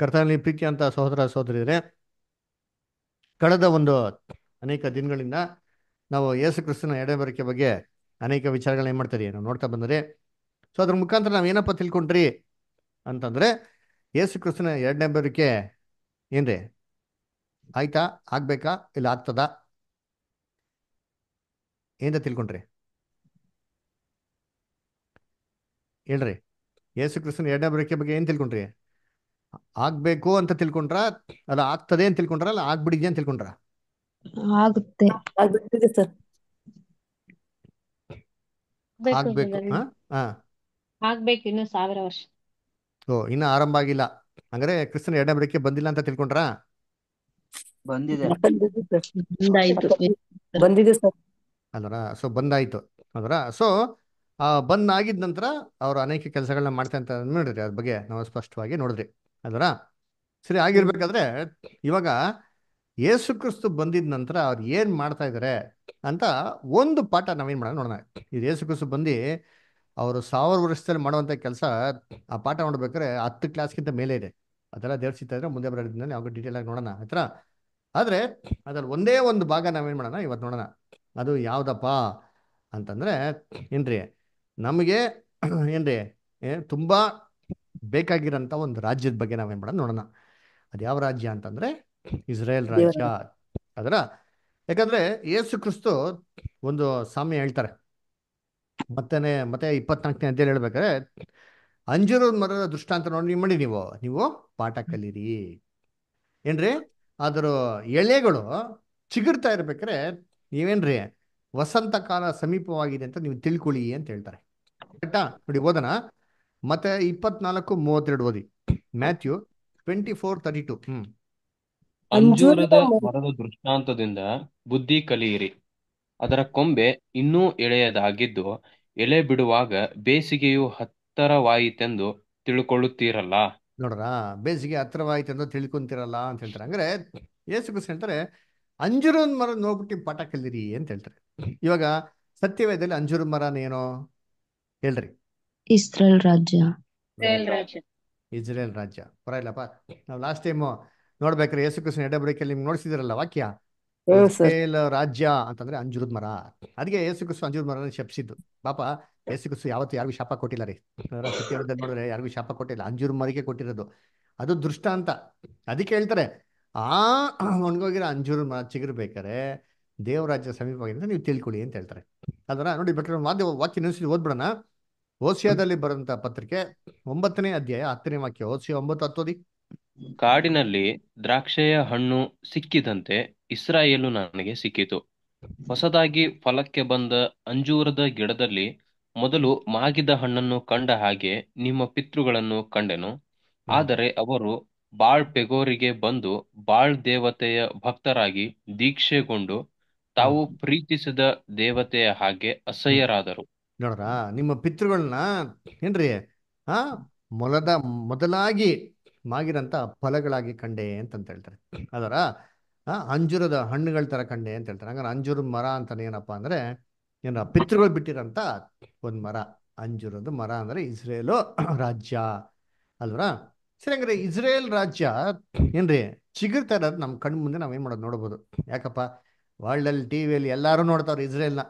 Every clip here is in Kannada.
ಕರ್ತನಲ್ಲಿ ಅಂತ ಸಹೋದರ ಸಹೋದರಿದ್ರೆ ಕಳೆದ ಒಂದು ಅನೇಕ ದಿನಗಳಿಂದ ನಾವು ಯೇಸು ಕ್ರಿಸ್ತನ ಎಡೆಬರಿಕೆ ಬಗ್ಗೆ ಅನೇಕ ವಿಚಾರಗಳನ್ನ ಏನು ಮಾಡ್ತೀರಿ ನಾವು ನೋಡ್ತಾ ಬಂದರೆ ಸೊ ಅದ್ರ ಮುಖಾಂತರ ನಾವು ಏನಪ್ಪ ತಿಳ್ಕೊಂಡ್ರಿ ಅಂತಂದರೆ ಯೇಸು ಕ್ರಿಸ್ತನ ಎರಡನೇ ಬರಿಕೆ ಏನ್ರಿ ಆಯ್ತಾ ಆಗ್ಬೇಕಾ ಇಲ್ಲ ಆಗ್ತದ ಏನ ತಿಳ್ಕೊಂಡ್ರಿ ಹೇಳ್ರಿ ಯೇಸು ಕ್ರಿಸ್ತನ ಎರಡನೇ ಬರಿಕೆ ಬಗ್ಗೆ ಏನು ತಿಳ್ಕೊಂಡ್ರಿ ಆಗ್ಬೇಕು ಅಂತ ತಿಳ್ಕೊಂಡ್ರ ಅದು ಆಗ್ತದೆ ಅಂತ ತಿಳ್ಕೊಂಡ್ರ ಅಲ್ಲ ಆಗ್ಬಿಡಿದ್ಯಾ ಅಂತ ತಿಳ್ಕೊಂಡ್ರ ಆಗುತ್ತೆ ಆಗ್ಬೇಕು ಆಗ್ಬೇಕು ಇನ್ನು ಸಾವಿರ ವರ್ಷ ಓ ಇನ್ನು ಆರಂಭ ಆಗಿಲ್ಲ ಅಂದ್ರೆ ಕ್ರಿಸ್ತನ ಎರಡನೇ ಬರಕ್ಕೆ ಬಂದಿಲ್ಲ ಅಂತ ತಿಳ್ಕೊಂಡ್ರ ಬಂದಿದೆ ಬಂದಾಯ್ತು ಬಂದಿದೆ ಸರ್ ಅಂದ್ರ ಸೊ ಬಂದಾಯ್ತು ಅಂದ್ರ ಸೊ ನಂತರ ಅವ್ರು ಅನೇಕ ಕೆಲಸಗಳನ್ನ ಮಾಡ್ತಾ ಅಂತ ನೋಡಿದ್ರಿ ಅದ್ರ ಬಗ್ಗೆ ನಾವು ಸ್ಪಷ್ಟವಾಗಿ ನೋಡಿದ್ರಿ ಅದರ ಸರಿ ಆಗಿರ್ಬೇಕಾದ್ರೆ ಇವಾಗ ಯೇಸು ಕ್ರಿಸ್ತು ಬಂದಿದ ನಂತರ ಅವ್ರು ಏನು ಮಾಡ್ತಾ ಇದ್ದಾರೆ ಅಂತ ಒಂದು ಪಾಠ ನಾವೇನು ಮಾಡೋಣ ನೋಡೋಣ ಇದು ಯೇಸು ಕ್ರಿಸ್ತು ಬಂದು ಅವರು ಸಾವಿರ ವರ್ಷದಲ್ಲಿ ಮಾಡುವಂಥ ಕೆಲಸ ಆ ಪಾಠ ನೋಡ್ಬೇಕಾದ್ರೆ ಹತ್ತು ಕ್ಲಾಸ್ಗಿಂತ ಮೇಲೆ ಇದೆ ಅದೆಲ್ಲ ದೇವಸ್ಥಿತ ಇದ್ರೆ ಮುಂದೆ ಬರೋದ್ರಿಂದ ಯಾವಾಗ ಡೀಟೇಲ್ ಆಗಿ ನೋಡೋಣ ಆಯ್ತಾ ಆದರೆ ಅದ್ರಲ್ಲಿ ಒಂದೇ ಒಂದು ಭಾಗ ನಾವೇನು ಮಾಡೋಣ ಇವತ್ತು ನೋಡೋಣ ಅದು ಯಾವುದಪ್ಪ ಅಂತಂದರೆ ಏನ್ರಿ ನಮಗೆ ಏನ್ರಿ ತುಂಬ ಬೇಕಾಗಿರೋಂಥ ಒಂದು ರಾಜ್ಯದ ಬಗ್ಗೆ ನಾವೇನು ಮಾಡೋಣ ನೋಡೋಣ ಅದು ಯಾವ ರಾಜ್ಯ ಅಂತಂದ್ರೆ ಇಸ್ರೇಲ್ ರಾಜ್ಯ ಅದರ ಯಾಕಂದ್ರೆ ಯೇಸು ಕ್ರಿಸ್ತು ಒಂದು ಸಾಮ್ಯ ಹೇಳ್ತಾರೆ ಮತ್ತೇ ಮತ್ತೆ ಇಪ್ಪತ್ನಾಲ್ಕನೇ ಅಂತೇಳಿ ಹೇಳ್ಬೇಕಾದ್ರೆ ಅಂಜೂರ ಮರದ ದೃಷ್ಟಾಂತ ನೋಡಿ ನೀವು ಮಾಡಿ ನೀವು ನೀವು ಪಾಠ ಕಲೀರಿ ಏನ್ರಿ ಅದರ ಎಳೆಗಳು ಚಿಗುರ್ತಾ ಇರ್ಬೇಕಾರೆ ನೀವೇನ್ರಿ ವಸಂತ ಕಾಲ ಸಮೀಪವಾಗಿದೆ ಅಂತ ನೀವು ತಿಳ್ಕೊಳ್ಳಿ ಅಂತ ಹೇಳ್ತಾರೆ ಕರೆಕ್ಟಾ ನೋಡಿ ಹೋದನಾ ಮತ್ತೆ ಇಪ್ಪತ್ನಾಲ್ಕು ಮೂವತ್ತೆರಡು ಓದಿ Matthew twenty four thirty two hmm ಅಂಜೂರದ ಮರದ ದೃಷ್ಟಾಂತದಿಂದ ಬುದ್ಧಿ ಕಲಿಯಿರಿ ಅದರ ಕೊಂಬೆ ಇನ್ನೂ ಎಳೆಯದಾಗಿದ್ದು ಎಲೆ ಬಿಡುವಾಗ ಬೇಸಿಗೆಯು ಹತ್ತರವಾಯಿತೆಂದು ತಿಳ್ಕೊಳ್ಳುತ್ತೀರಲ್ಲ ನೋಡ್ರಾ ಬೇಸಿಗೆ ಹತ್ತರವಾಯಿತೆಂದು ಅಂತ ತಿಳ್ಕೊಂತಿರಲ್ಲ ಅಂತ ಹೇಳ್ತಾರೆ ಅಂದ್ರೆ ಏಸು ಕ್ರಿಸ್ತ ಹೇಳ್ತಾರೆ ಅಂಜೂರದ ಮರ ನೋಡ್ಬಿಟ್ಟು ಪಾಠ ಕಲೀರಿ ಅಂತ ಹೇಳ್ತಾರೆ ಇವಾಗ ಸತ್ಯವೇದಲ್ಲಿ ಅಂಜೂರ ಮರನೇನೋ ಹೇಳ್ರಿ ಇಸ್ರೇಲ್ ರಾಜ್ಯ ಇಸ್ರೇಲ್ ರಾಜ್ಯ ಪರವಾಗಿಲ್ಲಪ್ಪ ನಾವು ಲಾಸ್ಟ್ ಟೈಮ್ ನೋಡ್ಬೇಕ್ರೆ ಯೇಸು ಕೃಷ್ಣ ಎಡಬ್ರೇಕಲ್ಲಿ ನಿಮ್ಗೆ ನೋಡಿಸಿದಿರಲ್ಲ ವಾಕ್ಯ ಇಸ್ರೇಲ್ ರಾಜ್ಯ ಅಂತಂದ್ರೆ ಅಂಜುರದ ಮರ ಅದಕ್ಕೆ ಯೇಸು ಕೃಷ್ಣ ಅಂಜುರದ ಮರ ಶಪಿಸಿದ್ದು ಪಾಪ ಯೇಸು ಕೃಷ್ಣ ಯಾವತ್ತು ಯಾರಿಗೂ ಶಾಪ ಕೊಟ್ಟಿಲ್ಲ ರೀ ನೋಡಿದ್ರೆ ಯಾರಿಗೂ ಶಾಪ ಕೊಟ್ಟಿಲ್ಲ ಅಂಜೂರ್ ಮರಿಗೆ ಕೊಟ್ಟಿರೋದು ಅದು ದೃಷ್ಟ ಅಂತ ಅದಕ್ಕೆ ಹೇಳ್ತಾರೆ ಆ ಒಣಗೋಗಿರೋ ಅಂಜೂರ್ ಮರ ಚಿಗಿರ್ಬೇಕಾರೆ ದೇವರಾಜ್ಯ ಸಮೀಪ ನೀವು ತಿಳ್ಕೊಳ್ಳಿ ಅಂತ ಹೇಳ್ತಾರೆ ಅದರ ನೋಡಿ ಬೇಕಾದ್ರೆ ಮಾಧ್ಯಮ ವಾಕ್ಯ ನಿಲ್ಸಿ ಓದ್ಬಿಡೋಣ ಓಸಿಯಾದಲ್ಲಿ ಬರುವಂತಹ ಪತ್ರಿಕೆ ಒಂಬತ್ತನೇ ಅಧ್ಯಾಯ ಹತ್ತನೇ ವಾಕ್ಯ ಓಸಿಯ ಒಂಬತ್ತು ಹತ್ತೋದಿ ಕಾಡಿನಲ್ಲಿ ದ್ರಾಕ್ಷೆಯ ಹಣ್ಣು ಸಿಕ್ಕಿದಂತೆ ಇಸ್ರಾಯೇಲು ನನಗೆ ಸಿಕ್ಕಿತು ಹೊಸದಾಗಿ ಫಲಕ್ಕೆ ಬಂದ ಅಂಜೂರದ ಗಿಡದಲ್ಲಿ ಮೊದಲು ಮಾಗಿದ ಹಣ್ಣನ್ನು ಕಂಡ ಹಾಗೆ ನಿಮ್ಮ ಪಿತೃಗಳನ್ನು ಕಂಡೆನು ಆದರೆ ಅವರು ಬಾಳ್ ಪೆಗೋರಿಗೆ ಬಂದು ಬಾಳ್ ದೇವತೆಯ ಭಕ್ತರಾಗಿ ದೀಕ್ಷೆಗೊಂಡು ತಾವು ಪ್ರೀತಿಸಿದ ದೇವತೆಯ ಹಾಗೆ ಅಸಹ್ಯರಾದರು ನೋಡ್ರ ನಿಮ್ಮ ಪಿತೃಗಳನ್ನ ಏನ್ರಿ ಆ ಮೊಲದ ಮೊದಲಾಗಿ ಮಾಗಿರಂತ ಫಲಗಳಾಗಿ ಕಂಡೆ ಅಂತಂತ ಹೇಳ್ತಾರೆ ಅದರ ಅಂಜೂರದ ಹಣ್ಣುಗಳ ತರ ಕಂಡೆ ಅಂತ ಹೇಳ್ತಾರೆ ಹಂಗಾರೆ ಅಂಜೂರ ಮರ ಅಂತ ಏನಪ್ಪಾ ಅಂದ್ರೆ ಏನ ಪಿತೃಗಳು ಬಿಟ್ಟಿರಂತ ಒಂದ್ ಮರ ಅಂಜೂರದ ಮರ ಅಂದ್ರೆ ಇಸ್ರೇಲು ರಾಜ್ಯ ಅಲ್ವರ ಸರಿ ಹಂಗ್ರೆ ಇಸ್ರೇಲ್ ರಾಜ್ಯ ಏನ್ರಿ ಚಿಗಿರ್ತಾ ಇರೋದು ನಮ್ಮ ಕಣ್ಣು ಮುಂದೆ ನಾವೇನ್ ಮಾಡೋದು ನೋಡ್ಬೋದು ಯಾಕಪ್ಪ ವರ್ಲ್ಡ್ ಅಲ್ಲಿ ಟಿವಿಯಲ್ಲಿ ಎಲ್ಲಾರು ನೋಡ್ತಾವ್ರಿ ಇಸ್ರೇಲ್ನ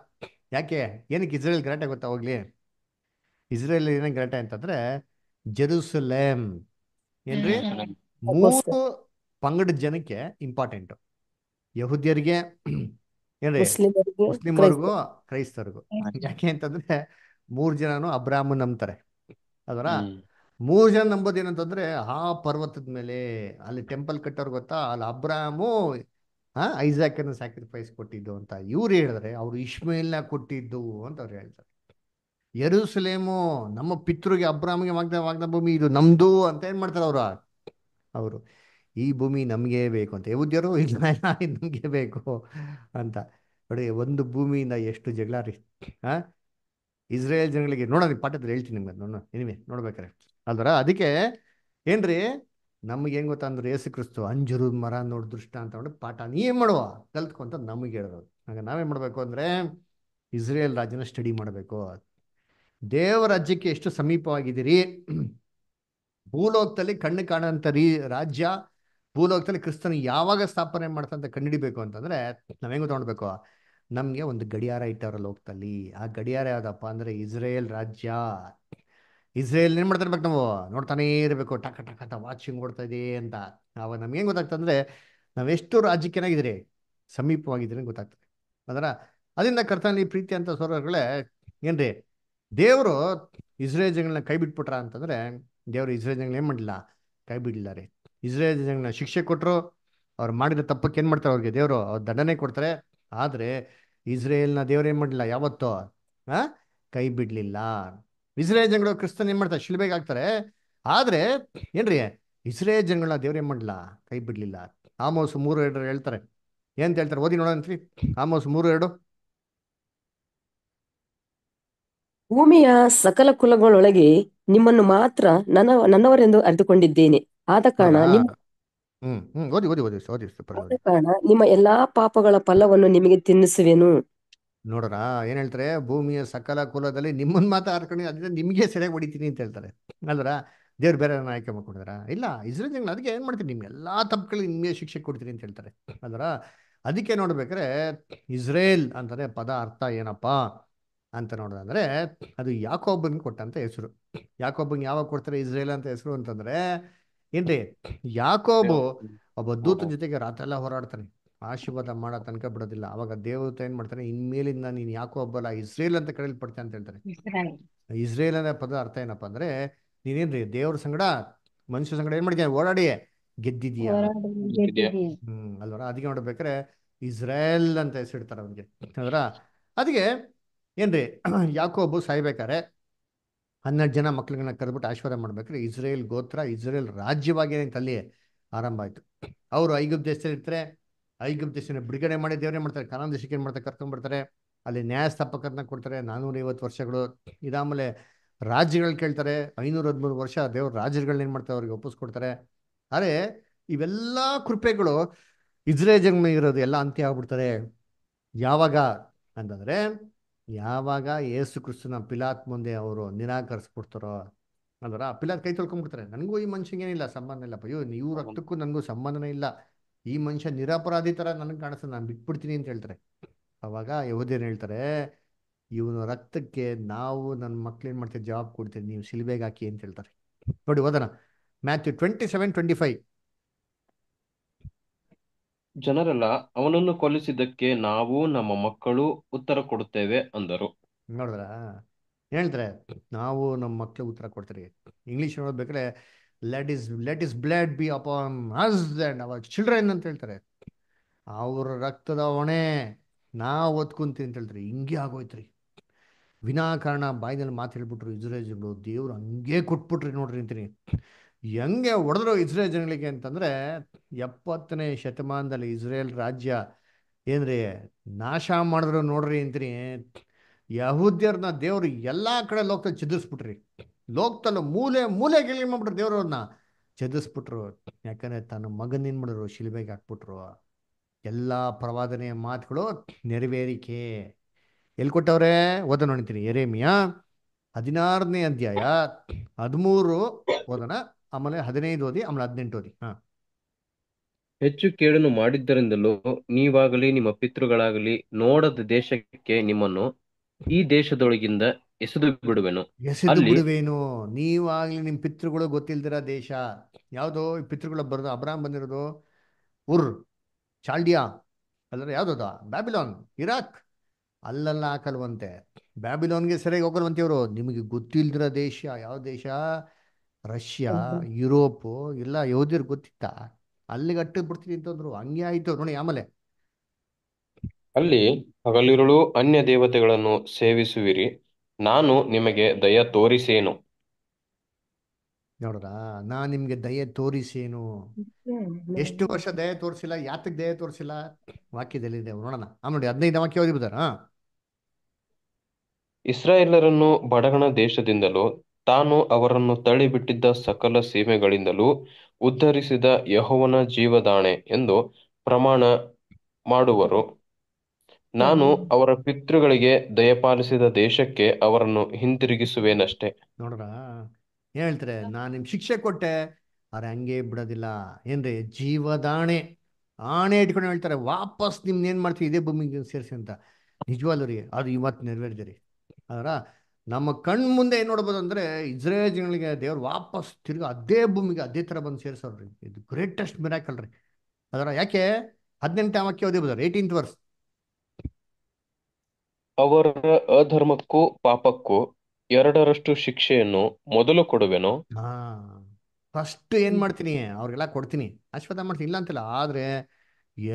ಯಾಕೆ ಏನಕ್ಕೆ ಇಸ್ರೇಲ್ ಗಲಾಟೆ ಗೊತ್ತಾ ಹೋಗ್ಲಿ ಇಸ್ರೇಲ್ ಏನ ಗಲಾಟೆ ಅಂತಂದ್ರೆ ಜೆರೂಸಲೇಮ್ ಏನ್ರಿ ಮೂರು ಪಂಗಡ ಜನಕ್ಕೆ ಇಂಪಾರ್ಟೆಂಟ್ ಯಹುದ್ಯರಿಗೆ ಏನ್ರಿ ಮುಸ್ಲಿಮರಿಗೂ ಕ್ರೈಸ್ತರಿಗೂ ಯಾಕೆ ಅಂತಂದ್ರೆ ಮೂರ್ ಜನನು ಅಬ್ರಾಹ್ಮ ನಂಬ್ತಾರೆ ಅದರ ಮೂರ್ ಜನ ನಂಬೋದೇನಂತಂದ್ರೆ ಆ ಪರ್ವತದ ಮೇಲೆ ಅಲ್ಲಿ ಟೆಂಪಲ್ ಕಟ್ಟೋರ್ ಗೊತ್ತಾ ಅಲ್ಲಿ ಅಬ್ರಾಹ್ಮು ಹಾಂ ಐಸಾಕನ್ನು ಸ್ಯಾಕ್ರಿಫೈಸ್ ಕೊಟ್ಟಿದ್ದು ಅಂತ ಇವ್ರು ಹೇಳಿದ್ರೆ ಅವರು ಇಶ್ಮೇಲ್ನ ಕೊಟ್ಟಿದ್ದು ಅಂತ ಅವ್ರು ಹೇಳ್ತಾರೆ ಯರುಸಲೇಮು ನಮ್ಮ ಪಿತೃಗೆ ಅಬ್ರಾಮ್ಗೆ ವಾಗ್ದ ವಾಗ್ದ ಭೂಮಿ ಇದು ನಮ್ದು ಅಂತ ಏನು ಮಾಡ್ತಾರೆ ಅವರು ಅವರು ಈ ಭೂಮಿ ನಮಗೇ ಬೇಕು ಅಂತ ಯವುದ್ಯರು ಇಲ್ಲ ನಮಗೆ ಬೇಕು ಅಂತ ನೋಡಿ ಒಂದು ಭೂಮಿಯಿಂದ ಎಷ್ಟು ಜಗಳ ರೀ ಹಾಂ ಇಸ್ರೇಲ್ ಜನಗಳಿಗೆ ನೋಡೋಣ ಪಾಠದಲ್ಲಿ ಹೇಳ್ತೀನಿ ನಿಮ್ಗೆ ನೋಡೋಣ ನಿಮಗೆ ನೋಡ್ಬೇಕಾರೆ ಅಲ್ವರ ಅದಕ್ಕೆ ಏನ್ರಿ ನಮಗೇನು ಗೊತ್ತಾ ಅಂದ್ರೆ ಏಸು ಕ್ರಿಸ್ತು ಅಂಜುರು ಮರ ನೋಡ್ ದೃಷ್ಟ ಅಂತ ನೋಡಿ ಪಾಠ ಏನು ಮಾಡುವ ಕಲ್ತ್ಕೊಂತ ಅಂತ ನಮಗೆ ಹಾಗೆ ಹಾಗೆ ನಾವೇನು ಮಾಡಬೇಕು ಅಂದರೆ ಇಸ್ರೇಲ್ ರಾಜ್ಯನ ಸ್ಟಡಿ ಮಾಡಬೇಕು ದೇವ ರಾಜ್ಯಕ್ಕೆ ಎಷ್ಟು ಸಮೀಪವಾಗಿದ್ದೀರಿ ಭೂಲೋಕದಲ್ಲಿ ಕಣ್ಣು ಕಾಣುವಂಥ ರೀ ರಾಜ್ಯ ಭೂಲೋಕದಲ್ಲಿ ಕ್ರಿಸ್ತನ ಯಾವಾಗ ಸ್ಥಾಪನೆ ಮಾಡ್ತಂತ ಕಂಡುಹಿಡಿಬೇಕು ಅಂತಂದರೆ ನಾವೇನು ತೊಗೊಳ್ಬೇಕು ನಮಗೆ ಒಂದು ಗಡಿಯಾರ ಇಟ್ಟವರ ಲೋಕದಲ್ಲಿ ಆ ಗಡಿಯಾರ ಯಾವುದಪ್ಪ ಅಂದರೆ ಇಸ್ರೇಲ್ ರಾಜ್ಯ ಇಸ್ರೇಲ್ ಏನು ಮಾಡ್ತಿರ್ಬೇಕು ನಾವು ನೋಡ್ತಾನೇ ಇರಬೇಕು ಟಕ ಟಕ ಟ ವಾಚಿಂಗ್ ಓಡ್ತಾ ಇದೆ ಅಂತ ನಾವು ಏನು ಗೊತ್ತಾಗ್ತಂದ್ರೆ ನಾವೆಷ್ಟು ರಾಜ್ಯಕ್ಕೆ ಏನಾಗಿದ್ದೀರಿ ಸಮೀಪವಾಗಿದ್ದೀರಿ ಗೊತ್ತಾಗ್ತದೆ ಅದರ ಅದರಿಂದ ಈ ಪ್ರೀತಿ ಅಂತ ಸೋರಗಳೇ ಏನ್ರಿ ದೇವರು ಇಸ್ರೇಲ್ ಜನಗಳನ್ನ ಕೈ ಬಿಟ್ಬಿಟ್ರ ಅಂತಂದ್ರೆ ದೇವರು ಇಸ್ರೇಲ್ ಜನಗಳು ಏನ್ ಮಾಡಲಿಲ್ಲ ಕೈ ಬಿಡ್ಲಿಲ್ಲ ರೀ ಇಸ್ರೇಲ್ ಜನಗಳನ್ನ ಶಿಕ್ಷೆ ಕೊಟ್ಟರು ಅವ್ರು ಮಾಡಿದ ತಪ್ಪಕ್ಕೆ ಏನು ಮಾಡ್ತಾರೆ ಅವ್ರಿಗೆ ದೇವರು ಅವ್ರು ದಂಡನೆ ಕೊಡ್ತಾರೆ ಆದರೆ ಇಸ್ರೇಲ್ನ ದೇವ್ರು ಏನು ಮಾಡಲಿಲ್ಲ ಯಾವತ್ತೋ ಕೈ ಬಿಡ್ಲಿಲ್ಲ ಇಸ್ರೇ ಜನಗಳು ಕ್ರಿಸ್ತನ್ ಏನ್ ಮಾಡ್ತಾರೆ ಶಿಲ್ಬೆಗೆ ಹಾಕ್ತಾರೆ ಆದರೆ ಏನ್ರಿ ಇಸ್ರೇ ಜನಗಳನ್ನ ದೇವ್ರ ಮಾಡ್ಲಾ ಕೈ ಬಿಡ್ಲಿಲ್ಲ ಆಮೋಸ್ ಮೂರು ಎರಡು ಹೇಳ್ತಾರೆ ಏನಂತ ಹೇಳ್ತಾರೆ ಓದಿ ನೋಡೋಣ ಆಮೋಸ್ ಮೂರು ಎರಡು ಭೂಮಿಯ ಸಕಲ ಕುಲಗಳೊಳಗೆ ನಿಮ್ಮನ್ನು ಮಾತ್ರ ನನ್ನ ನನ್ನವರೆಂದು ಅರಿತುಕೊಂಡಿದ್ದೇನೆ ಆದ ಕಾರಣ ನಿಮ್ಮ ಹ್ಮ್ ಹ್ಮ್ ಓದಿ ಓದಿ ಓದಿ ಓದಿ ಕಾರಣ ನಿಮ್ಮ ಎಲ್ಲಾ ಪಾಪಗಳ ಫಲವನ್ನು ನಿಮಗೆ ತಿನ್ನಿಸುವೆನು ನೋಡೋಣ ಏನು ಹೇಳ್ತಾರೆ ಭೂಮಿಯ ಸಕಲ ಕುಲದಲ್ಲಿ ನಿಮ್ಮನ್ನು ಮಾತ್ರ ಹಾರ್ಕೊಂಡು ಅದರಿಂದ ನಿಮಗೆ ಸೆರೆಗೆ ಹೊಡಿತೀನಿ ಅಂತ ಹೇಳ್ತಾರೆ ಅಲ್ವರ ದೇವ್ರು ಬೇರೆ ಆಯ್ಕೆ ಮಾಡ್ಕೊಂಡಿದಾರ ಇಲ್ಲ ಇಸ್ರೇಲ್ ಜನ ಅದಕ್ಕೆ ಏನು ಮಾಡ್ತೀನಿ ನಿಮ್ಗೆ ಎಲ್ಲ ತಪ್ಪುಗಳಿಗೆ ನಿಮಗೆ ಶಿಕ್ಷೆ ಕೊಡ್ತೀನಿ ಅಂತ ಹೇಳ್ತಾರೆ ಅಲ್ವರ ಅದಕ್ಕೆ ನೋಡ್ಬೇಕಾದ್ರೆ ಇಸ್ರೇಲ್ ಅಂತಾನೆ ಪದ ಅರ್ಥ ಏನಪ್ಪ ಅಂತ ನೋಡೋದಂದ್ರೆ ಅದು ಯಾಕೊಬ್ಬನಿಗೆ ಕೊಟ್ಟಂತ ಹೆಸರು ಯಾಕೊಬ್ಬನಿಗೆ ಯಾವಾಗ ಕೊಡ್ತಾರೆ ಇಸ್ರೇಲ್ ಅಂತ ಹೆಸರು ಅಂತಂದ್ರೆ ಏನ್ರಿ ಯಾಕೋಬು ಒಬ್ಬ ದೂತನ ಜೊತೆಗೆ ರಾತ್ರೆಲ್ಲ ಹೋರಾಡ್ತಾನೆ ಆಶೀರ್ವಾದ ಮಾಡೋ ತನಕ ಬಿಡೋದಿಲ್ಲ ಅವಾಗ ದೇವತೆ ಏನ್ ಮಾಡ್ತಾರೆ ಇನ್ಮೇಲಿಂದ ನೀನ್ ಯಾಕೋ ಹಬ್ಬಲ್ಲ ಇಸ್ರೇಲ್ ಅಂತ ಕರೆಯಲ್ಪಡ್ತೇನೆ ಅಂತ ಹೇಳ್ತಾರೆ ಇಸ್ರೇಲ್ ಅನ್ನೋ ಪದ ಅರ್ಥ ಏನಪ್ಪಾ ಅಂದ್ರೆ ನೀನೇನ್ರಿ ದೇವ್ರ ಸಂಗಡ ಮನುಷ್ಯ ಸಂಗಡ ಏನ್ ಮಾಡಿದ್ಯಾ ಓಡಾಡಿ ಗೆದ್ದಿದ್ಯಾ ಹ್ಮ್ ಅಲ್ವರ ಅದಕ್ಕೆ ನೋಡ್ಬೇಕಾರೆ ಇಸ್ರೇಲ್ ಅಂತ ಹೆಸರಿಡ್ತಾರೆ ಅವನಿಗೆ ಅಂದ್ರ ಅದಕ್ಕೆ ಏನ್ರಿ ಯಾಕೋ ಒಬ್ಬ ಸಾಯ್ಬೇಕಾರೆ ಹನ್ನೆರಡು ಜನ ಮಕ್ಳಿಗಳನ್ನ ಕರೆದ್ಬಿಟ್ಟು ಆಶೀರ್ವಾದ ಮಾಡ್ಬೇಕ್ರಿ ಇಸ್ರೇಲ್ ಗೋತ್ರ ಇಸ್ರೇಲ್ ರಾಜ್ಯವಾಗಿ ಅಲ್ಲಿ ಆರಂಭ ಆಯ್ತು ಅವರು ಐಗುಪ್ತ ಹೆಸರಿರ್ತಾರೆ ಐಗಮ್ ದೇಶನ ಬಿಡುಗಡೆ ಮಾಡಿ ದೇವರೇ ಮಾಡ್ತಾರೆ ಕಾನೂನು ದೇಶಕ್ಕೆ ಏನು ಮಾಡ್ತಾರೆ ಕರ್ಕೊಂಡ್ಬಿಡ್ತಾರೆ ಅಲ್ಲಿ ನ್ಯಾಯಸ್ಥಾಪಕರನ್ನ ಕೊಡ್ತಾರೆ ನಾನ್ನೂರೈವತ್ತು ವರ್ಷಗಳು ಇದಾಮೇಲೆ ರಾಜ್ಯಗಳು ಕೇಳ್ತಾರೆ ಐನೂರ ಹದಿಮೂರು ವರ್ಷ ದೇವ್ರ ರಾಜ್ಯಗಳನ್ನ ಏನು ಮಾಡ್ತಾರೆ ಅವ್ರಿಗೆ ಒಪ್ಪಿಸ್ಕೊಡ್ತಾರೆ ಆದರೆ ಇವೆಲ್ಲ ಕೃಪೆಗಳು ಇಸ್ರೇಲ್ ಜನ್ಮ ಇರೋದು ಎಲ್ಲ ಅಂತ್ಯ ಆಗ್ಬಿಡ್ತಾರೆ ಯಾವಾಗ ಅಂತಂದರೆ ಯಾವಾಗ ಏಸು ಕ್ರಿಸ್ತನ ಪಿಲಾತ್ ಮುಂದೆ ಅವರು ನಿರಾಕರಿಸ್ಬಿಡ್ತಾರೋ ಅಂದ್ರೆ ಆ ಪಿಲಾತ್ ಕೈ ತೊಳ್ಕೊಂಡ್ಬಿಡ್ತಾರೆ ನನಗೂ ಈ ಏನಿಲ್ಲ ಸಂಬಂಧ ಇಲ್ಲಪ್ಪ ಅಯ್ಯೋ ನೀವು ರಕ್ತಕ್ಕೂ ನನಗೂ ಸಂಬಂಧನೇ ಇಲ್ಲ ಈ ಮನುಷ್ಯ ನಿರಪರಾಧಿ ಥರ ನನಗೆ ಕಾಣಿಸ್ತದೆ ನಾನು ಬಿಟ್ಬಿಡ್ತೀನಿ ಅಂತ ಹೇಳ್ತಾರೆ ಅವಾಗ ಯಹೋದ್ಯರು ಹೇಳ್ತಾರೆ ಇವನು ರಕ್ತಕ್ಕೆ ನಾವು ನನ್ನ ಮಕ್ಳು ಏನು ಮಾಡ್ತೀವಿ ಜವಾಬ್ ಕೊಡ್ತೀರಿ ನೀವು ಸಿಲ್ಬೆಗೆ ಹಾಕಿ ಅಂತ ಹೇಳ್ತಾರೆ ನೋಡಿ ಓದೋಣ Matthew twenty seven twenty five ಜನರೆಲ್ಲ ಅವನನ್ನು ಕೊಲಿಸಿದ್ದಕ್ಕೆ ನಾವು ನಮ್ಮ ಮಕ್ಕಳು ಉತ್ತರ ಕೊಡುತ್ತೇವೆ ಅಂದರು ನೋಡಿದ್ರ ಹೇಳ್ತಾರೆ ನಾವು ನಮ್ಮ ಮಕ್ಕಳು ಉತ್ತರ ಕೊಡ್ತೀರಿ ಇಂಗ್ಲೀಷ್ ನೋಡ್ಬೇಕಾದ್ರೆ let his let his blood be upon us and our children ಅಂತ ಹೇಳ್ತಾರೆ ಅವ್ರ ರಕ್ತದ ಹೊಣೆ ನಾ ಓದ್ಕೊಂತೀನಿ ಅಂತ ಹೇಳ್ತಾರೆ ಹಿಂಗೆ ಆಗೋಯ್ತ್ರಿ ವಿನಾಕಾರಣ ಬಾಯಿನಲ್ಲಿ ಮಾತು ಹೇಳ್ಬಿಟ್ರು ಜನಗಳು ದೇವ್ರು ಹಂಗೆ ಕೊಟ್ಬಿಟ್ರಿ ನೋಡ್ರಿ ಅಂತೀನಿ ಹೆಂಗೆ ಹೊಡೆದ್ರು ಇಸ್ರೇಲ್ ಜನಗಳಿಗೆ ಅಂತಂದರೆ ಎಪ್ಪತ್ತನೇ ಶತಮಾನದಲ್ಲಿ ಇಸ್ರೇಲ್ ರಾಜ್ಯ ಏನ್ರಿ ನಾಶ ಮಾಡಿದ್ರು ನೋಡ್ರಿ ಅಂತೀನಿ ಯಹೂದ್ಯರನ್ನ ದೇವರು ಎಲ್ಲ ಕಡೆ ಲೋಕದಲ್ಲಿ ಚಿದ್ರಿಸ್ಬಿಟ್ರಿ ಲೋಕದಲ್ಲಿ ಮೂಲೆ ಮೂಲೆಗೆ ಮಾಡ್ಬಿಟ್ರು ದೇವರನ್ನ ಅವ್ರನ್ನ ಯಾಕಂದ್ರೆ ಯಾಕಂದ್ರೆ ತನ್ನ ಏನ್ ಮಾಡಿದ್ರು ಶಿಲ್ಬೆಗೆ ಹಾಕ್ಬಿಟ್ರು ಎಲ್ಲ ಪ್ರವಾದನೆಯ ಮಾತುಗಳು ನೆರವೇರಿಕೆ ಎಲ್ಲಿ ಕೊಟ್ಟವ್ರೆ ಓದ ನೋಡ್ತೀನಿ ಎರೇಮಿಯ ಹದಿನಾರನೇ ಅಧ್ಯಾಯ ಹದಿಮೂರು ಓದೋಣ ಆಮೇಲೆ ಹದಿನೈದು ಓದಿ ಆಮೇಲೆ ಹದಿನೆಂಟು ಓದಿ ಹಾ ಹೆಚ್ಚು ಕೇಳನ್ನು ಮಾಡಿದ್ದರಿಂದಲೂ ನೀವಾಗಲಿ ನಿಮ್ಮ ಪಿತೃಗಳಾಗಲಿ ನೋಡದ ದೇಶಕ್ಕೆ ನಿಮ್ಮನ್ನು ಈ ದೇಶದೊಳಗಿಂದ ಎಸೆದು ಬಿಡುವೆನು ಎಸೆದು ಅಲ್ಲಿ ಬಿಡುವೇನು ನೀವಾಗ್ಲಿ ನಿಮ್ ಪಿತೃಗಳು ಗೊತ್ತಿಲ್ದಿರ ದೇಶ ಯಾವ್ದೋ ಪಿತೃಗಳ ಬರೋದು ಅಬ್ರಾಮ್ ಬಂದಿರೋದು ಉರ್ ಚಾಲ್ಡಿಯಾ ಅಲ್ಲರ ಯಾವ್ದದ ಬ್ಯಾಬಿಲಾನ್ ಇರಾಕ್ ಅಲ್ಲೆಲ್ಲ ಹಾಕಲ್ವಂತೆ ಬ್ಯಾಬಿಲೋನ್ಗೆ ಸರಿಯಾಗಿ ಹೋಗಲ್ವಂತೆ ಇವರು ನಿಮಗೆ ಗೊತ್ತಿಲ್ದಿರ ದೇಶ ಯಾವ ದೇಶ ರಷ್ಯಾ ಯುರೋಪ್ ಇಲ್ಲ ಯೋಧಿರ್ ಗೊತ್ತಿತ್ತಾ ಅಲ್ಲಿಗೆ ಅಟ್ಟದ್ ಬಿಡ್ತೀನಿ ಅಂತಂದ್ರು ಹಂಗೆ ಆಯ್ತು ನೋಡಿ ಆಮೇಲೆ ಅಲ್ಲಿ ಹಗಲಿರುಳು ಅನ್ಯ ದೇವತೆಗಳನ್ನು ಸೇವಿಸುವಿರಿ ನಾನು ನಿಮಗೆ ದಯ ತೋರಿಸೇನು ನೋಡ್ರಾ ನಾನು ನಿಮ್ಗೆ ದಯೆ ತೋರಿಸೇನು ಎಷ್ಟು ವರ್ಷ ದಯೆ ತೋರಿಸಿಲ್ಲ ಯಾತಕ್ಕೆ ದಯೆ ತೋರಿಸಿಲ್ಲ ವಾಕ್ಯದಲ್ಲಿ ಇದೆ ನೋಡೋಣ ಆಮ್ ನೋಡಿ ಹದಿನೈದು ವಾಕ್ಯ ಓದಿಬಿದಾರ ಇಸ್ರಾಯೇಲರನ್ನು ಬಡಗಣ ದೇಶದಿಂದಲೂ ತಾನು ಅವರನ್ನು ತಳ್ಳಿಬಿಟ್ಟಿದ್ದ ಸಕಲ ಸೀಮೆಗಳಿಂದಲೂ ಉದ್ಧರಿಸಿದ ಯಹೋವನ ಜೀವದಾಣೆ ಎಂದು ಪ್ರಮಾಣ ಮಾಡುವರು ನಾನು ಅವರ ಪಿತೃಗಳಿಗೆ ದಯಪಾಲಿಸಿದ ದೇಶಕ್ಕೆ ಅವರನ್ನು ಹಿಂತಿರುಗಿಸುವೇನಷ್ಟೇ ನೋಡ್ರ ಹೇಳ್ತಾರೆ ನಾನು ನಿಮ್ ಶಿಕ್ಷೆ ಕೊಟ್ಟೆ ಅವ್ರ ಹಂಗೆ ಬಿಡೋದಿಲ್ಲ ಏನ್ರಿ ಜೀವದಾಣೆ ಆಣೆ ಇಟ್ಕೊಂಡು ಹೇಳ್ತಾರೆ ವಾಪಸ್ ನಿಮ್ನ ಏನ್ ಮಾಡ್ತೀವಿ ಇದೇ ಭೂಮಿಗೆ ಸೇರಿಸಿ ಅಂತ ನಿಜವಲ್ಲ ರೀ ಅದು ಇವತ್ತು ನೆರವೇರಿದೆ ರೀ ಅದರ ನಮ್ಮ ಕಣ್ಣು ಮುಂದೆ ಏನ್ ನೋಡ್ಬೋದು ಅಂದ್ರೆ ಇಸ್ರೇಲ್ ಜನಗಳಿಗೆ ದೇವ್ರು ವಾಪಸ್ ತಿರ್ಗಿ ಅದೇ ಭೂಮಿಗೆ ಅದೇ ತರ ಬಂದು ಸೇರಿಸೋರು ಇದು ಗ್ರೇಟೆಸ್ಟ್ ಮಿರಾಕಲ್ ರೀ ಅದರ ಯಾಕೆ ಹದಿನೆಂಟು ಆಮಕ್ಕೆ ಓದಿ ಏಯ್ಟೀನ್ತ್ ವರ್ಸ್ ಅವರ ಅಧರ್ಮಕ್ಕೂ ಪಾಪಕ್ಕೂ ಎರಡರಷ್ಟು ಶಿಕ್ಷೆಯನ್ನು ಮೊದಲು ಕೊಡುವೆನು ಹಾ ಫಸ್ಟ್ ಏನ್ ಮಾಡ್ತೀನಿ ಅವ್ರಿಗೆಲ್ಲ ಕೊಡ್ತೀನಿ ಅಶ್ವಥ ಮಾಡ್ತೀನಿ ಇಲ್ಲ ಅಂತಿಲ್ಲ ಆದ್ರೆ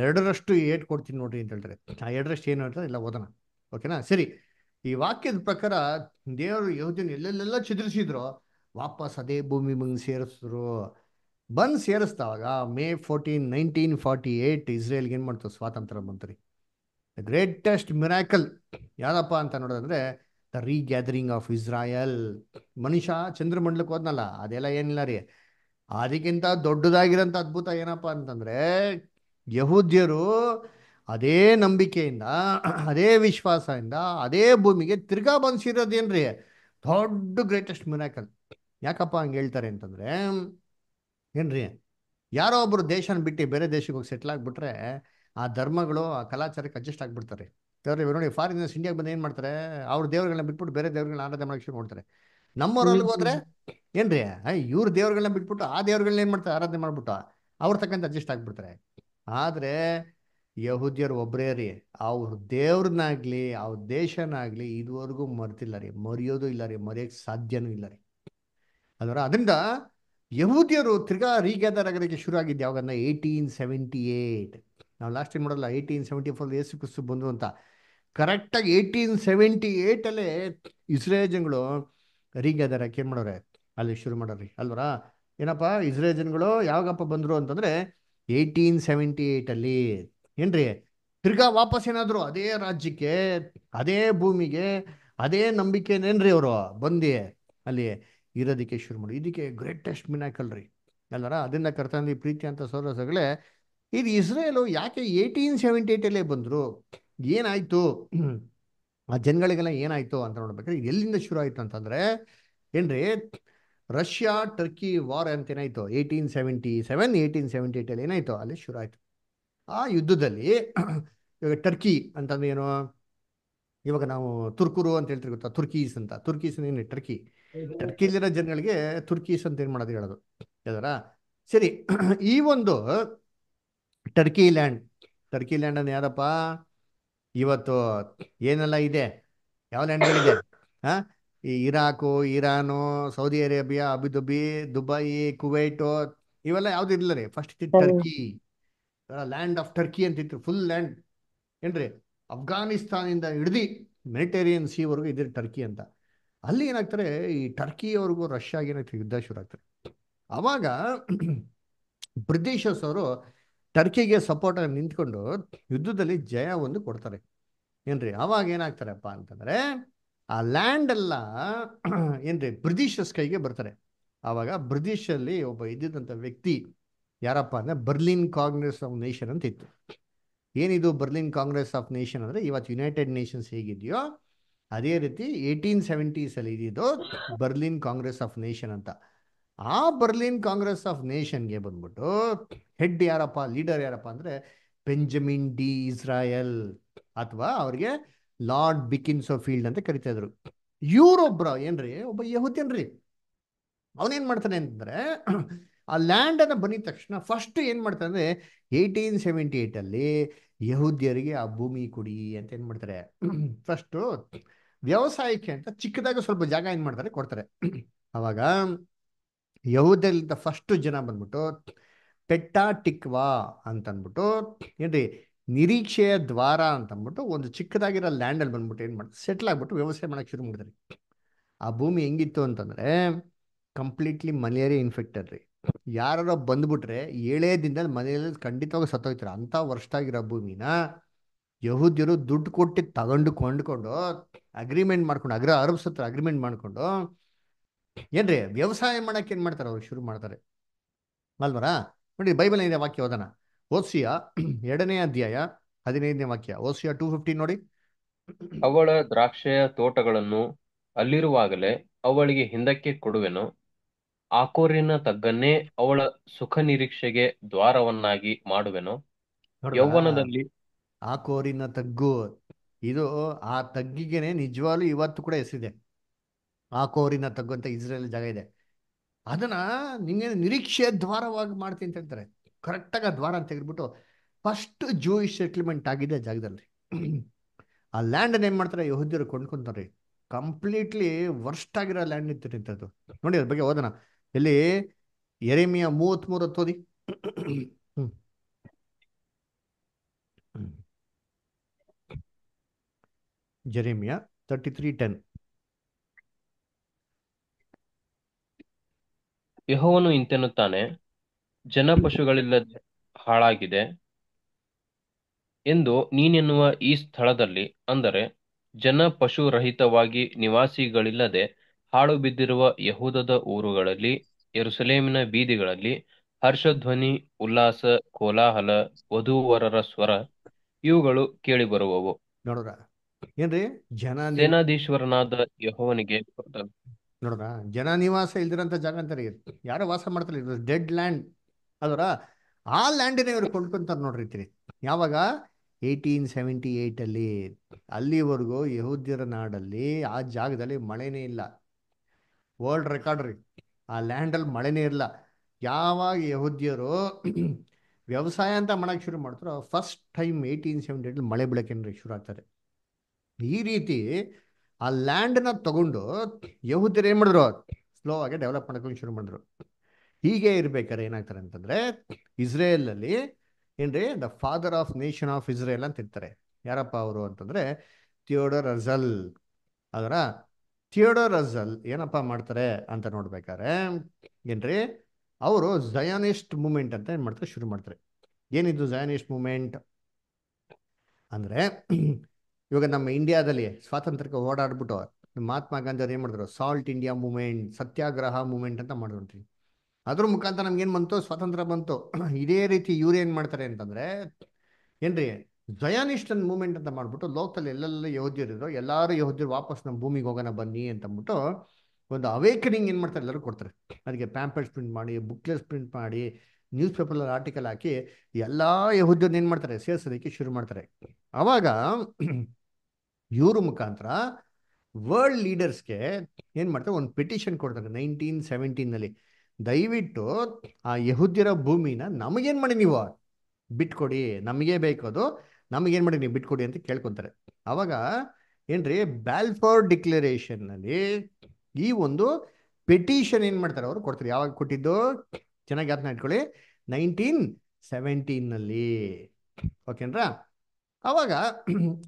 ಎರಡರಷ್ಟು ಏಟ್ ಕೊಡ್ತೀನಿ ನೋಡ್ರಿ ಅಂತ ಹೇಳ್ತಾರೆ ಆ ಎರಡರಷ್ಟು ಏನು ಹೇಳ್ತಾರೆ ಇಲ್ಲ ಓದೋಣ ಓಕೆನಾ ಸರಿ ಈ ವಾಕ್ಯದ ಪ್ರಕಾರ ದೇವರು ಯೋಜನೆ ಎಲ್ಲೆಲ್ಲೆಲ್ಲ ಚಿದ್ರಿಸಿದ್ರು ವಾಪಸ್ ಅದೇ ಭೂಮಿ ಬಂದು ಸೇರಿಸಿದ್ರು ಬಂದು ಸೇರಿಸ್ತಾವಾಗ May fourteen nineteen forty eight ಇಸ್ರೇಲ್ಗೆ ಏನು ಮಾಡ್ತಾವೆ ಸ್ವಾತಂತ್ರ್ಯ ಬಂತು ರೀ ದ ಗ್ರೇಟೆಸ್ಟ್ ಮಿರಾಕಲ್ ಯಾವುದಪ್ಪ ಅಂತ ನೋಡೋದಂದ್ರೆ the regathering of Israel ಮನುಷ್ಯ ಚಂದ್ರಮಂಡಲಕ್ಕೆ ಹೋದ್ನಲ್ಲ ಅದೆಲ್ಲ ಏನಿಲ್ಲ ರೀ ಅದಕ್ಕಿಂತ ದೊಡ್ಡದಾಗಿರೋಂಥ ಅದ್ಭುತ ಏನಪ್ಪ ಅಂತಂದರೆ ಯಹೂದ್ಯರು ಅದೇ ನಂಬಿಕೆಯಿಂದ ಅದೇ ವಿಶ್ವಾಸದಿಂದ ಅದೇ ಭೂಮಿಗೆ ತಿರ್ಗಾ ಏನ್ರಿ ದೊಡ್ಡ ಗ್ರೇಟೆಸ್ಟ್ ಮಿರಾಕಲ್ ಯಾಕಪ್ಪ ಹಂಗೆ ಹೇಳ್ತಾರೆ ಅಂತಂದರೆ ಏನ್ರಿ ಯಾರೋ ಒಬ್ಬರು ದೇಶನ ಬಿಟ್ಟು ಬೇರೆ ದೇಶಕ್ಕೆ ಹೋಗಿ ಸೆಟ್ಲ್ ಆಗಿಬಿಟ್ರೆ ಆ ಧರ್ಮಗಳು ಆ ಕಲಾಚಾರಕ್ಕೆ ಅಡ್ಜಸ್ಟ್ ಆಗಿಬಿಡ್ತಾರೆ ದೇವರು ಇವರು ನೋಡಿ ಫಾರಿನರ್ಸ್ ಇಂಡಿಯಾಗೆ ಬಂದು ಏನು ಮಾಡ್ತಾರೆ ಅವ್ರ ದೇವ್ರುಗಳನ್ನ ಬಿಟ್ಬಿಟ್ಟು ಬೇರೆ ದೇವರುಗಳನ್ನ ಆರಾಧನೆ ಮಾಡಕ್ಕೆ ಶುರು ಮಾಡ್ತಾರೆ ನಮ್ಮವರಲ್ಲಿ ಹೋದ್ರೆ ಏನ್ರಿ ಇವ್ರ ದೇವರುಗಳನ್ನ ಬಿಟ್ಬಿಟ್ಟು ಆ ದೇವರುಗಳನ್ನ ಏನು ಮಾಡ್ತಾರೆ ಆರಾಧನೆ ಮಾಡಿಬಿಟ್ಟು ಅವ್ರ ತಕ್ಕಂತ ಅಡ್ಜಸ್ಟ್ ಆಗಿಬಿಡ್ತಾರೆ ಆದರೆ ಯಹೂದ್ಯರು ಒಬ್ಬರೇ ರೀ ಅವ್ರ ದೇವ್ರನ್ನಾಗ್ಲಿ ಅವ್ರ ದೇಶನಾಗ್ಲಿ ಇದುವರೆಗೂ ಮರೆತಿಲ್ಲ ರೀ ಮರೆಯೋದು ಇಲ್ಲ ರೀ ಮರೆಯೋಕ್ಕೆ ಸಾಧ್ಯನೂ ಇಲ್ಲ ರೀ ಅದರ ಅದರಿಂದ ಯಹೂದಿಯರು ತಿರ್ಗಾ ರೀಗ್ಯಾದರ್ ಆಗೋದಕ್ಕೆ ಶುರು ಆಗಿದ್ದು ಯಾವಾಗಂದ್ರೆ ಏಯ್ಟೀನ್ ಸೆವೆಂಟಿ ಏಯ್ಟ್ ನಾವು ಲಾಸ್ಟ್ ಏನು ಮಾಡಲ್ಲ ಏಯ್ಟೀನ್ ಸೆವೆಂಟಿ ಫೋರ್ ಏಸು ಕ್ರಿಸ್ತು ಬಂದು ಅಂತ ಕರೆಕ್ಟಾಗಿ ಏಯ್ಟೀನ್ ಸೆವೆಂಟಿ ಏಯ್ಟಲ್ಲೇ ಇಸ್ರೇಲ್ ಜನಗಳು ರೀಗ್ಯಾದರಕ್ಕೆ ಏನು ಮಾಡೋರೆ ಅಲ್ಲಿ ಶುರು ಮಾಡೋರಿ ಅಲ್ವರ ಏನಪ್ಪ ಇಸ್ರೇಲ್ ಜನಗಳು ಯಾವಾಗಪ್ಪ ಬಂದರು ಅಂತಂದರೆ ಏಯ್ಟೀನ್ ಸೆವೆಂಟಿ ಏಯ್ಟಲ್ಲಿ ಏನ್ರಿ ತಿರ್ಗಾ ವಾಪಸ್ ಏನಾದರೂ ಅದೇ ರಾಜ್ಯಕ್ಕೆ ಅದೇ ಭೂಮಿಗೆ ಅದೇ ನಂಬಿಕೆ ರೀ ಅವರು ಬಂದಿ ಅಲ್ಲಿ ಇರೋದಕ್ಕೆ ಶುರು ಮಾಡಿ ಇದಕ್ಕೆ ಗ್ರೇಟೆಸ್ಟ್ ಮಿನಾಕಲ್ ರೀ ಅಲ್ವರ ಅದರಿಂದ ಕರ್ತಂದಿ ಪ್ರೀತಿ ಅಂತ ಸೌರಸಗಳೇ ಇದು ಇಸ್ರೇಲು ಯಾಕೆ ಏಯ್ಟೀನ್ ಸೆವೆಂಟಿ ಏಟಲ್ಲೇ ಬಂದರು ಏನಾಯಿತು ಆ ಜನಗಳಿಗೆಲ್ಲ ಏನಾಯಿತು ಅಂತ ನೋಡ್ಬೇಕಾದ್ರೆ ಎಲ್ಲಿಂದ ಶುರು ಆಯಿತು ಅಂತಂದರೆ ಏನ್ರಿ ರಷ್ಯಾ ಟರ್ಕಿ ವಾರ್ ಅಂತ ಏನಾಯಿತು eighteen seventy seven eighteen seventy ಏಟಲ್ಲಿ ಏನಾಯಿತು ಅಲ್ಲಿ ಶುರು ಆಯಿತು ಆ ಯುದ್ಧದಲ್ಲಿ ಇವಾಗ ಟರ್ಕಿ ಅಂತಂದ್ರೆ ಏನು ಇವಾಗ ನಾವು ತುರ್ಕುರು ಅಂತ ಹೇಳ್ತೀವಿ ಗೊತ್ತಾ ತುರ್ಕೀಸ್ ಅಂತ ತುರ್ಕೀಸ್ ಏನು ಟರ್ಕಿ ಟರ್ಕಿಲಿರೋ ಜನಗಳಿಗೆ ತುರ್ಕೀಸ್ ಅಂತ ಏನು ಮಾಡೋದು ಹೇಳೋದು ಯಾವ್ದಾರ ಸರಿ ಈ ಒಂದು ಟರ್ಕಿ ಲ್ಯಾಂಡ್ ಟರ್ಕಿ ಲ್ಯಾಂಡ್ ಅನ್ನು ಯಾರಪ್ಪ ಇವತ್ತು ಏನೆಲ್ಲ ಇದೆ ಯಾವ ಲ್ಯಾಂಡ್ಗಳಿದೆ ಹಾ ಈ Iraq Iran Saudi Arabia Abu Dhabi Dubai Kuwait ಇವೆಲ್ಲ ಯಾವ್ದು ಇರ್ಲಿಲ್ಲ ರೀ first Turkey land of Turkey ಅಂತ ಇತ್ತು ಫುಲ್ ಲ್ಯಾಂಡ್ ಏನ್ರಿ ಅಫ್ಘಾನಿಸ್ತಾನಿಂದ ಹಿಡ್ದು ಮೆಡಿಟೇರಿಯನ್ ಸೀವರೆಗೂ ಇದ್ರ ಟರ್ಕಿ ಅಂತ ಅಲ್ಲಿ ಏನಾಗ್ತಾರೆ ಈ ಟರ್ಕಿಯವ್ರಿಗೂ ರಷ್ಯಾಗೆ ಏನಾಗ್ತಾರೆ ಯುದ್ಧ ಶುರು ಆಗ್ತಾರೆ ಅವಾಗ ಬ್ರಿಟಿಷರ್ಸ್ ಅವರು ಟರ್ಕಿಗೆ ಆಗಿ ನಿಂತ್ಕೊಂಡು ಯುದ್ಧದಲ್ಲಿ ಜಯ ಒಂದು ಕೊಡ್ತಾರೆ ಏನ್ರಿ ಅವಾಗ ಏನಾಗ್ತಾರಪ್ಪ ಅಂತಂದ್ರೆ ಆ ಲ್ಯಾಂಡ್ ಎಲ್ಲ ಏನ್ರಿ ಬ್ರಿಟಿಷಸ್ ಕೈಗೆ ಬರ್ತಾರೆ ಆವಾಗ ಬ್ರಿಟಿಷಲ್ಲಿ ಒಬ್ಬ ಇದ್ದಿದ್ದಂಥ ವ್ಯಕ್ತಿ ಯಾರಪ್ಪ ಅಂದ್ರೆ ಬರ್ಲಿನ್ ಕಾಂಗ್ರೆಸ್ ಆಫ್ ನೇಷನ್ ಅಂತ ಇತ್ತು ಏನಿದು ಬರ್ಲಿನ್ ಕಾಂಗ್ರೆಸ್ ಆಫ್ ನೇಷನ್ ಅಂದ್ರೆ ಇವತ್ತು ಯುನೈಟೆಡ್ ನೇಷನ್ಸ್ ಹೇಗಿದೆಯೋ ಅದೇ ರೀತಿ ಏಯ್ಟೀನ್ ಸೆವೆಂಟೀಸಲ್ಲಿ ಇದ್ದಿದ್ದು ಬರ್ಲಿನ್ ಕಾಂಗ್ರೆಸ್ ಆಫ್ ನೇಷನ್ ಅಂತ ಆ ಬರ್ಲಿನ್ ಕಾಂಗ್ರೆಸ್ ಆಫ್ ನೇಷನ್ಗೆ ಬಂದ್ಬಿಟ್ಟು ಹೆಡ್ ಯಾರಪ್ಪ ಲೀಡರ್ ಯಾರಪ್ಪ ಅಂದರೆ ಬೆಂಜಮಿನ್ ಡಿ ಇಸ್ರಾಯಲ್ ಅಥವಾ ಅವ್ರಿಗೆ ಲಾರ್ಡ್ ಆಫ್ ಫೀಲ್ಡ್ ಅಂತ ಕರಿತಾ ಇದ್ರು ಇವರೊಬ್ರ ಏನ್ರಿ ಒಬ್ಬ ಯಹುದಿಯನ್ರಿ ಅವನೇನ್ ಮಾಡ್ತಾನೆ ಅಂತಂದ್ರೆ ಆ ಲ್ಯಾಂಡ್ ಅನ್ನ ಬಂದ ತಕ್ಷಣ ಫಸ್ಟ್ ಏನ್ ಮಾಡ್ತಾರೆ ಅಂದ್ರೆ ಏಯ್ಟೀನ್ ಸೆವೆಂಟಿ ಏಟ್ ಅಲ್ಲಿ ಯಹುದಿಯರಿಗೆ ಆ ಭೂಮಿ ಕೊಡಿ ಅಂತ ಏನ್ ಮಾಡ್ತಾರೆ ಫಸ್ಟ್ ವ್ಯವಸಾಯಕ್ಕೆ ಅಂತ ಚಿಕ್ಕದಾಗ ಸ್ವಲ್ಪ ಜಾಗ ಏನ್ ಮಾಡ್ತಾರೆ ಕೊಡ್ತಾರೆ ಅವಾಗ ಯಹೂದಲ್ಲಿದ್ದ ಫಸ್ಟ್ ಜನ ಬಂದ್ಬಿಟ್ಟು ಪೆಟ್ಟಾ ಟಿಕ್ವಾ ಅಂತಂದ್ಬಿಟ್ಟು ಏನ್ರಿ ನಿರೀಕ್ಷೆಯ ದ್ವಾರ ಅಂತಂದ್ಬಿಟ್ಟು ಒಂದು ಚಿಕ್ಕದಾಗಿರೋ ಲ್ಯಾಂಡಲ್ಲಿ ಬಂದ್ಬಿಟ್ಟು ಏನು ಮಾಡ್ತಾರೆ ಸೆಟ್ಲ್ ಆಗ್ಬಿಟ್ಟು ವ್ಯವಸಾಯ ಮಾಡೋಕ್ಕೆ ಶುರು ಮಾಡಿದ್ರಿ ಆ ಭೂಮಿ ಹೆಂಗಿತ್ತು ಅಂತಂದರೆ ಕಂಪ್ಲೀಟ್ಲಿ ಮಲೇರಿಯಾ ಇನ್ಫೆಕ್ಟೆಡ್ ರೀ ಯಾರೋ ಬಂದ್ಬಿಟ್ರೆ ಏಳೇ ದಿನದಲ್ಲಿ ಮನೆಯಲ್ಲಿ ಖಂಡಿತವಾಗಿ ಸತ್ತೋಗ್ತಾರೆ ಅಂಥ ವರ್ಷದಾಗಿರೋ ಭೂಮಿನ ಯಹೂದ್ಯರು ದುಡ್ಡು ಕೊಟ್ಟು ತಗೊಂಡು ಕೊಂಡ್ಕೊಂಡು ಅಗ್ರಿಮೆಂಟ್ ಮಾಡ್ಕೊಂಡು ಅಗ್ರ ಅರಬ್ಸತ್ರ ಅಗ್ರಿಮೆಂಟ್ ಮಾಡಿಕೊಂಡು ಏನ್ರಿ ವ್ಯವಸಾಯ ಮಾಡಕ್ಕೆ ಏನು ಮಾಡ್ತಾರೆ ಅವ್ರು ಶುರು ಮಾಡ್ತಾರೆ ಅಲ್ವರ ನೋಡಿ ಏನಿದೆ ವಾಕ್ಯ ಓದೋಣ ಓಸಿಯ ಎರಡನೇ ಅಧ್ಯಾಯ ಹದಿನೈದನೇ ವಾಕ್ಯ ಓಸಿಯ ಟೂ ಫಿಫ್ಟಿ ನೋಡಿ ಅವಳ ದ್ರಾಕ್ಷೆಯ ತೋಟಗಳನ್ನು ಅಲ್ಲಿರುವಾಗಲೇ ಅವಳಿಗೆ ಹಿಂದಕ್ಕೆ ಕೊಡುವೆನು ಆಕೋರಿನ ತಗ್ಗನ್ನೇ ಅವಳ ಸುಖ ನಿರೀಕ್ಷೆಗೆ ದ್ವಾರವನ್ನಾಗಿ ಮಾಡುವೆನು ಯೌವನದಲ್ಲಿ ಆಕೋರಿನ ತಗ್ಗು ಇದು ಆ ತಗ್ಗಿಗೆನೆ ನಿಜವಾಗ್ಲೂ ಇವತ್ತು ಕೂಡ ಹೆಸರಿದೆ ಆ ಕೋರಿನ ತಗ್ಗುವಂಥ ಇಸ್ರೇಲ್ ಜಾಗ ಇದೆ ಅದನ್ನು ನಿಮಗೆ ನಿರೀಕ್ಷೆ ದ್ವಾರವಾಗಿ ಮಾಡ್ತೀನಿ ಅಂತ ಹೇಳ್ತಾರೆ ಕರೆಕ್ಟಾಗಿ ಆ ದ್ವಾರ ಅಂತ ತೆಗೆದ್ಬಿಟ್ಟು ಫಸ್ಟ್ ಜೂಯಿಶ್ ಸೆಟ್ಲ್ಮೆಂಟ್ ಆಗಿದೆ ಜಾಗದಲ್ಲಿ ಆ ಲ್ಯಾಂಡ್ ಏನು ಮಾಡ್ತಾರೆ ಯಹೋದ್ಯರು ಕೊಂಡ್ಕೊಂತಾರೆ ಕಂಪ್ಲೀಟ್ಲಿ ವರ್ಸ್ಟ್ ಆಗಿರೋ ಲ್ಯಾಂಡ್ ಇತ್ತು ಅಂತದ್ದು ನೋಡಿ ಅದ್ರ ಬಗ್ಗೆ ಓದೋಣ ಇಲ್ಲಿ ಎರೆಮಿಯ ಮೂವತ್ತ್ಮೂರು ಹತ್ತೋದಿ ಜೆರೆಮಿಯಾ ತರ್ಟಿ ತ್ರೀ ಟೆನ್ ಯಹೋವನು ಇಂತೆನ್ನುತ್ತಾನೆ ಜನ ಪಶುಗಳಿಲ್ಲದೆ ಹಾಳಾಗಿದೆ ಎಂದು ನೀನೆನ್ನುವ ಈ ಸ್ಥಳದಲ್ಲಿ ಅಂದರೆ ಜನ ರಹಿತವಾಗಿ ನಿವಾಸಿಗಳಿಲ್ಲದೆ ಹಾಳು ಬಿದ್ದಿರುವ ಯಹೂದದ ಊರುಗಳಲ್ಲಿ ಯರುಸಲೇಮಿನ ಬೀದಿಗಳಲ್ಲಿ ಹರ್ಷಧ್ವನಿ ಉಲ್ಲಾಸ ಕೋಲಾಹಲ ವಧುವರರ ಸ್ವರ ಇವುಗಳು ಕೇಳಿಬರುವವು ಏನ್ರಿ ಯಹೋವನಿಗೆ ನೋಡೋಣ ಜನ ನಿವಾಸ ಇಲ್ದಿರೋಂಥ ಜಾಗ ಅಂತಾರೆ ಯಾರು ವಾಸ ಮಾಡ್ತಾರೆ ಇದ್ರ ಡೆಡ್ ಲ್ಯಾಂಡ್ ಅದರ ಆ ಲ್ಯಾಂಡಿನ ಇವ್ರು ಕೊಂಡ್ಕೊಂತಾರೆ ನೋಡ್ರಿ ತಿರಿ ಯಾವಾಗ ಏಯ್ಟೀನ್ ಸೆವೆಂಟಿ ಏಯ್ಟಲ್ಲಿ ಅಲ್ಲಿವರೆಗೂ ಯಹೂದ್ಯರ ನಾಡಲ್ಲಿ ಆ ಜಾಗದಲ್ಲಿ ಮಳೆನೇ ಇಲ್ಲ ವರ್ಲ್ಡ್ ರೆಕಾರ್ಡ್ ರೀ ಆ ಲ್ಯಾಂಡಲ್ಲಿ ಮಳೆನೇ ಇಲ್ಲ ಯಾವಾಗ ಯಹೂದ್ಯರು ವ್ಯವಸಾಯ ಅಂತ ಮಾಡೋಕ್ಕೆ ಶುರು ಮಾಡ್ತಾರೋ ಫಸ್ಟ್ ಟೈಮ್ ಏಯ್ಟೀನ್ ಸೆವೆಂಟಿ ಏಟಲ್ಲಿ ಮಳೆ ಬೆಳಕೇನ್ರಿ ಶುರು ಆಗ್ತಾರೆ ಈ ರೀತಿ ಆ ಲ್ಯಾಂಡ್ನ ತಗೊಂಡು ಯಹೂದ್ಯರು ಏನು ಮಾಡಿದ್ರು ಸ್ಲೋ ಆಗಿ ಡೆವಲಪ್ ಮಾಡ್ಕೊಂಡು ಶುರು ಮಾಡಿದ್ರು ಹೀಗೆ ಇರ್ಬೇಕಾರೆ ಏನಾಗ್ತಾರೆ ಅಂತಂದರೆ ಇಸ್ರೇಲಲ್ಲಿ ಏನ್ರಿ the father of nation of Israel ಅಂತ ಇರ್ತಾರೆ ಯಾರಪ್ಪ ಅವರು ಅಂತಂದರೆ ಥಿಯೋಡರ್ ಅಜಲ್ ಅದರ ಥಿಯೋಡರ್ ಅಜಲ್ ಏನಪ್ಪ ಮಾಡ್ತಾರೆ ಅಂತ ನೋಡ್ಬೇಕಾರೆ ಏನ್ರಿ ಅವರು ಜಯಾನಿಸ್ಟ್ ಮೂಮೆಂಟ್ ಅಂತ ಏನು ಮಾಡ್ತಾರೆ ಶುರು ಮಾಡ್ತಾರೆ ಏನಿದು ಝಯಾನಿಸ್ಟ್ ಮೂಮೆಂಟ್ ಅಂದರೆ ಇವಾಗ ನಮ್ಮ ಇಂಡಿಯಾದಲ್ಲಿ ಸ್ವಾತಂತ್ರ್ಯಕ್ಕೆ ಓಡಾಡ್ಬಿಟ್ಟು ಮಹಾತ್ಮ ಗಾಂಧಿ ಏನು ಮಾಡಿದ್ರು salt India movement Satyagraha movement ಅಂತ ಮಾಡಿದ್ರಿ ಅದ್ರ ಮುಖಾಂತರ ನಮ್ಗೇನು ಬಂತು ಸ್ವಾತಂತ್ರ್ಯ ಬಂತು ಇದೇ ರೀತಿ ಇವ್ರು ಏನು ಮಾಡ್ತಾರೆ ಅಂತಂದರೆ ಏನ್ರಿ ಜಯಾನಿಸ್ಟನ್ ಮೂವ್ಮೆಂಟ್ ಅಂತ ಮಾಡಿಬಿಟ್ಟು ಲೋಕದಲ್ಲಿ ಎಲ್ಲೆಲ್ಲ ಇದ್ರು ಎಲ್ಲರೂ ಯೋಧರು ವಾಪಸ್ ನಮ್ಮ ಭೂಮಿಗೆ ಹೋಗೋಣ ಬನ್ನಿ ಅಂತಂದ್ಬಿಟ್ಟು ಒಂದು ಅವೇಕನಿಂಗ್ ಏನು ಮಾಡ್ತಾರೆ ಎಲ್ಲರೂ ಕೊಡ್ತಾರೆ ಅದಕ್ಕೆ ಪ್ಯಾಂಪರ್ಸ್ ಪ್ರಿಂಟ್ ಮಾಡಿ ಬುಕ್ಲೆಸ್ ಪ್ರಿಂಟ್ ಮಾಡಿ ನ್ಯೂಸ್ ಪೇಪರಲ್ಲಿ ಆರ್ಟಿಕಲ್ ಹಾಕಿ ಎಲ್ಲ ಯಹೋದ್ಯವ್ರನ್ನ ಏನು ಮಾಡ್ತಾರೆ ಸೇರಿಸೋದಕ್ಕೆ ಶುರು ಮಾಡ್ತಾರೆ ಆವಾಗ ಇವ್ರ ಮುಖಾಂತರ ವರ್ಲ್ಡ್ ಲೀಡರ್ಸ್ಗೆ ಏನು ಮಾಡ್ತಾರೆ ಒಂದು ಪಿಟಿಷನ್ ಕೊಡ್ತಾರೆ ನೈನ್ಟೀನ್ ಅಲ್ಲಿ ದಯವಿಟ್ಟು ಆ ಯಹುದ್ಯರ ಭೂಮಿನ ನಮಗೇನ್ ಮಾಡಿ ನೀವು ಬಿಟ್ಕೊಡಿ ನಮಗೆ ಬೇಕು ಅದು ನಮಗೇನು ಮಾಡಿ ನೀವು ಬಿಟ್ಕೊಡಿ ಅಂತ ಕೇಳ್ಕೊತಾರೆ ಅವಾಗ ಏನ್ರಿ ಡಿಕ್ಲರೇಷನ್ ಡಿಕ್ಲರೇಷನ್ನಲ್ಲಿ ಈ ಒಂದು ಪೆಟಿಷನ್ ಏನು ಮಾಡ್ತಾರೆ ಅವರು ಕೊಡ್ತಾರೆ ಯಾವಾಗ ಕೊಟ್ಟಿದ್ದು ಚೆನ್ನಾಗಿ ಜ್ಞಾಪನ ಇಟ್ಕೊಳ್ಳಿ ನೈನ್ಟೀನ್ ಅಲ್ಲಿ ಓಕೆನ್ರಾ ಅವಾಗ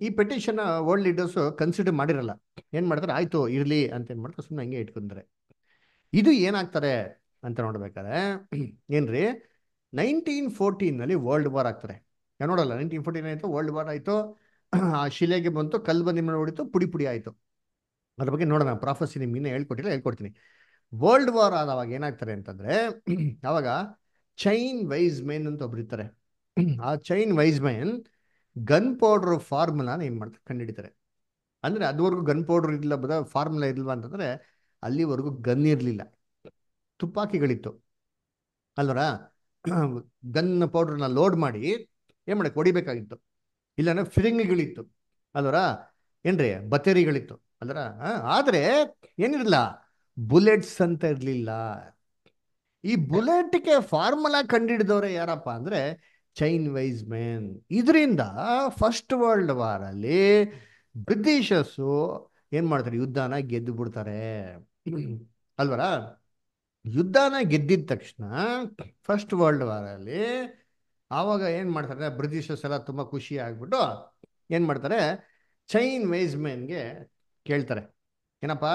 ಈ ಪೆಟಿಷನ್ ವರ್ಲ್ಡ್ ಲೀಡರ್ಸ್ ಕನ್ಸಿಡರ್ ಮಾಡಿರಲ್ಲ ಏನು ಮಾಡ್ತಾರೆ ಆಯ್ತು ಇರಲಿ ಅಂತ ಏನು ಮಾಡ್ತಾರೆ ಸುಮ್ಮನೆ ಹಂಗೆ ಇಟ್ಕೊಂಡ್ರೆ ಇದು ಏನಾಗ್ತಾರೆ ಅಂತ ನೋಡ್ಬೇಕಾದ್ರೆ ಏನ್ರಿ ನೈನ್ಟೀನ್ ಫೋರ್ಟೀನಲ್ಲಿ ವರ್ಲ್ಡ್ ವಾರ್ ಆಗ್ತಾರೆ ನೋಡಲ್ಲ ನೈನ್ಟೀನ್ ಫೋರ್ಟೀನ್ ಆಯ್ತು ವರ್ಲ್ಡ್ ವಾರ್ ಆಯಿತು ಆ ಶಿಲೆಗೆ ಬಂತು ಕಲ್ಲು ಬಂದು ಹೊಡಿತು ಪುಡಿ ಪುಡಿ ಆಯಿತು ಅದ್ರ ಬಗ್ಗೆ ನೋಡೋಣ ಪ್ರಾಫೆಸಿ ನಿಮ್ಗೆ ಇನ್ನೂ ಹೇಳ್ಕೊಟ್ಟಿಲ್ಲ ಹೇಳ್ಕೊಡ್ತೀನಿ ವರ್ಲ್ಡ್ ವಾರ್ ಆದವಾಗ ಏನಾಗ್ತಾರೆ ಅಂತಂದ್ರೆ ಅವಾಗ ಚೈನ್ ವೈಸ್ ಮೆನ್ ಅಂತ ಒಬ್ರು ಇರ್ತಾರೆ ಆ Chaim Weizmann gunpowder ಫಾರ್ಮುಲಾನ ಏನು ಮಾಡ್ತಾರೆ ಕಂಡುಹಿಡಿತಾರೆ ಅಂದರೆ ಅದುವರೆಗೂ ಗನ್ ಪೌಡ್ರ್ ಇರಲಿಲ್ಲ ಬದ ಫಾರ್ಮುಲಾ ಇರಲಿಲ್ಲ ಅಂತಂದರೆ ಅಲ್ಲಿವರೆಗೂ ಗನ್ ಇರಲಿಲ್ಲ ತುಪ್ಪಾಕಿಗಳಿತ್ತು ಅಲ್ವರ ಗನ್ ಪೌಡ್ರನ್ನ ಲೋಡ್ ಮಾಡಿ ಏನು ಮಾಡಕ್ಕೆ ಹೊಡಿಬೇಕಾಗಿತ್ತು ಇಲ್ಲಾಂದ್ರೆ ಫಿರಿಂಗಿಗಳಿತ್ತು ಅಲ್ವರ ಏನ್ರಿ ಬತೇರಿಗಳಿತ್ತು ಅಲ್ವರ ಆದರೆ ಏನಿರಲಿಲ್ಲ ಬುಲೆಟ್ಸ್ ಅಂತ ಇರಲಿಲ್ಲ ಈ ಬುಲೆಟ್ಗೆ ಫಾರ್ಮುಲಾ ಕಂಡು ಹಿಡಿದವ್ರೆ ಯಾರಪ್ಪ ಅಂದರೆ ಚೈನ್ ವೈಸ್ ಮ್ಯಾನ್ ಇದರಿಂದ ಫಸ್ಟ್ ವರ್ಲ್ಡ್ ವಾರಲ್ಲಿ ಬ್ರಿಟಿಷಸ್ಸು ಏನು ಮಾಡ್ತಾರೆ ಯುದ್ಧನ ಗೆದ್ದು ಬಿಡ್ತಾರೆ ಅಲ್ವರ ಯುದ್ಧನ ಗೆದ್ದಿದ ತಕ್ಷಣ ಫಸ್ಟ್ ವರ್ಲ್ಡ್ ವಾರಲ್ಲಿ ಆವಾಗ ಏನು ಮಾಡ್ತಾರೆ ಬ್ರಿಟಿಷಸ್ ಎಲ್ಲ ತುಂಬ ಖುಷಿ ಆಗ್ಬಿಟ್ಟು ಏನು ಮಾಡ್ತಾರೆ ಚೈನ್ ವೈಸ್ ಮ್ಯಾನ್ಗೆ ಕೇಳ್ತಾರೆ ಏನಪ್ಪ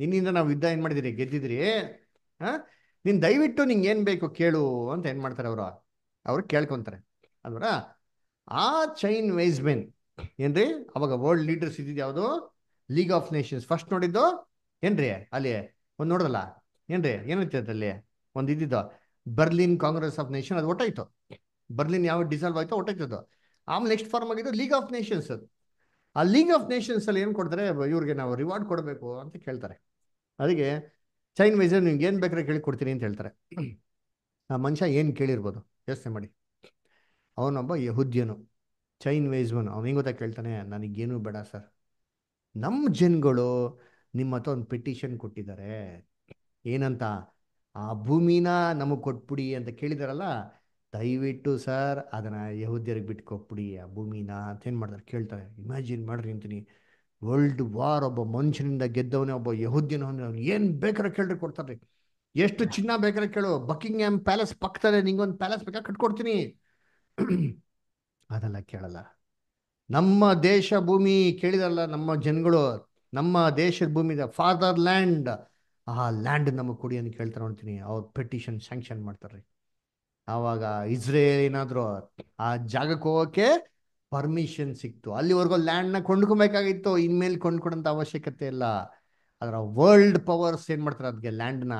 ನಿನ್ನಿಂದ ನಾವು ಯುದ್ಧ ಏನು ಮಾಡಿದಿರಿ ಗೆದ್ದಿದ್ರಿ ಹಾಂ ನೀನು ದಯವಿಟ್ಟು ನಿಂಗೆ ಏನು ಬೇಕು ಕೇಳು ಅಂತ ಏನು ಮಾಡ್ತಾರೆ ಅವರು ಅವ್ರು ಕೇಳ್ಕೊಂತಾರೆ ಅಲ್ವರ ಆ ಚೈನ್ ವೈಸ್ ಏನ್ರಿ ಅವಾಗ ವರ್ಲ್ಡ್ ಲೀಡರ್ಸ್ ಇದ್ದಿದ್ದು ಯಾವುದು ಲೀಗ್ ಆಫ್ ನೇಷನ್ಸ್ ಫಸ್ಟ್ ನೋಡಿದ್ದು ಏನ್ರಿ ಅಲ್ಲಿ ಒಂದು ನೋಡ್ದಲ್ಲ ಏನ್ರಿ ಏನೈತೆ ಅಲ್ಲಿ ಒಂದು ಇದ್ದಿದ್ದು ಬರ್ಲಿನ್ ಕಾಂಗ್ರೆಸ್ ಆಫ್ ನೇಷನ್ ಅದು ಒಟ್ಟಾಯ್ತು ಬರ್ಲಿನ್ ಯಾವ ಡಿಸಾಲ್ವ್ ಆಯ್ತು ಅದು ಆಮೇಲೆ ನೆಕ್ಸ್ಟ್ ಫಾರ್ಮ್ ಆಗಿದ್ದು ಲೀಗ್ ಆಫ್ ನೇಷನ್ಸ್ ಅದು ಆ ಲೀಗ್ ಆಫ್ ನೇಷನ್ಸ್ ಅಲ್ಲಿ ಏನು ಕೊಡ್ತಾರೆ ಇವ್ರಿಗೆ ನಾವು ರಿವಾರ್ಡ್ ಕೊಡಬೇಕು ಅಂತ ಕೇಳ್ತಾರೆ ಅದಕ್ಕೆ ಚೈನ್ ವೈಸ್ ನಿಮ್ಗೆ ಏನು ಬೇಕಾದ್ರೆ ಕೇಳಿ ಕೊಡ್ತೀನಿ ಅಂತ ಹೇಳ್ತಾರೆ ಆ ಮನುಷ್ಯ ಏನು ಕೇಳಿರ್ಬೋದು ಯೋಚನೆ ಮಾಡಿ ಅವನೊಬ್ಬ ಯಹುದ್ಯನು ಚೈನ್ ವೇಸ್ವನು ಅವನಿಗೆ ಗೊತ್ತಾ ಕೇಳ್ತಾನೆ ನನಗೇನು ಬೇಡ ಸರ್ ನಮ್ಮ ಜನಗಳು ನಿಮ್ಮ ಹತ್ರ ಒಂದು ಪಿಟಿಷನ್ ಕೊಟ್ಟಿದ್ದಾರೆ ಏನಂತ ಆ ಭೂಮಿನ ನಮಗೆ ಕೊಟ್ಬಿಡಿ ಅಂತ ಕೇಳಿದಾರಲ್ಲ ದಯವಿಟ್ಟು ಸರ್ ಅದನ್ನು ಯಹುದ್ಯರಿಗೆ ಬಿಟ್ಟು ಕೊಟ್ಬಿಡಿ ಆ ಭೂಮಿನ ಅಂತ ಏನು ಮಾಡ್ತಾರೆ ಕೇಳ್ತಾರೆ ಇಮ್ಯಾಜಿನ್ ಮಾಡ್ರಿ ಅಂತೀನಿ ವರ್ಲ್ಡ್ ವಾರ್ ಒಬ್ಬ ಮನುಷ್ಯನಿಂದ ಗೆದ್ದವನೇ ಒಬ್ಬ ಯಹುದ್ಯನ ಏನು ಬೇಕಾದ್ರೆ ಕೇಳ್ರಿ ಕೊಡ್ತಾರೆ ಎಷ್ಟು ಚಿನ್ನ ಬೇಕಾದ್ರೆ ಕೇಳು ಬಕಿಂಗ್ಹ್ಯಾಮ್ ಪ್ಯಾಲೇಸ್ ಪಕ್ಕದಲ್ಲೇ ನಿಂಗೊಂದು ಪ್ಯಾಲೇಸ್ ಬೇಕಾ ಕಟ್ಕೊಡ್ತೀನಿ ಅದೆಲ್ಲ ಕೇಳಲ್ಲ ನಮ್ಮ ದೇಶ ಭೂಮಿ ಕೇಳಿದಲ್ಲ ನಮ್ಮ ಜನಗಳು ನಮ್ಮ ದೇಶದ ಭೂಮಿದ ಫಾದರ್ ಲ್ಯಾಂಡ್ ಆ ಲ್ಯಾಂಡ್ ನಮಗೆ ಕೊಡಿ ಅಂತ ಕೇಳ್ತಾ ನೋಡ್ತೀನಿ ಅವ್ರು ಪೆಟಿಷನ್ ಸ್ಯಾಂಕ್ಷನ್ ಮಾಡ್ತಾರೆ ಆವಾಗ ಇಸ್ರೇಲ್ ಏನಾದರೂ ಆ ಜಾಗಕ್ಕೆ ಹೋಗೋಕ್ಕೆ ಪರ್ಮಿಷನ್ ಸಿಕ್ತು ಅಲ್ಲಿವರೆಗೂ ನ ಕೊಂಡ್ಕೊಬೇಕಾಗಿತ್ತು ಇನ್ಮೇಲೆ ಕೊಂಡ್ಕೊಡೋಂಥ ಅವಶ್ಯಕತೆ ಇಲ್ಲ ಅದರ ವರ್ಲ್ಡ್ ಪವರ್ಸ್ ಏನು ಮಾಡ್ತಾರೆ ಅದಕ್ಕೆ ಲ್ಯಾಂಡ್ನ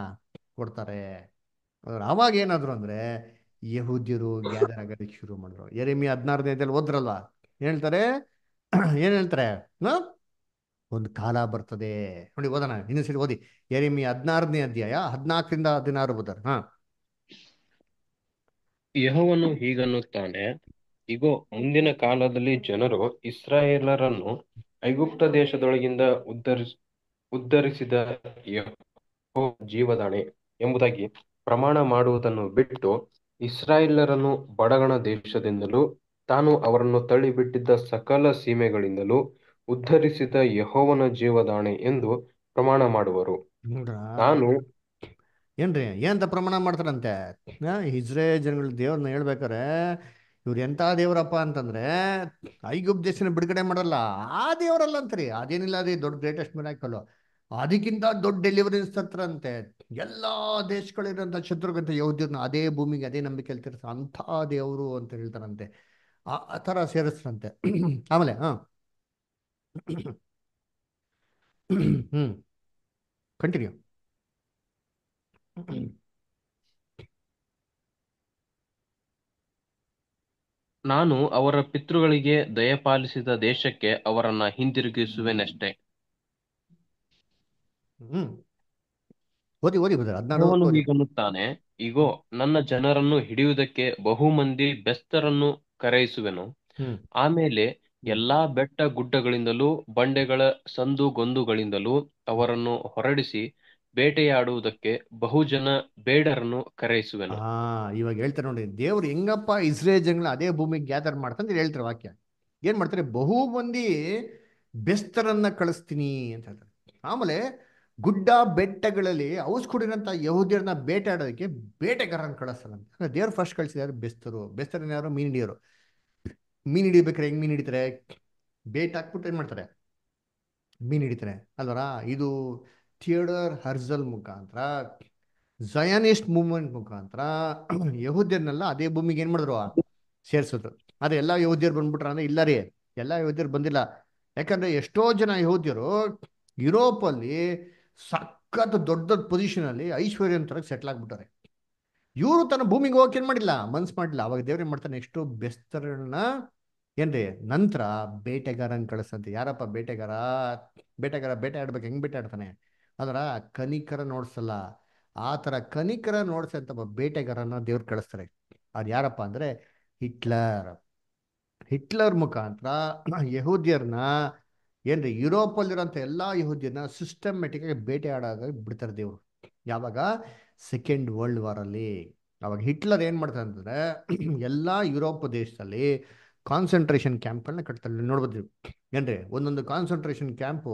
ಕೊಡ್ತಾರೆ ಅವಾಗ ಏನಾದ್ರು ಅಂದ್ರೆ ಯಹೂದ್ಯರು ಗ್ಯಾದರ್ ಆಗೋದಕ್ಕೆ ಶುರು ಮಾಡಿದ್ರು ಎರೆಮಿ ಹದಿನಾರನೇದಲ್ಲಿ ಹೋದ್ರಲ್ವ ಹೇಳ್ತಾರೆ ಏನ್ ಹೇಳ್ತಾರೆ ಒಂದು ಕಾಲ ಬರ್ತದೆ ನೋಡಿ ಓದೋಣ ಇನ್ನೊಂದ್ಸರಿ ಓದಿ ಎರೆಮಿ ಹದಿನಾರನೇ ಅಧ್ಯಾಯ ಹದಿನಾಲ್ಕರಿಂದ ಹದಿನಾರು ಬದರ್ ಹಾ ಯಹೋವನು ಹೀಗನ್ನುತ್ತಾನೆ ಇಗೋ ಮುಂದಿನ ಕಾಲದಲ್ಲಿ ಜನರು ಇಸ್ರಾಯೇಲರನ್ನು ಐಗುಪ್ತ ದೇಶದೊಳಗಿಂದ ಉದ್ಧರಿಸ ಉದ್ಧರಿಸಿದ ಜೀವದಾಣೆ ಎಂಬುದಾಗಿ ಪ್ರಮಾಣ ಮಾಡುವುದನ್ನು ಬಿಟ್ಟು ಇಸ್ರಾಯೇಲರನ್ನು ಬಡಗಣ ದೇಶದಿಂದಲೂ ತಾನು ಅವರನ್ನು ತಳ್ಳಿಬಿಟ್ಟಿದ್ದ ಸಕಲ ಸೀಮೆಗಳಿಂದಲೂ ಉದ್ಧರಿಸಿದ ಯಹೋವನ ಜೀವದಾಣೆ ಎಂದು ಪ್ರಮಾಣ ಮಾಡುವರು ನಾನು ಏನ್ರಿ ಏನಂತ ಪ್ರಮಾಣ ಮಾಡ್ತಾರಂತೆ ಇಸ್ರೇ ಜನಗಳು ದೇವ್ರನ್ನ ಹೇಳ್ಬೇಕಾರೆ ಇವ್ರು ಎಂತ ದೇವರಪ್ಪ ಅಂತಂದ್ರೆ ಐಗುಪ್ ದೇಶನ ಬಿಡುಗಡೆ ಮಾಡಲ್ಲ ಆ ದೇವರಲ್ಲ ಅಂತರಿ ಅದೇನಿಲ್ಲ ಅದೇ ದೊಡ್ಡ ಗ್ರೇಟೆಸ್ಟ್ ಹಾಕಲ್ಲ ಅದಕ್ಕಿಂತ ದೊಡ್ಡ ಡೆಲಿವರೀಸ್ ತತ್ರರಂತೆ ಎಲ್ಲಾ ದೇಶಗಳಿರೋಂಥ ಶತ್ರುಗಂತ ಯೌದ್ಯರನ್ನ ಅದೇ ಭೂಮಿಗೆ ಅದೇ ನಂಬಿಕೆಯಲ್ಲಿ ತಿರ್ಸ ಅಂತ ದೇವರು ಅಂತ ಹೇಳ್ತಾರಂತೆ ಆ ತರ ಸೇರಿಸ್ರಂತೆ ಆಮೇಲೆ ಹಾ ಹ್ಮ್ ಕಂಟಿನ್ಯೂ ನಾನು ಅವರ ಪಿತೃಗಳಿಗೆ ದಯಪಾಲಿಸಿದ ದೇಶಕ್ಕೆ ಅವರನ್ನ ಹಿಂದಿರುಗಿಸುವೆನಷ್ಟೇ ಹ್ಮ್ ಓದಿ ಓದಿ ಬ್ರದರ್ ಹದಿನಾರು ಇಗೋ ನನ್ನ ಜನರನ್ನು ಹಿಡಿಯುವುದಕ್ಕೆ ಬಹು ಮಂದಿ ಬೆಸ್ತರನ್ನು ಕರೆಯಿಸುವೆನು ಆಮೇಲೆ ಎಲ್ಲಾ ಬೆಟ್ಟ ಗುಡ್ಡಗಳಿಂದಲೂ ಬಂಡೆಗಳ ಸಂದು ಗೊಂದುಗಳಿಂದಲೂ ಅವರನ್ನು ಹೊರಡಿಸಿ ಬೇಟೆಯಾಡುವುದಕ್ಕೆ ಬಹುಜನ ಬೇಡರನ್ನು ಕರೆಯಿಸುವೆನು ಹಾ ಇವಾಗ ಹೇಳ್ತಾರೆ ನೋಡಿ ದೇವ್ರು ಹೆಂಗಪ್ಪ ಇಸ್ರೇಲ್ ಜನಗಳ ಅದೇ ಭೂಮಿಗೆ ಗ್ಯಾದರ್ ಮಾಡ್ತಂದ್ರೆ ಹೇಳ್ತಾರೆ ವಾಕ್ಯ ಏನ್ ಮಾಡ್ತಾರೆ ಬಹು ಮಂದಿ ಬೆಸ್ತರನ್ನ ಕಳಿಸ್ತೀನಿ ಅಂತ ಹೇಳ್ತಾರೆ ಆಮೇಲೆ ಗುಡ್ಡ ಬೆಟ್ಟಗಳಲ್ಲಿ ಹೌಸ್ ಕುಡಿದಂಥ ಯಹೂದ್ಯರನ್ನ ಬೇಟಾಡೋದಕ್ಕೆ ಬೇಟೆಗಾರನ ಕಳಿಸ್ತಾರಂತೆ ದೇವ್ರು ಫಸ್ಟ್ ಕಳಿಸಿದಾರೆ ಬೆಸ್ತರು ಬೆಸ್ತರನ್ನ ಯಾರು ಮೀನ್ ಹಿಡಿಯೋರು ಮೀನ್ ಹಿಡಿಬೇಕಾರೆ ಹೆಂಗ್ ಮೀನ್ ಹಿಡಿತಾರೆ ಬೇಟ್ ಹಾಕ್ಬಿಟ್ಟು ಮಾಡ್ತಾರೆ ಮೀನ್ ಹಿಡಿತಾರೆ ಅಲ್ವರ ಇದು ಥಿಯೇಟರ್ ಹರ್ಜಲ್ ಮುಖಾಂತರ ಜಯಾನಿಸ್ಟ್ ಮೂವ್ಮೆಂಟ್ ಮುಖಾಂತರ ಯಹೂದ್ಯರನ್ನೆಲ್ಲ ಅದೇ ಭೂಮಿಗೆ ಏನು ಮಾಡಿದ್ರು ಸೇರಿಸಿದ್ರು ಅದೇ ಎಲ್ಲ ಯೋಧ್ಯರು ಬಂದ್ಬಿಟ್ರ ಅಂದ್ರೆ ಇಲ್ಲ ರೀ ಎಲ್ಲ ಯೋಧ್ಯರು ಬಂದಿಲ್ಲ ಯಾಕಂದ್ರೆ ಎಷ್ಟೋ ಜನ ಯುರೋಪ್ ಯುರೋಪಲ್ಲಿ ಸಖತ್ ದೊಡ್ಡ ಪೊಸಿಷನಲ್ಲಿ ಐಶ್ವರ್ಯನ್ ಅಂತ ಸೆಟ್ಲ್ ಆಗ್ಬಿಟ್ಟಾರೆ ಇವರು ತನ್ನ ಭೂಮಿಗೆ ಹೋಗಕ್ಕೆ ಏನ್ ಮಾಡಿಲ್ಲ ಮನ್ಸ್ ಮಾಡಿಲ್ಲ ಅವಾಗ ಏನ್ ಮಾಡ್ತಾನೆ ಎಷ್ಟು ಬೆಸ್ತರನ್ನ ಏನ್ರಿ ನಂತರ ಬೇಟೆಗಾರನ್ ಕಳಿಸ್ತಂತೆ ಯಾರಪ್ಪ ಬೇಟೆಗಾರ ಬೇಟೆಗಾರ ಬೇಟೆ ಆಡ್ಬೇಕು ಹೆಂಗ್ ಬೇಟೆ ಆಡ್ತಾನೆ ಅದರ ಕನಿಕರ ನೋಡ್ಸಲ್ಲ ಆ ಥರ ಕನಿಕರ ನೋಡ್ಸಂತ ಬೇಟೆಗಾರನ ದೇವ್ರು ಕಳಿಸ್ತಾರೆ ಅದು ಯಾರಪ್ಪ ಅಂದ್ರೆ ಹಿಟ್ಲರ್ ಹಿಟ್ಲರ್ ಮುಖಾಂತರ ಯಹೂದಿಯರ್ನ ಏನ್ರಿ ಯುರೋಪಲ್ಲಿರೋಂಥ ಎಲ್ಲ ಯಹೂದಿಯನ್ನ ಬೇಟೆ ಬೇಟೆಯಾಡಾಗ ಬಿಡ್ತಾರೆ ದೇವರು ಯಾವಾಗ ಸೆಕೆಂಡ್ ವರ್ಲ್ಡ್ ವಾರ್ ಅಲ್ಲಿ ಅವಾಗ ಹಿಟ್ಲರ್ ಏನು ಮಾಡ್ತಾರೆ ಅಂದ್ರೆ ಎಲ್ಲ ಯುರೋಪ್ ದೇಶದಲ್ಲಿ ಕಾನ್ಸಂಟ್ರೇಷನ್ ಕ್ಯಾಂಪ್ಗಳನ್ನ ಕಟ್ತಾರೆ ನೋಡ್ಬೋದು ಏನ್ರಿ ಒಂದೊಂದು ಕಾನ್ಸಂಟ್ರೇಷನ್ ಕ್ಯಾಂಪು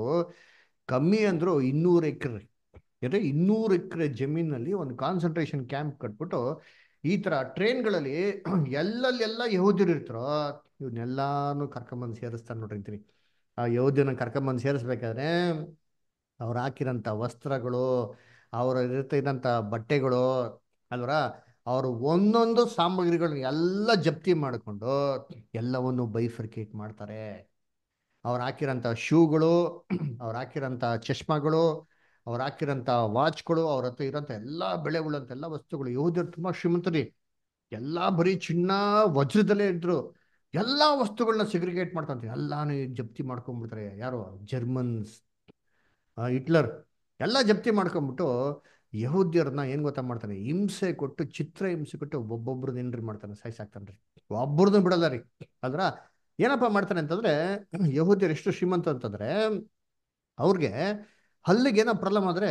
ಕಮ್ಮಿ ಅಂದರೂ ಇನ್ನೂರು ಎಕರೆ ಏನ್ರಿ ಇನ್ನೂರು ಎಕರೆ ಜಮೀನಲ್ಲಿ ಒಂದು ಕಾನ್ಸಂಟ್ರೇಷನ್ ಕ್ಯಾಂಪ್ ಕಟ್ಬಿಟ್ಟು ಈ ತರ ಟ್ರೈನ್ಗಳಲ್ಲಿ ಎಲ್ಲೆಲ್ಲೆಲ್ಲ ಯಹೂದಿರು ಇರ್ತಾರೋ ಇವನ್ನೆಲ್ಲಾನು ಕರ್ಕೊಂಬಂದು ಸೇರಿಸ್ತಾರೆ ನೋಡ್ರಿ ಅಂತೀನಿ ಆ ಯೋಧನ ಕರ್ಕೊಂಬಂದು ಸೇರಿಸ್ಬೇಕಾದ್ರೆ ಅವ್ರು ಹಾಕಿರೋಂಥ ವಸ್ತ್ರಗಳು ಅವರ ಇರ್ತಿದ್ದಂಥ ಬಟ್ಟೆಗಳು ಅಲ್ವರ ಅವರು ಒಂದೊಂದು ಸಾಮಗ್ರಿಗಳನ್ನ ಎಲ್ಲ ಜಪ್ತಿ ಮಾಡಿಕೊಂಡು ಎಲ್ಲವನ್ನು ಬೈಫರ್ಕೇಟ್ ಮಾಡ್ತಾರೆ ಅವ್ರು ಹಾಕಿರೋಂಥ ಶೂಗಳು ಅವ್ರು ಹಾಕಿರೋಂಥ ಚಶ್ಮಾಗಳು ಅವ್ರು ಹಾಕಿರೋಂಥ ವಾಚ್ಗಳು ಅವ್ರ ಹತ್ರ ಇರೋಂಥ ಎಲ್ಲ ಬೆಳೆಗಳು ಎಲ್ಲ ವಸ್ತುಗಳು ಯೋಧರು ತುಂಬ ಶ್ರೀಮಂತರಿ ಎಲ್ಲ ಬರೀ ಚಿನ್ನ ವಜ್ರದಲ್ಲೇ ಇದ್ರು ಎಲ್ಲ ವಸ್ತುಗಳನ್ನ ಸೆಗ್ರಿಗೇಟ್ ಮಾಡ್ತಂತೆ ಎಲ್ಲಾನು ಜಪ್ತಿ ಮಾಡ್ಕೊಂಡ್ಬಿಡ್ತಾರೆ ಯಾರು ಜರ್ಮನ್ಸ್ ಹಿಟ್ಲರ್ ಎಲ್ಲ ಜಪ್ತಿ ಮಾಡ್ಕೊಂಬಿಟ್ಟು ಯಹೋದ್ಯರನ್ನ ಏನು ಗೊತ್ತಾ ಮಾಡ್ತಾನೆ ಹಿಂಸೆ ಕೊಟ್ಟು ಚಿತ್ರ ಹಿಂಸೆ ಕೊಟ್ಟು ಒಬ್ಬೊಬ್ರದ್ದು ಏನ್ರಿ ಮಾಡ್ತಾನೆ ಸಾಯಿಸಾಕ್ತಾನೆ ರೀ ಒಬ್ಬರದ್ದು ಬಿಡಲ್ಲ ರೀ ಅದ್ರ ಏನಪ್ಪ ಮಾಡ್ತಾನೆ ಅಂತಂದ್ರೆ ಯಹೋದ್ಯರು ಎಷ್ಟು ಶ್ರೀಮಂತ ಅಂತಂದ್ರೆ ಅವ್ರಿಗೆ ಹಲ್ಲಿಗೆ ಏನೋ ಪ್ರಾಬ್ಲಮ್ ಆದ್ರೆ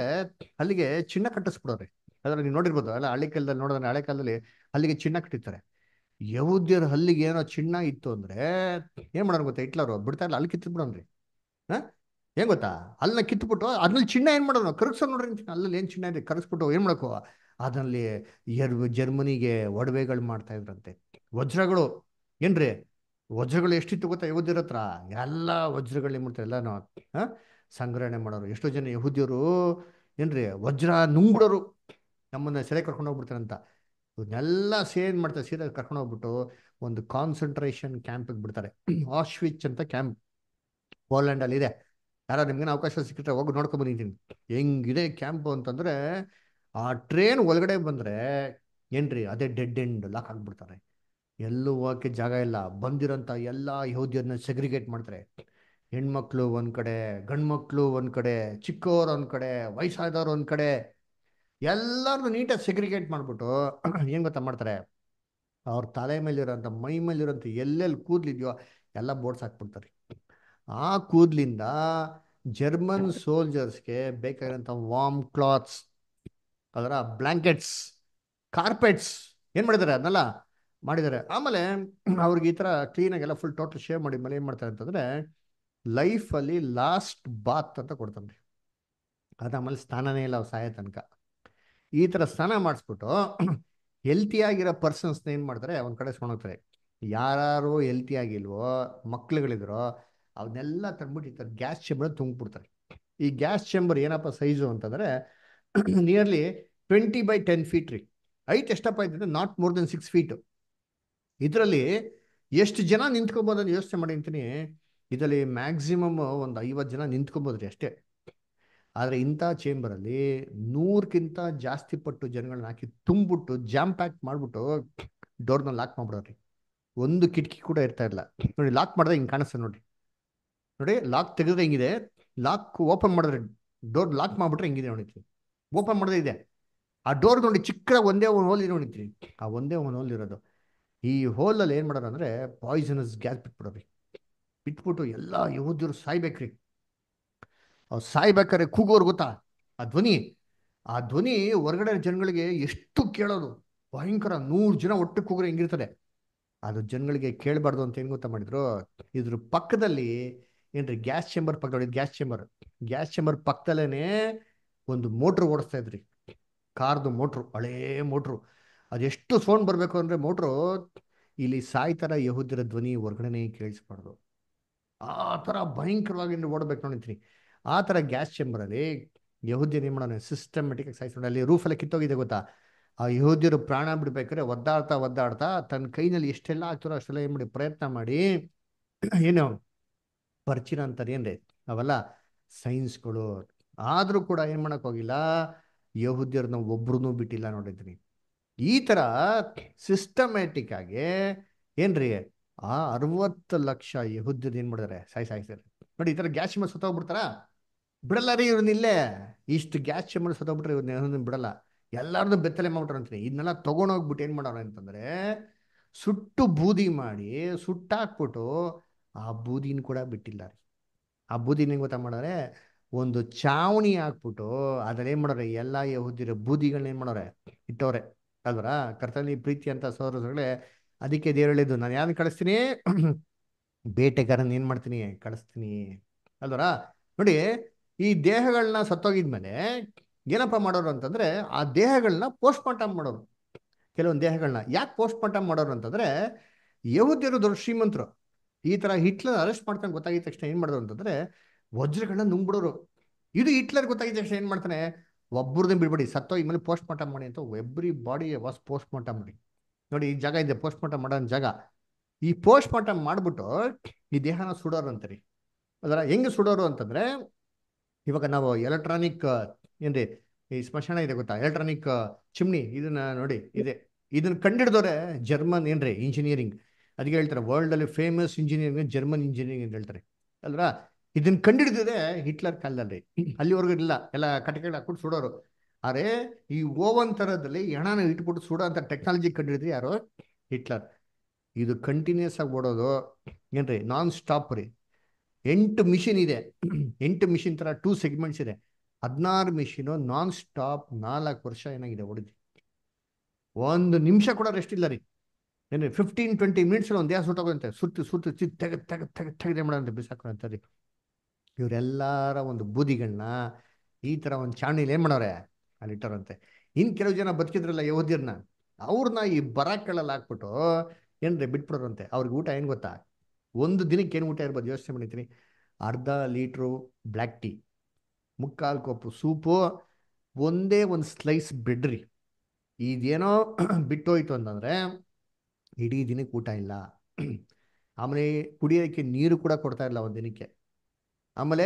ಅಲ್ಲಿಗೆ ಚಿನ್ನ ಕಟ್ಟಿಸ್ಬಿಡೋರಿ ಅದನ್ನ ನೀವು ನೋಡಿರ್ಬೋದು ಅಲ್ಲ ಹಳೆ ಕಾಲದಲ್ಲಿ ನೋಡಿದ್ರೆ ಹಳೆ ಕಾಲದಲ್ಲಿ ಅಲ್ಲಿಗೆ ಚಿನ್ನ ಕಟ್ಟಿರ್ತಾರೆ ಯಹೂದ್ಯರ ಹಲ್ಲಿಗೆ ಏನೋ ಚಿನ್ನ ಇತ್ತು ಅಂದ್ರೆ ಏನ್ ಮಾಡೋಣ ಗೊತ್ತಾ ಇಟ್ಲರು ಬಿಡ್ತಾ ಇಲ್ಲ ಅಲ್ಲಿ ಕಿತ್ಬಿಡೋನ್ರಿ ಹಾಂ ಏನ್ ಗೊತ್ತಾ ಅಲ್ಲನ್ನ ಕಿತ್ಬಿಟ್ಟು ಅದ್ರಲ್ಲಿ ಚಿನ್ನ ಏನು ಮಾಡೋಣ ಕರ್ಗಸ ನೋಡ್ರಿ ಅಲ್ಲಲ್ಲಿ ಏನು ಚಿನ್ನ ಇದೆ ಕರ್ಸ್ಬಿಟ್ಟು ಏನು ಮಾಡಕ್ಕೋ ಅದ್ರಲ್ಲಿ ಎರ್ ಜರ್ಮನಿಗೆ ಒಡವೆಗಳು ಮಾಡ್ತಾ ಇದ್ರಂತೆ ವಜ್ರಗಳು ಏನ್ರಿ ವಜ್ರಗಳು ಎಷ್ಟಿತ್ತು ಗೊತ್ತಾ ಯಹೂದ್ಯರ ಹತ್ರ ಎಲ್ಲ ವಜ್ರಗಳು ಏನು ಮಾಡ್ತಾರೆ ಎಲ್ಲಾನು ಹಾಂ ಸಂಗ್ರಹಣೆ ಮಾಡೋರು ಎಷ್ಟೋ ಜನ ಯಹೂದ್ಯರು ಏನ್ರಿ ವಜ್ರ ನುಂಗ್ಬಿಡೋರು ನಮ್ಮನ್ನ ಸೆರೆ ಕರ್ಕೊಂಡು ಹೋಗ್ಬಿಡ್ತಾರಂತ ಇದನ್ನೆಲ್ಲ ಸೇನ್ ಮಾಡ್ತಾರೆ ಕರ್ಕೊಂಡು ಹೋಗ್ಬಿಟ್ಟು ಒಂದು ಕಾನ್ಸಂಟ್ರೇಷನ್ ಕ್ಯಾಂಪಿಗೆ ಬಿಡ್ತಾರೆ ಆಶ್ವಿಚ್ ಅಂತ ಕ್ಯಾಂಪ್ ಅಲ್ಲಿ ಇದೆ ಯಾರೋ ನಿಮ್ಗೇನು ಅವಕಾಶ ಸಿಕ್ಕಿದ್ರೆ ಹೋಗಿ ನೋಡ್ಕೊಂಡು ಬಂದಿದ್ದೀನಿ ಹೆಂಗಿದೆ ಕ್ಯಾಂಪ್ ಅಂತಂದರೆ ಆ ಟ್ರೈನ್ ಒಳಗಡೆ ಬಂದರೆ ಏನ್ರಿ ಅದೇ ಡೆಡ್ ಎಂಡ್ ಲಾಕ್ ಆಗಿಬಿಡ್ತಾರೆ ಎಲ್ಲೂ ಹೋಗಕ್ಕೆ ಜಾಗ ಇಲ್ಲ ಬಂದಿರೋಂಥ ಎಲ್ಲ ಯಹೋದ್ಯರನ್ನ ಸೆಗ್ರಿಗೇಟ್ ಮಾಡ್ತಾರೆ ಹೆಣ್ಮಕ್ಳು ಒಂದು ಕಡೆ ಗಂಡ್ಮಕ್ಳು ಒಂದು ಕಡೆ ಚಿಕ್ಕವರು ಒಂದು ಕಡೆ ವಯಸ್ಸಾದವ್ರು ಒಂದು ಕಡೆ ಎಲ್ಲರನ್ನೂ ನೀಟಾಗಿ ಸೆಗ್ರಿಗೇಟ್ ಮಾಡಿಬಿಟ್ಟು ಏನು ಗೊತ್ತಾ ಮಾಡ್ತಾರೆ ಅವ್ರ ತಲೆ ಮೇಲಿರೋಂಥ ಮೈ ಮೇಲಿರೋಂಥ ಎಲ್ಲೆಲ್ಲಿ ಕೂದಲಿದೆಯೋ ಎಲ್ಲ ಬೋರ್ಡ್ಸ್ ಹಾಕ್ಬಿಡ್ತಾರೆ ಆ ಕೂದಲಿಂದ ಜರ್ಮನ್ ಸೋಲ್ಜರ್ಸ್ಗೆ ಬೇಕಾಗಿರೋಂಥ ವಾಮ್ ಕ್ಲಾತ್ಸ್ ಅದರ ಬ್ಲ್ಯಾಂಕೆಟ್ಸ್ ಕಾರ್ಪೆಟ್ಸ್ ಏನು ಮಾಡಿದ್ದಾರೆ ಅದನ್ನೆಲ್ಲ ಮಾಡಿದ್ದಾರೆ ಆಮೇಲೆ ಅವ್ರಿಗೆ ಈ ಥರ ಕ್ಲೀನಾಗೆಲ್ಲ ಫುಲ್ ಟೋಟಲ್ ಶೇವ್ ಮಾಡಿದ ಮೇಲೆ ಏನು ಮಾಡ್ತಾರೆ ಅಂತಂದರೆ ಲೈಫಲ್ಲಿ ಲಾಸ್ಟ್ ಬಾತ್ ಅಂತ ಕೊಡ್ತಾನೆ ರೀ ಅದಾದಮೇಲೆ ಸ್ನಾನನೇ ಇಲ್ಲ ಅವ್ರು ಸಾಯೋ ತನಕ ಈ ತರ ಸ್ನಾನ ಮಾಡಿಸ್ಬಿಟ್ಟು ಹೆಲ್ತಿಯಾಗಿರೋ ಪರ್ಸನ್ಸ್ನ ಏನು ಮಾಡ್ತಾರೆ ಒಂದ್ ಕಡೆ ಸ್ಕೊಂಡೋಗ್ತಾರೆ ಯಾರು ಆಗಿಲ್ವೋ ಮಕ್ಳುಗಳಿದ್ರು ಅವನ್ನೆಲ್ಲ ತಂದ್ಬಿಟ್ಟು ಈ ತರ ಗ್ಯಾಸ್ ಚೇಂಬರ್ ತುಂಬಿಬಿಡ್ತಾರೆ ಈ ಗ್ಯಾಸ್ ಚೇಂಬರ್ ಏನಪ್ಪ ಸೈಜು ಅಂತಂದ್ರೆ nearly twenty by ten feet ರೀ ಐಟ್ ಎಷ್ಟಪ್ಪ ಇದೆ not more than six feet ಇದರಲ್ಲಿ ಎಷ್ಟು ಜನ ನಿಂತ್ಕೊಬೋದು ಅಂತ ಯೋಚನೆ ಮಾಡಿ ಅಂತೀನಿ ಇದರಲ್ಲಿ ಮ್ಯಾಕ್ಸಿಮಮ್ ಒಂದು ಐವತ್ತು ಜನ ನಿಂತ್ಕೊಬೋದು ಅಷ್ಟೇ ಆದರೆ ಇಂಥ ಚೇಂಬರಲ್ಲಿ ನೂರಕ್ಕಿಂತ ಜಾಸ್ತಿ ಪಟ್ಟು ಜನಗಳನ್ನ ಹಾಕಿ ತುಂಬಿಬಿಟ್ಟು ಜಾಮ್ ಪ್ಯಾಕ್ ಮಾಡಿಬಿಟ್ಟು ಡೋರ್ನ ಲಾಕ್ ಮಾಡ್ಬಿಡೋರಿ ಒಂದು ಕಿಟಕಿ ಕೂಡ ಇರ್ತಾ ಇಲ್ಲ ನೋಡಿ ಲಾಕ್ ಮಾಡಿದ್ರೆ ಹಿಂಗೆ ಕಾಣಿಸ್ತದೆ ನೋಡಿ ನೋಡಿ ಲಾಕ್ ತೆಗೆದ್ರೆ ಹಿಂಗಿದೆ ಲಾಕ್ ಓಪನ್ ಮಾಡಿದ್ರೆ ಡೋರ್ ಲಾಕ್ ಮಾಡಿಬಿಟ್ರೆ ಹಿಂಗಿದೆ ನೋಡಿ ಓಪನ್ ಮಾಡಿದ್ರೆ ಇದೆ ಆ ಡೋರ್ ನೋಡಿ ಚಿಕ್ಕ ಒಂದೇ ಒಂದು ಹೋಲ್ ನೋಡಿತ್ರಿ ಆ ಒಂದೇ ಒಂದು ಹೋಲ್ ಇರೋದು ಈ ಹೋಲಲ್ಲಿ ಏನು ಮಾಡೋರು ಅಂದರೆ ಪಾಯ್ಸನಸ್ ಗ್ಯಾಸ್ ಬಿಟ್ಬಿಡೋರಿ ಬಿಟ್ಬಿಟ್ಟು ಎಲ್ಲ ಯೋಧರು ಸಾಯ್ಬೇಕ್ರಿ ಅವ್ರು ಸಾಯ್ಬೇಕಾರೆ ಕೂಗೋರು ಗೊತ್ತಾ ಆ ಧ್ವನಿ ಆ ಧ್ವನಿ ಹೊರಗಡೆ ಜನಗಳಿಗೆ ಎಷ್ಟು ಕೇಳೋದು ಭಯಂಕರ ನೂರು ಜನ ಒಟ್ಟು ಕೂಗ್ರೆ ಹೆಂಗಿರ್ತದೆ ಅದು ಜನಗಳಿಗೆ ಕೇಳಬಾರ್ದು ಅಂತ ಏನು ಗೊತ್ತಾ ಮಾಡಿದ್ರು ಇದ್ರ ಪಕ್ಕದಲ್ಲಿ ಏನ್ರಿ ಗ್ಯಾಸ್ ಚೇಂಬರ್ ಪಕ್ಕದಲ್ಲಿ ಗ್ಯಾಸ್ ಚೇಂಬರ್ ಗ್ಯಾಸ್ ಚೇಂಬರ್ ಪಕ್ಕದಲ್ಲೇನೆ ಒಂದು ಮೋಟ್ರ್ ಓಡಿಸ್ತಾ ಇದ್ರಿ ಕಾರ್ದು ಮೋಟ್ರು ಹಳೇ ಮೋಟ್ರು ಅದೆಷ್ಟು ಸೌಂಡ್ ಬರಬೇಕು ಅಂದರೆ ಮೋಟ್ರು ಇಲ್ಲಿ ಸಾಯ್ತರ ಯಹುದ್ರ ಧ್ವನಿ ಹೊರಗಡೆನೆ ಕೇಳಿಸ್ಬಾರ್ದು ಆ ಥರ ಭಯಂಕರವಾಗಿ ಓಡಬೇಕು ನೋಡಿದ್ರಿ ಆ ಥರ ಗ್ಯಾಸ್ ಚೇಂಬರಲ್ಲಿ ಯಹೂದ್ಯ ಏನು ಮಾಡೋಣ ಸಿಸ್ಟಮೆಟಿಕ್ ಸಾಯಿಸ್ಕೊಂಡು ಅಲ್ಲಿ ರೂಫೆಲ್ಲ ಕಿತ್ತೋಗಿದೆ ಗೊತ್ತಾ ಆ ಯಹೂದಿಯರು ಪ್ರಾಣ ಬಿಡ್ಬೇಕಾರೆ ಒದ್ದಾಡ್ತಾ ಒದ್ದಾಡ್ತಾ ತನ್ನ ಕೈನಲ್ಲಿ ಎಷ್ಟೆಲ್ಲ ಆಗ್ತಾರೋ ಅಷ್ಟೆಲ್ಲ ಏನು ಮಾಡಿ ಪ್ರಯತ್ನ ಮಾಡಿ ಏನು ಪರ್ಚಿನ ಅಂತಾರೆ ಏನ್ರಿ ಅವೆಲ್ಲ ಸೈನ್ಸ್ಗಳು ಆದರೂ ಕೂಡ ಏನು ಹೋಗಿಲ್ಲ ಯಹೂದ್ಯರನ್ನ ಒಬ್ರು ಬಿಟ್ಟಿಲ್ಲ ನೋಡಿದ್ರಿ ಈ ಥರ ಸಿಸ್ಟಮ್ಯಾಟಿಕ್ ಆಗಿ ಏನ್ರಿ ಆ ಅರವತ್ತು ಲಕ್ಷ ಯಹೂದ್ಯದ ಏನು ಮಾಡಿದಾರೆ ಸಾಯಿಸ್ ಸಾಯಿಸ್ತಾರೆ ನೋಡಿ ಈ ಥರ ಗ್ಯಾಸ್ ಸುತ್ತ ಹೋಗ್ಬಿಡ್ತಾರಾ ಬಿಡಲ್ಲ ರೀ ಇಲ್ಲೇ ಇಷ್ಟು ಗ್ಯಾಸ್ ಚೇಂಬರ್ ಸತ್ತೋಗ್ಬಿಟ್ರೆ ಇವ್ರನ್ನ ಬಿಡಲ್ಲ ಎಲ್ಲಾರದು ಬೆತ್ತಲೆ ಮಾಡ್ಬಿಟ್ರು ಅಂತೀನಿ ಇದನ್ನೆಲ್ಲ ತೊಗೊಂಡೋಗ್ಬಿಟ್ಟು ಏನು ಮಾಡೋರ ಅಂತಂದರೆ ಸುಟ್ಟು ಬೂದಿ ಮಾಡಿ ಸುಟ್ಟಾಕ್ಬಿಟ್ಟು ಆ ಬೂದಿನ ಕೂಡ ಬಿಟ್ಟಿಲ್ಲ ರೀ ಆ ಬೂದಿನ ಗೊತ್ತಾ ಮಾಡೋರೆ ಒಂದು ಚಾವಣಿ ಹಾಕ್ಬಿಟ್ಟು ಏನು ಮಾಡೋರೆ ಎಲ್ಲ ಯಹುದಿರೋ ಬೂದಿಗಳನ್ನ ಏನು ಮಾಡೋರೆ ಇಟ್ಟವ್ರೆ ಅಲ್ವರ ಕರ್ತನಿ ಪ್ರೀತಿ ಅಂತ ಸೋದರಗಳೇ ಅದಕ್ಕೆ ದೇವ್ರು ಹೇಳಿದ್ದು ನಾನು ಯಾರನ್ನ ಕಳಿಸ್ತೀನಿ ಬೇಟೆಗಾರನ ಏನು ಮಾಡ್ತೀನಿ ಕಳಿಸ್ತೀನಿ ಅಲ್ವರ ನೋಡಿ ಈ ದೇಹಗಳನ್ನ ಸತ್ತೋಗಿದ್ಮೇಲೆ ಏನಪ್ಪ ಮಾಡೋರು ಅಂತಂದ್ರೆ ಆ ದೇಹಗಳನ್ನ ಮಾರ್ಟಮ್ ಮಾಡೋರು ಕೆಲವೊಂದು ದೇಹಗಳನ್ನ ಯಾಕೆ ಪೋಸ್ಟ್ ಮಾರ್ಟಮ್ ಮಾಡೋರು ಅಂತಂದ್ರೆ ಯಹುದ್ಯರು ದೊಡ್ಡ ಶ್ರೀಮಂತರು ಈ ತರ ಹಿಟ್ಲರ್ ಅರೆಸ್ಟ್ ಮಾಡ್ತಾನೆ ಗೊತ್ತಾಗಿದ ತಕ್ಷಣ ಏನು ಮಾಡೋರು ಅಂತಂದ್ರೆ ವಜ್ರಗಳನ್ನ ನುಂಗ್ಬಿಡೋರು ಇದು ಹಿಟ್ಲರ್ ಗೊತ್ತಾಗಿದ ತಕ್ಷಣ ಏನು ಮಾಡ್ತಾನೆ ಒಬ್ಬರದ್ದು ಬಿಡ್ಬೇಡಿ ಸತ್ತೋಗಿ ಮೇಲೆ ಪೋಸ್ಟ್ ಮಾರ್ಟಮ್ ಮಾಡಿ ಅಂತ everybody was post mortem ಮಾಡಿ ನೋಡಿ ಈ ಜಾಗ ಇದೆ ಪೋಸ್ಟ್ ಮಾರ್ಟಮ್ ಮಾಡೋ ಜಾಗ ಈ ಪೋಸ್ಟ್ ಮಾರ್ಟಮ್ ಮಾಡ್ಬಿಟ್ಟು ಈ ದೇಹನ ಸುಡೋರು ರೀ ಅದರ ಹೆಂಗೆ ಸುಡೋರು ಅಂತಂದ್ರೆ ಇವಾಗ ನಾವು ಎಲೆಕ್ಟ್ರಾನಿಕ್ ಏನ್ರಿ ಈ ಸ್ಮಶಾನ ಇದೆ ಗೊತ್ತಾ ಎಲೆಕ್ಟ್ರಾನಿಕ್ ಚಿಮ್ನಿ ಇದನ್ನ ನೋಡಿ ಇದೆ ಇದನ್ನ ಕಂಡಿಡಿದವ್ರೆ ಜರ್ಮನ್ ಏನ್ರಿ ಇಂಜಿನಿಯರಿಂಗ್ ಅದಕ್ಕೆ ಹೇಳ್ತಾರೆ ವರ್ಲ್ಡ್ ಅಲ್ಲಿ ಫೇಮಸ್ ಇಂಜಿನಿಯರಿಂಗ್ ಜರ್ಮನ್ ಇಂಜಿನಿಯರಿಂಗ್ ಅಂತ ಹೇಳ್ತಾರೆ ಅಲ್ರ ಇದನ್ನ ಕಂಡಿಡ್ದಿದೆ ಹಿಟ್ಲರ್ ಕಾಲದಲ್ಲಿ ಅಲ್ಲಿವರೆಗೂ ಇಲ್ಲ ಎಲ್ಲ ಕಟಕಡೆ ಹಾಕ್ಬಿಟ್ಟು ಸುಡೋರು ಅರೆ ಈ ಓವನ್ ತರದಲ್ಲಿ ಹೆಣನ ಇಟ್ಬಿಟ್ಟು ಸುಡೋ ಅಂತ ಟೆಕ್ನಾಲಜಿ ಕಂಡಿಡಿದ್ರೆ ಯಾರು ಹಿಟ್ಲರ್ ಇದು ಕಂಟಿನ್ಯೂಸ್ ಆಗಿ ಓಡೋದು ಏನ್ರಿ ನಾನ್ ಸ್ಟಾಪ್ ರೀ ಎಂಟು ಮಿಷಿನ್ ಇದೆ ಎಂಟು ಮಿಷಿನ್ ಥರ ಟೂ ಸೆಗ್ಮೆಂಟ್ಸ್ ಇದೆ ಹದಿನಾರು ಮಿಷಿನು ನಾನ್ ಸ್ಟಾಪ್ ನಾಲ್ಕು ವರ್ಷ ಏನಾಗಿದೆ ಹೊಡೆದು ಒಂದು ನಿಮಿಷ ಕೂಡ ರೆಸ್ಟ್ ಇಲ್ಲ ರೀ ಏನು ಫಿಫ್ಟೀನ್ ಟ್ವೆಂಟಿ ಮಿನಿಟ್ಸ್ ಒಂದು ಸುಟ್ಟು ಸುತ್ತ ಸುತ್ತು ಸುತ್ತು ಚಿ ತೆಗೆ ತೆಗೆ ತೆಗೆ ತೆಗೆದೇ ಮಾಡೋಣ ಬಿಸಾಕೊಂತ ರೀ ಇವರೆಲ್ಲರ ಒಂದು ಬೂದಿಗಳನ್ನ ಈ ಥರ ಒಂದು ಚಾಣಿಲಿ ಏನು ಮಾಡೋರೆ ಅಲ್ಲಿಟ್ಟರಂತೆ ಇನ್ನು ಕೆಲವು ಜನ ಬದುಕಿದ್ರಲ್ಲ ಯೋಧಿಯರನ್ನ ಅವ್ರನ್ನ ಈ ಬರ ಕೆಳಲ್ಲಿ ಹಾಕ್ಬಿಟ್ಟು ಏನ್ರಿ ಬಿಟ್ಬಿಡೋರಂತೆ ಅವ್ರಿಗೆ ಊಟ ಏನು ಗೊತ್ತಾ ಒಂದು ದಿನಕ್ಕೆ ಏನು ಊಟ ಇರ್ಬೋದು ಯೋಚನೆ ಮಾಡಿದ್ದೀನಿ ಅರ್ಧ ಲೀಟ್ರು ಬ್ಲ್ಯಾಕ್ ಟೀ ಮುಕ್ಕಾಲು ಕಪ್ಪು ಸೂಪು ಒಂದೇ ಒಂದು ಸ್ಲೈಸ್ ಬ್ರೆಡ್ ರೀ ಇದೇನೋ ಬಿಟ್ಟೋಯ್ತು ಅಂತಂದರೆ ಇಡೀ ದಿನಕ್ಕೆ ಊಟ ಇಲ್ಲ ಆಮೇಲೆ ಕುಡಿಯೋಕ್ಕೆ ನೀರು ಕೂಡ ಕೊಡ್ತಾ ಇಲ್ಲ ಒಂದು ದಿನಕ್ಕೆ ಆಮೇಲೆ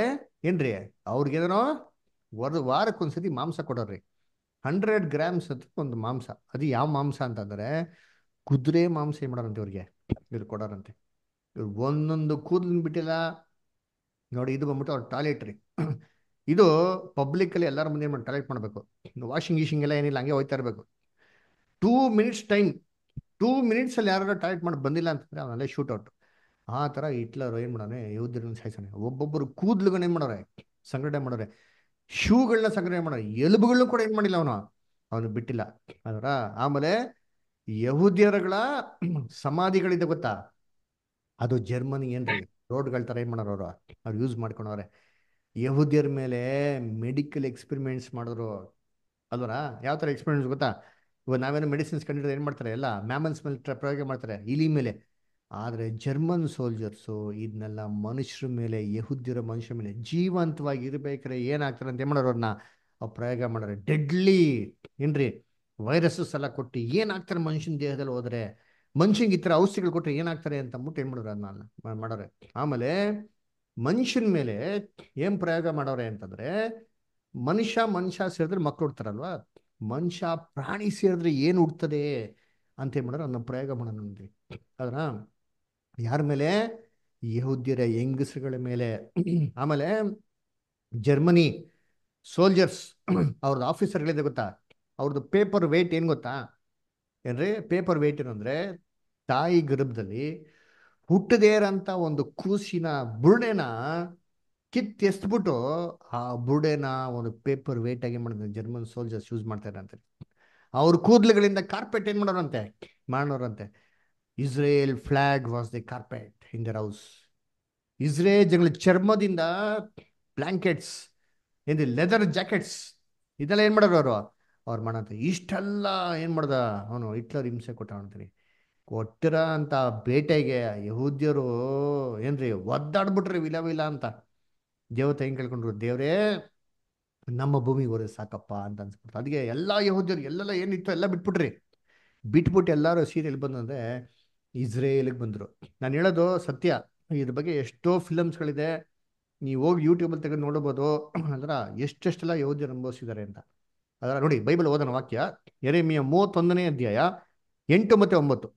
ಏನ್ರಿ ಅವ್ರಿಗೇನೋ ವರ್ ವಾರಕ್ಕೊಂದ್ಸತಿ ಮಾಂಸ ಕೊಡೋರಿ ಹಂಡ್ರೆಡ್ ಗ್ರಾಮ್ಸ್ ಅಂತ ಒಂದು ಮಾಂಸ ಅದು ಯಾವ ಮಾಂಸ ಅಂತಂದರೆ ಕುದುರೆ ಮಾಂಸ ಮಾಡೋರಂತೆ ಅವ್ರಿಗೆ ಇದು ಕೊಡೋರಂತೆ ಒಂದೊಂದು ಕೂದಲು ಬಿಟ್ಟಿಲ್ಲ ನೋಡಿ ಇದು ಬಂದ್ಬಿಟ್ಟು ಅವ್ರ ಟಾಯ್ಲೆಟ್ ರೀ ಇದು ಪಬ್ಲಿಕ್ಕಲ್ಲಿ ಎಲ್ಲರ ಮುಂದೆ ಮಾಡಿ ಟಾಯ್ಲೆಟ್ ಮಾಡಬೇಕು ವಾಷಿಂಗ್ ಗೀಶಿಂಗ್ ಎಲ್ಲ ಏನಿಲ್ಲ ಹಂಗೆ ಹೋಯ್ತಾ ಇರಬೇಕು ಟೂ ಮಿನಿಟ್ಸ್ ಟೈಮ್ ಟೂ ಮಿನಿಟ್ಸಲ್ಲಿ ಯಾರು ಟಾಯ್ಲೆಟ್ ಮಾಡಿ ಬಂದಿಲ್ಲ ಅಂತಂದರೆ ಅವನಲ್ಲೇ ಶೂಟ್ ಔಟ್ ಆ ಥರ ಹಿಟ್ಲರ್ ಏನು ಮಾಡೋಣ ಯೋಧರನ್ನ ಸಾಯಿಸೋಣ ಒಬ್ಬೊಬ್ಬರು ಕೂದಲುಗಳನ್ನ ಏನು ಮಾಡೋರೆ ಸಂಗ್ರಹಣೆ ಮಾಡೋರೆ ಶೂಗಳನ್ನ ಸಂಗ್ರಹಣೆ ಮಾಡೋರೆ ಎಲುಬುಗಳನ್ನೂ ಕೂಡ ಏನು ಮಾಡಿಲ್ಲ ಅವನು ಅವನು ಬಿಟ್ಟಿಲ್ಲ ಅದರ ಆಮೇಲೆ ಯಹೂದ್ಯರುಗಳ ಸಮಾಧಿಗಳಿದೆ ಗೊತ್ತಾ ಅದು ಜರ್ಮನಿ ಏನ್ರಿ ರೋಡ್ಗಳ ಥರ ಏನು ಮಾಡೋರು ಅವ್ರು ಯೂಸ್ ಮಾಡ್ಕೊಳೋರೆ ಯಹುದಿಯರ ಮೇಲೆ ಮೆಡಿಕಲ್ ಎಕ್ಸ್ಪೆರಿಮೆಂಟ್ಸ್ ಮಾಡೋರು ಅಲ್ವಾ ಯಾವ ಥರ ಎಕ್ಸ್ಪೆರಿಮೆಂಟ್ಸ್ ಗೊತ್ತಾ ಇವಾಗ ನಾವೇನೋ ಮೆಡಿಸಿನ್ಸ್ ಕಂಡಿಡಿದ್ರೆ ಏನು ಮಾಡ್ತಾರೆ ಎಲ್ಲ ಮ್ಯಾಮನ್ಸ್ ಮೇಲೆ ಪ್ರಯೋಗ ಮಾಡ್ತಾರೆ ಇಲಿ ಮೇಲೆ ಆದರೆ ಜರ್ಮನ್ ಸೋಲ್ಜರ್ಸು ಇದನ್ನೆಲ್ಲ ಮನುಷ್ಯರ ಮೇಲೆ ಯಹುದ್ಯರ ಮನುಷ್ಯರ ಮೇಲೆ ಜೀವಂತವಾಗಿ ಇರಬೇಕಾದ್ರೆ ಏನಾಗ್ತಾರೆ ಅಂತ ಮಾಡೋರು ಅವ್ರನ್ನ ಅವ್ರು ಪ್ರಯೋಗ ಮಾಡೋರು ಡೆಡ್ಲಿ ಏನ್ರಿ ವೈರಸ್ಸಸ್ ಎಲ್ಲ ಕೊಟ್ಟು ಏನಾಗ್ತಾರೆ ಮನುಷ್ಯನ ದೇಹದಲ್ಲಿ ಹೋದರೆ ಮನುಷ್ಯಂಗೆ ಇತರ ಔಷಧಿಗಳು ಕೊಟ್ಟರೆ ಏನಾಗ್ತಾರೆ ಅಂತ ಅಂದ್ಬಿಟ್ಟು ಏನ್ ಮಾಡಿದ್ರು ಅದನ್ನ ಮಾಡೋರೆ ಆಮೇಲೆ ಮನುಷ್ಯನ ಮೇಲೆ ಏನು ಪ್ರಯೋಗ ಮಾಡೋರೆ ಅಂತಂದ್ರೆ ಮನುಷ್ಯ ಮನುಷ್ಯ ಸೇರಿದ್ರೆ ಮಕ್ಕಳು ಹುಡ್ತಾರಲ್ವ ಮನುಷ್ಯ ಪ್ರಾಣಿ ಸೇರಿದ್ರೆ ಏನು ಹುಡ್ತದೆ ಅಂತ ಏನು ಮಾಡೋರು ಅದನ್ನ ಪ್ರಯೋಗ ಮಾಡೋಣ ಅಂದ್ವಿ ಅದರ ಯಾರ ಮೇಲೆ ಯಹುದ್ಯರ ಹೆಂಗಸರುಗಳ ಮೇಲೆ ಆಮೇಲೆ ಜರ್ಮನಿ ಸೋಲ್ಜರ್ಸ್ ಅವ್ರದ್ದು ಆಫೀಸರ್ಗಳಿದೆ ಗೊತ್ತಾ ಅವ್ರದ್ದು ಪೇಪರ್ ವೇಟ್ ಏನು ಗೊತ್ತಾ ಏನ್ರಿ ಪೇಪರ್ ವೇಟ್ ಏನಂದ್ರೆ ತಾಯಿ ಗರ್ಭದಲ್ಲಿ ಹುಟ್ಟದೇ ಒಂದು ಕೂಸಿನ ಬುರುಡೆನ ಕಿತ್ತೆಸ್ಬಿಟ್ಟು ಆ ಬುರುಡೆನ ಒಂದು ಪೇಪರ್ ವೇಟ್ ಆಗಿ ಮಾಡಿದ್ರೆ ಜರ್ಮನ್ ಸೋಲ್ಜರ್ಸ್ ಯೂಸ್ ಮಾಡ್ತಾರೆ ಅಂತ ಅವ್ರ ಕೂದಲುಗಳಿಂದ ಕಾರ್ಪೆಟ್ ಏನ್ ಮಾಡೋರಂತೆ ಮಾಡೋರಂತೆ Israel flag was the carpet in their house Israel ಜಗಳ ಚರ್ಮದಿಂದ ಬ್ಲಾಂಕೆಟ್ಸ್ ಏನ್ ಲೆದರ್ ಜಾಕೆಟ್ಸ್ ಇದೆಲ್ಲ ಏನ್ ಮಾಡೋರು ಅವರು ಅವ್ರು ಮಾಡಂತ ಇಷ್ಟೆಲ್ಲ ಏನು ಮಾಡ್ದ ಅವನು ಹಿಟ್ಲರ್ ಹಿಂಸೆ ಕೊಟ್ಟ ಅಂತೀನಿ ಕೊಟ್ಟಿರ ಅಂತ ಬೇಟೆಗೆ ಯಹೂದ್ಯರು ಏನ್ರಿ ಒದ್ದಾಡ್ಬಿಟ್ರಿ ವಿಲ ವಿಲ ಅಂತ ದೇವತೆ ಹೆಂಗೆ ಕೇಳ್ಕೊಂಡ್ರು ದೇವರೇ ನಮ್ಮ ಭೂಮಿಗೆ ಸಾಕಪ್ಪ ಅಂತ ಅನ್ಸ್ಬಿಡ್ತು ಅದಕ್ಕೆ ಎಲ್ಲ ಯಹೂದ್ಯರು ಎಲ್ಲೆಲ್ಲ ಏನಿತ್ತು ಎಲ್ಲ ಬಿಟ್ಬಿಟ್ರಿ ಬಿಟ್ಬಿಟ್ಟು ಎಲ್ಲರೂ ಸೀರಿಯಲ್ ಬಂದಂದ್ರೆ ಇಸ್ರೇಲಿಗೆ ಬಂದರು ನಾನು ಹೇಳೋದು ಸತ್ಯ ಇದ್ರ ಬಗ್ಗೆ ಎಷ್ಟೋ ಫಿಲಮ್ಸ್ಗಳಿದೆ ನೀವು ಹೋಗಿ ಯೂಟ್ಯೂಬಲ್ಲಿ ತೆಗೆದು ನೋಡ್ಬೋದು ಅಂದ್ರೆ ಎಷ್ಟೆಷ್ಟೆಲ್ಲ ಯಹೂದ್ಯರು ಅನುಭವಿಸಿದ್ದಾರೆ ಅಂತ ಅದರ ನೋಡಿ ಬೈಬಲ್ ಓದನ ವಾಕ್ಯ ಎರೆಮಿಯ ಮೂವತ್ತೊಂದನೇ ಅಧ್ಯಾಯ ಎಂಟು ಮತ್ತೆ ಒಂಬತ್ತು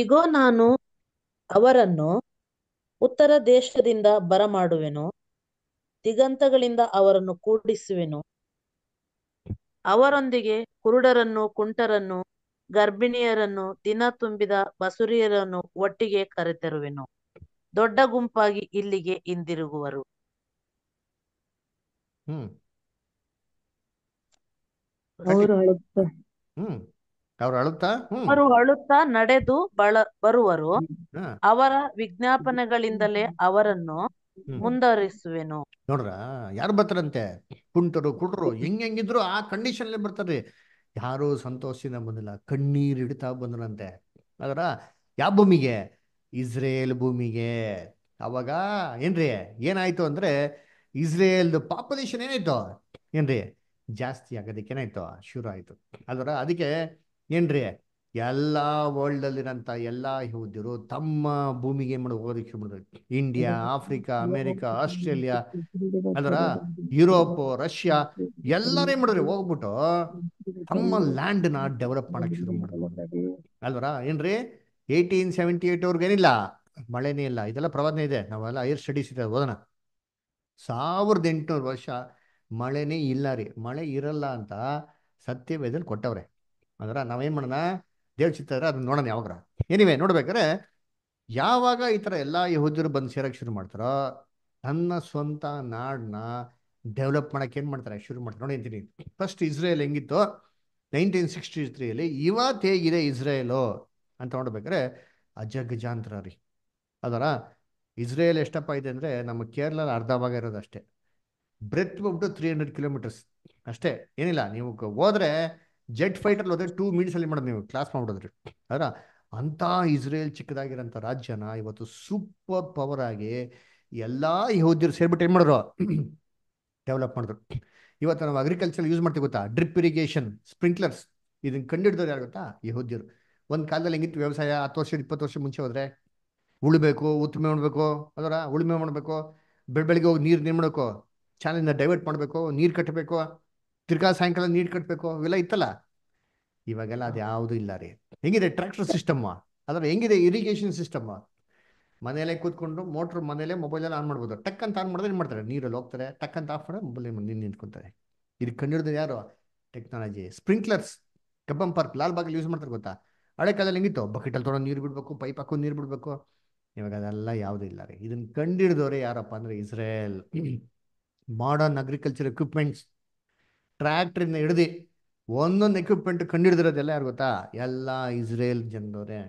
ಈಗೋ ನಾನು ಅವರನ್ನು ಉತ್ತರ ದೇಶದಿಂದ ಬರಮಾಡುವೆನು ದಿಗಂತಗಳಿಂದ ಅವರನ್ನು ಕೂಡಿಸುವೆನು ಅವರೊಂದಿಗೆ ಕುರುಡರನ್ನು ಕುಂಟರನ್ನು ಗರ್ಭಿಣಿಯರನ್ನು ದಿನ ತುಂಬಿದ ಬಸುರಿಯರನ್ನು ಒಟ್ಟಿಗೆ ಕರೆತರುವೆನು ದೊಡ್ಡ ಗುಂಪಾಗಿ ಇಲ್ಲಿಗೆ ಹಿಂದಿರುಗುವರು ಅಳುತ್ತ ಅವರು ಅಳುತ್ತಾ ಅವರು ಅಳುತ್ತಾ ನಡೆದು ಬಳ ಬರುವರು ಅವರ ವಿಜ್ಞಾಪನೆಗಳಿಂದಲೇ ಅವರನ್ನು ಮುಂದುವರಿಸುವೆನು ನೋಡ್ರ ಯಾರು ಬರ್ತಾರಂತೆ ಕುಂಟರು ಕುಡ್ರು ಹೆಂಗಿದ್ರು ಆ ಕಂಡೀಷನ್ ಬರ್ತಾರ್ರಿ ಯಾರು ಸಂತೋಷದಿಂದ ಬಂದಿಲ್ಲ ಕಣ್ಣೀರ್ ಹಿಡಿತಾ ಬಂದ್ರಂತೆ ಅದರ ಯಾವ ಭೂಮಿಗೆ ಇಸ್ರೇಲ್ ಭೂಮಿಗೆ ಅವಾಗ ಏನ್ರಿ ಏನಾಯ್ತು ಅಂದ್ರೆ ಇಸ್ರೇಲ್ ಪಾಪ್ಯುಲೇಷನ್ ಏನಾಯ್ತು ಏನ್ರಿ ಜಾಸ್ತಿ ಆಗೋದಕ್ಕೆ ಏನಾಯ್ತು ಶುರು ಆಯ್ತು ಅದರ ಅದಕ್ಕೆ ಏನ್ರಿ ಎಲ್ಲ ವರ್ಲ್ಡ್ ಅಲ್ಲಿರಂತ ಎಲ್ಲ ಯೋಧರು ತಮ್ಮ ಭೂಮಿಗೆ ಮಾಡಿ ಹೋಗೋದಕ್ಕೆ ಶುರು ಮಾಡಿದ್ರು ಇಂಡಿಯಾ ಆಫ್ರಿಕಾ ಅಮೇರಿಕಾ ಆಸ್ಟ್ರೇಲಿಯಾ ಅದರ ಯುರೋಪ್ ರಷ್ಯಾ ಎಲ್ಲರೇ ಮಾಡಿದ್ರಿ ಹೋಗ್ಬಿಟ್ಟು ತಮ್ಮ ಲ್ಯಾಂಡ್ ನ ಡೆವಲಪ್ ಮಾಡಕ್ ಶುರು ಮಾಡಿದ್ರು ಅಲ್ವರ ಏನ್ರಿ ಏಯ್ಟೀನ್ ಸೆವೆಂಟಿ ಅವ್ರಿಗೇನಿಲ್ಲ ಮಳೆನೇ ಇಲ್ಲ ಇದೆಲ್ಲ ಪ್ರವಾದನೆ ಇದೆ ನಾವೆಲ್ಲ ಹೈಯರ್ ಸ್ಟಡೀಸ್ ಇದೆ ಓದೋಣ ಸಾವಿರದ ಎಂಟುನೂರು ವರ್ಷ ಮಳೆನೇ ಇಲ್ಲ ರೀ ಮಳೆ ಇರಲ್ಲ ಅಂತ ಸತ್ಯವೇದಲ್ಲಿ ಕೊಟ್ಟವ್ರೆ ಅಂದ್ರೆ ನಾವೇನು ಮಾಡೋಣ ದೇವ್ರ ಅದನ್ನ ನೋಡೋಣ ಯಾವಾಗ ಏನಿವೆ ನೋಡ್ಬೇಕಾದ್ರೆ ಯಾವಾಗ ಈ ಥರ ಎಲ್ಲ ಯಹೂದ್ಯರು ಬಂದು ಸೇರೋಕ್ಕೆ ಶುರು ಮಾಡ್ತಾರೋ ತನ್ನ ಸ್ವಂತ ನಾಡನ್ನ ಡೆವಲಪ್ ಮಾಡೋಕೆ ಏನು ಮಾಡ್ತಾರೆ ಶುರು ಮಾಡ್ತಾರೆ ನೋಡಿ ಅಂತೀನಿ ಫಸ್ಟ್ ಇಸ್ರೇಲ್ ಹೆಂಗಿತ್ತು ನೈನ್ಟೀನ್ ಸಿಕ್ಸ್ಟಿ ತ್ರೀಯಲ್ಲಿ ಇವತ್ತು ಹೇಗಿದೆ ಇಸ್ರೇಲು ಅಂತ ನೋಡ್ಬೇಕಾದ್ರೆ ಅಜಗಜಾಂತರ ರೀ ಅದರ ಇಸ್ರೇಲ್ ಎಷ್ಟಪ್ಪ ಇದೆ ಅಂದರೆ ನಮ್ಮ ಕೇರಳ ಅರ್ಧ ಭಾಗ ಇರೋದು ಅಷ್ಟೇ ಬ್ರೆತ್ ಬಂದ್ಬಿಟ್ಟು ತ್ರೀ ಹಂಡ್ರೆಡ್ ಕಿಲೋಮೀಟರ್ಸ್ ಅಷ್ಟೇ ಏನಿಲ್ಲ ನೀವು ಹೋದ್ರೆ ಜೆಟ್ ಫೈಟರ್ ಹೋದ್ರೆ ಟೂ ಮಿನಿಟ್ಸಲ್ಲಿ ಮಾಡೋದು ನೀವು ಕ್ಲಾಸ್ ಮಾಡಿಬಿಡೋದ್ರಿ ಅದರ ಅಂಥ ಇಸ್ರೇಲ್ ಚಿಕ್ಕದಾಗಿರೋಂಥ ರಾಜ್ಯನ ಇವತ್ತು ಸೂಪರ್ ಪವರ್ ಆಗಿ ಎಲ್ಲ ಯಹೋದ್ಯರು ಸೇರ್ಬಿಟ್ಟು ಏನು ಮಾಡಿದ್ರು ಡೆವಲಪ್ ಮಾಡಿದ್ರು ಇವತ್ತು ನಾವು ಅಗ್ರಿಕಲ್ಚರ್ ಯೂಸ್ ಮಾಡ್ತೀವಿ ಗೊತ್ತಾ ಡ್ರಿಪ್ ಇರಿಗೇಷನ್ ಸ್ಪ್ರಿಂಕ್ಲರ್ಸ್ ಇದನ್ನು ಕಂಡಿಡಿದವ್ರು ಯಾರು ಗೊತ್ತಾ ಯಹೋದ್ಯರು ಒಂದು ಕಾಲದಲ್ಲಿ ಹೆಂಗಿತ್ತು ವ್ಯವಸಾಯ ಹತ್ತು ವರ್ಷ ಇಪ್ಪತ್ತು ವರ್ಷ ಮುಂಚೆ ಹೋದರೆ ಉಳಬೇಕು ಉತ್ಮೆ ಮಾಡಬೇಕು ಅದರ ಉಳುಮೆ ಮಾಡಬೇಕು ಬೆಳ ಬೆಳಿಗ್ಗೆ ಹೋಗಿ ನೀರು ನಿರ್ಮಾಡಬೇಕು ಚಾನಲಿಂದ ಡೈವರ್ಟ್ ಮಾಡಬೇಕು ನೀರು ಕಟ್ಟಬೇಕು ತಿರ್ಗಾ ಸಾಯಂಕಾಲ ನೀರು ಕಟ್ಟಬೇಕು ಇವೆಲ್ಲ ಇತ್ತಲ್ಲ ಇವಾಗೆಲ್ಲ ಅದು ಯಾವುದೂ ಇಲ್ಲ ರೀ ಹೆಂಗಿದೆ ಟ್ರ್ಯಾಕ್ಟರ್ ಸಿಸ್ಟಮ್ ಅದರ ಹೆಂಗಿದೆ ಇರಿಗೇಷನ್ ಸಿಸ್ಟಮ್ ಮನೆಯಲ್ಲೇ ಕೂತ್ಕೊಂಡು ಮೋಟ್ರ್ ಮನೆಯಲ್ಲೇ ಮೊಬೈಲಲ್ಲಿ ಆನ್ ಮಾಡ್ಬೋದು ಟಕ್ ಅಂತ ಆನ್ ಮಾಡಿದ್ರೆ ಏನು ಮಾಡ್ತಾರೆ ನೀರಲ್ಲಿ ಹೋಗ್ತಾರೆ ಟಕ್ ಅಂತ ಆಫ್ ಮಾಡಿದ್ರೆ ಮೊಬೈಲ್ ನಿನ್ನ ನಿಂತ್ಕೊತಾರೆ ಇದು ಕಂಡು ಯಾರು technology sprinklers Cubbon Park Lal use ಮಾಡ್ತಾರೆ ಗೊತ್ತಾ ಹಳೆ ಕಾಲದಲ್ಲಿ ಹೆಂಗಿತ್ತು ಬಕೆಟಲ್ಲಿ ತೊಗೊಂಡು ನೀರು ಬಿಡಬೇಕು ಪೈಪ್ ಹಾಕೊಂಡು ನೀರು ಬಿಡಬೇಕು ಇವಾಗ ಅದೆಲ್ಲ ಯಾವುದೂ ಇಲ್ಲ ರೀ ಇದನ್ನು ಕಂಡಿಡಿದವರೇ ಯಾರಪ್ಪ ಅಂದರೆ ಇಸ್ರೇಲ್ ಮಾಡರ್ನ್ ಅಗ್ರಿಕಲ್ಚರ್ ಎಕ್ವಿಪ್ಮೆಂಟ್ಸ್ ಟ್ರ್ಯಾಕ್ಟ್ರಿಂದ ಹಿಡ್ದು ಒಂದೊಂದು ಎಕ್ವಿಪ್ಮೆಂಟ್ ಕಂಡಿಡಿದಿರೋದೆಲ್ಲ ಯಾರು ಗೊತ್ತಾ ಎಲ್ಲ ಇಸ್ರೇಲ್ ಜನದವರೇ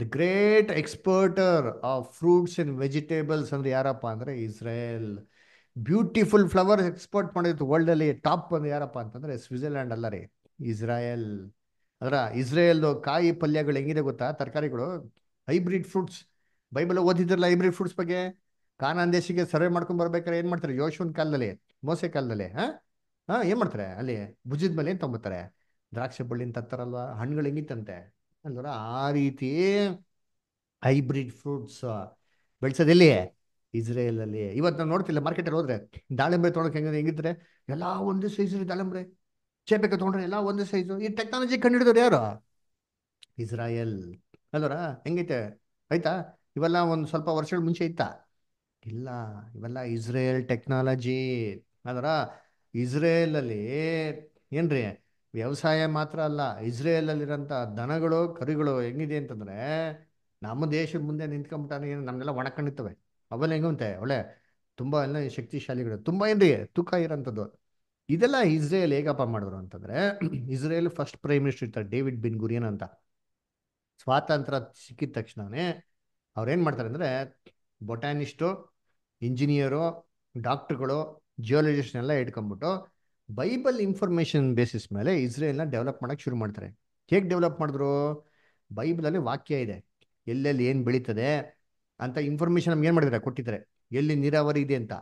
the great exporter of fruits and vegetables ಅಂದರೆ ಯಾರಪ್ಪ ಅಂದರೆ ಇಸ್ರೇಲ್ ಬ್ಯೂಟಿಫುಲ್ ಫ್ಲವರ್ಸ್ ಎಕ್ಸ್ಪೋರ್ಟ್ ಮಾಡಿದ್ದು ವರ್ಲ್ಡಲ್ಲಿ ಟಾಪ್ ಅಂದರೆ ಯಾರಪ್ಪ ಅಂತಂದರೆ ಸ್ವಿಟ್ಜರ್ಲ್ಯಾಂಡ್ ಅಲ್ಲ ರೀ ಇಸ್ರಾಯೆಲ್ ಅದರ ಇಸ್ರೇಲ್ದು ಕಾಯಿ ಪಲ್ಯಗಳು ಹೆಂಗಿದೆ ಗೊತ್ತಾ ತರಕಾರಿಗಳು ಹೈಬ್ರಿಡ್ ಫ್ರೂಟ್ಸ್ ಬೈಬಲ್ ಓದಿದ್ರಲ್ಲ ಹೈಬ್ರಿಡ್ ಫ್ರೂಟ್ಸ್ ಬಗ್ಗೆ ಕಾನಾನ್ ದೇಶಕ್ಕೆ ಸರ್ವೆ ಮಾಡ್ಕೊಂಡು ಬರ್ಬೇಕಾದ್ರೆ ಏನು ಮಾಡ್ತಾರೆ ಯೋಶುವಿನ ಕಾಲದಲ್ಲಿ ಮೋಸೆ ಕಾಲದಲ್ಲಿ ಹಾ ಹಾಂ ಏನು ಮಾಡ್ತಾರೆ ಅಲ್ಲಿ ಭುಜದ ಮೇಲೆ ಏನು ತಗೊಂಬತ್ತಾರೆ ದ್ರಾಕ್ಷಿ ಬಳ್ಳಿನ ತರ್ತಾರಲ್ವ ಹಣ್ಣುಗಳು ಹೆಂಗಿತ್ತಂತೆ ಅಲ್ವರ ಆ ರೀತಿ ಹೈಬ್ರಿಡ್ ಫ್ರೂಟ್ಸ್ ಇಸ್ರೇಲ್ ಅಲ್ಲಿ ಇವತ್ತು ನಾವು ನೋಡ್ತಿಲ್ಲ ಮಾರ್ಕೆಟಲ್ಲಿ ಹೋದ್ರೆ ದಾಳಿಂಬೆ ತೊಗೊಳಕ್ ಹೆಂಗ ಹೆಂಗಿದ್ರೆ ಎಲ್ಲ ಒಂದು ಸೈಜ್ ದಾಳಿಂಬೆ ಚೇಪೆಗೆ ತೊಗೊಂಡ್ರೆ ಎಲ್ಲ ಒಂದೇ ಸೈಜು ಈ ಟೆಕ್ನಾಲಜಿ ಕಂಡುಹಿಡಿದವ್ರು ಯಾರು ಇಸ್ರಾಯಲ್ ಅಲ್ವರ ಹೆಂಗೈತೆ ಆಯ್ತಾ ಇವೆಲ್ಲ ಒಂದು ಸ್ವಲ್ಪ ವರ್ಷಗಳ ಮುಂಚೆ ಇತ್ತಾ ಇಲ್ಲ ಇವೆಲ್ಲ ಇಸ್ರೇಲ್ ಟೆಕ್ನಾಲಜಿ ಅದರ ಅಲ್ಲಿ ಏನ್ರಿ ವ್ಯವಸಾಯ ಮಾತ್ರ ಅಲ್ಲ ಇಸ್ರೇಲಲ್ಲಿರೋಂಥ ದನಗಳು ಕರಿಗಳು ಹೆಂಗಿದೆ ಅಂತಂದರೆ ನಮ್ಮ ದೇಶದ ಮುಂದೆ ನಿಂತ್ಕೊಂಬಿಟ್ಟಾನೆ ಏನು ನಮ್ಮನ್ನೆಲ್ಲ ಒಣಕಂಡಿತ್ತವೆ ಅವೆಲ್ಲ ಹೆಂಗಂತೆ ಒಳ್ಳೆ ತುಂಬ ಎಲ್ಲ ಶಕ್ತಿಶಾಲಿಗಳು ತುಂಬ ಏನ್ರಿ ತೂಕ ಇರೋಂಥದ್ದು ಇದೆಲ್ಲ ಇಸ್ರೇಲ್ ಹೇಗಪ್ಪ ಮಾಡಿದ್ರು ಅಂತಂದ್ರೆ ಇಸ್ರೇಲ್ ಫಸ್ಟ್ ಪ್ರೈಮ್ ಮಿನಿಸ್ಟರ್ ಇರ್ತಾರೆ ಡೇವಿಡ್ ಬಿನ್ ಗುರಿಯನ್ ಅಂತ ಸ್ವಾತಂತ್ರ್ಯ ಸಿಕ್ಕಿದ ತಕ್ಷಣನೇ ಏನು ಮಾಡ್ತಾರೆ ಅಂದರೆ ಬೊಟ್ಯಾನಿಸ್ಟು ಇಂಜಿನಿಯರು ಡಾಕ್ಟ್ರುಗಳು ಜಿಯೋಲಜಿಸ್ಟ್ ಎಲ್ಲ ಇಟ್ಕೊಂಡ್ಬಿಟ್ಟು ಬೈಬಲ್ ಇನ್ಫಾರ್ಮೇಷನ್ ಬೇಸಿಸ್ ಮೇಲೆ ಇಸ್ರೇಲ್ನ ಡೆವಲಪ್ ಮಾಡೋಕ್ಕೆ ಶುರು ಮಾಡ್ತಾರೆ ಹೇಗೆ ಡೆವಲಪ್ ಮಾಡಿದ್ರು ಬೈಬಲಲ್ಲಿ ವಾಕ್ಯ ಇದೆ ಎಲ್ಲೆಲ್ಲಿ ಏನು ಬೆಳೀತದೆ ಅಂತ ಇನ್ಫಾರ್ಮೇಷನ್ ನಮ್ಗೆ ಏನು ಮಾಡಿದ್ದಾರೆ ಕೊಟ್ಟಿದ್ದಾರೆ ಎಲ್ಲಿ ನೀರಾವರಿ ಇದೆ ಅಂತ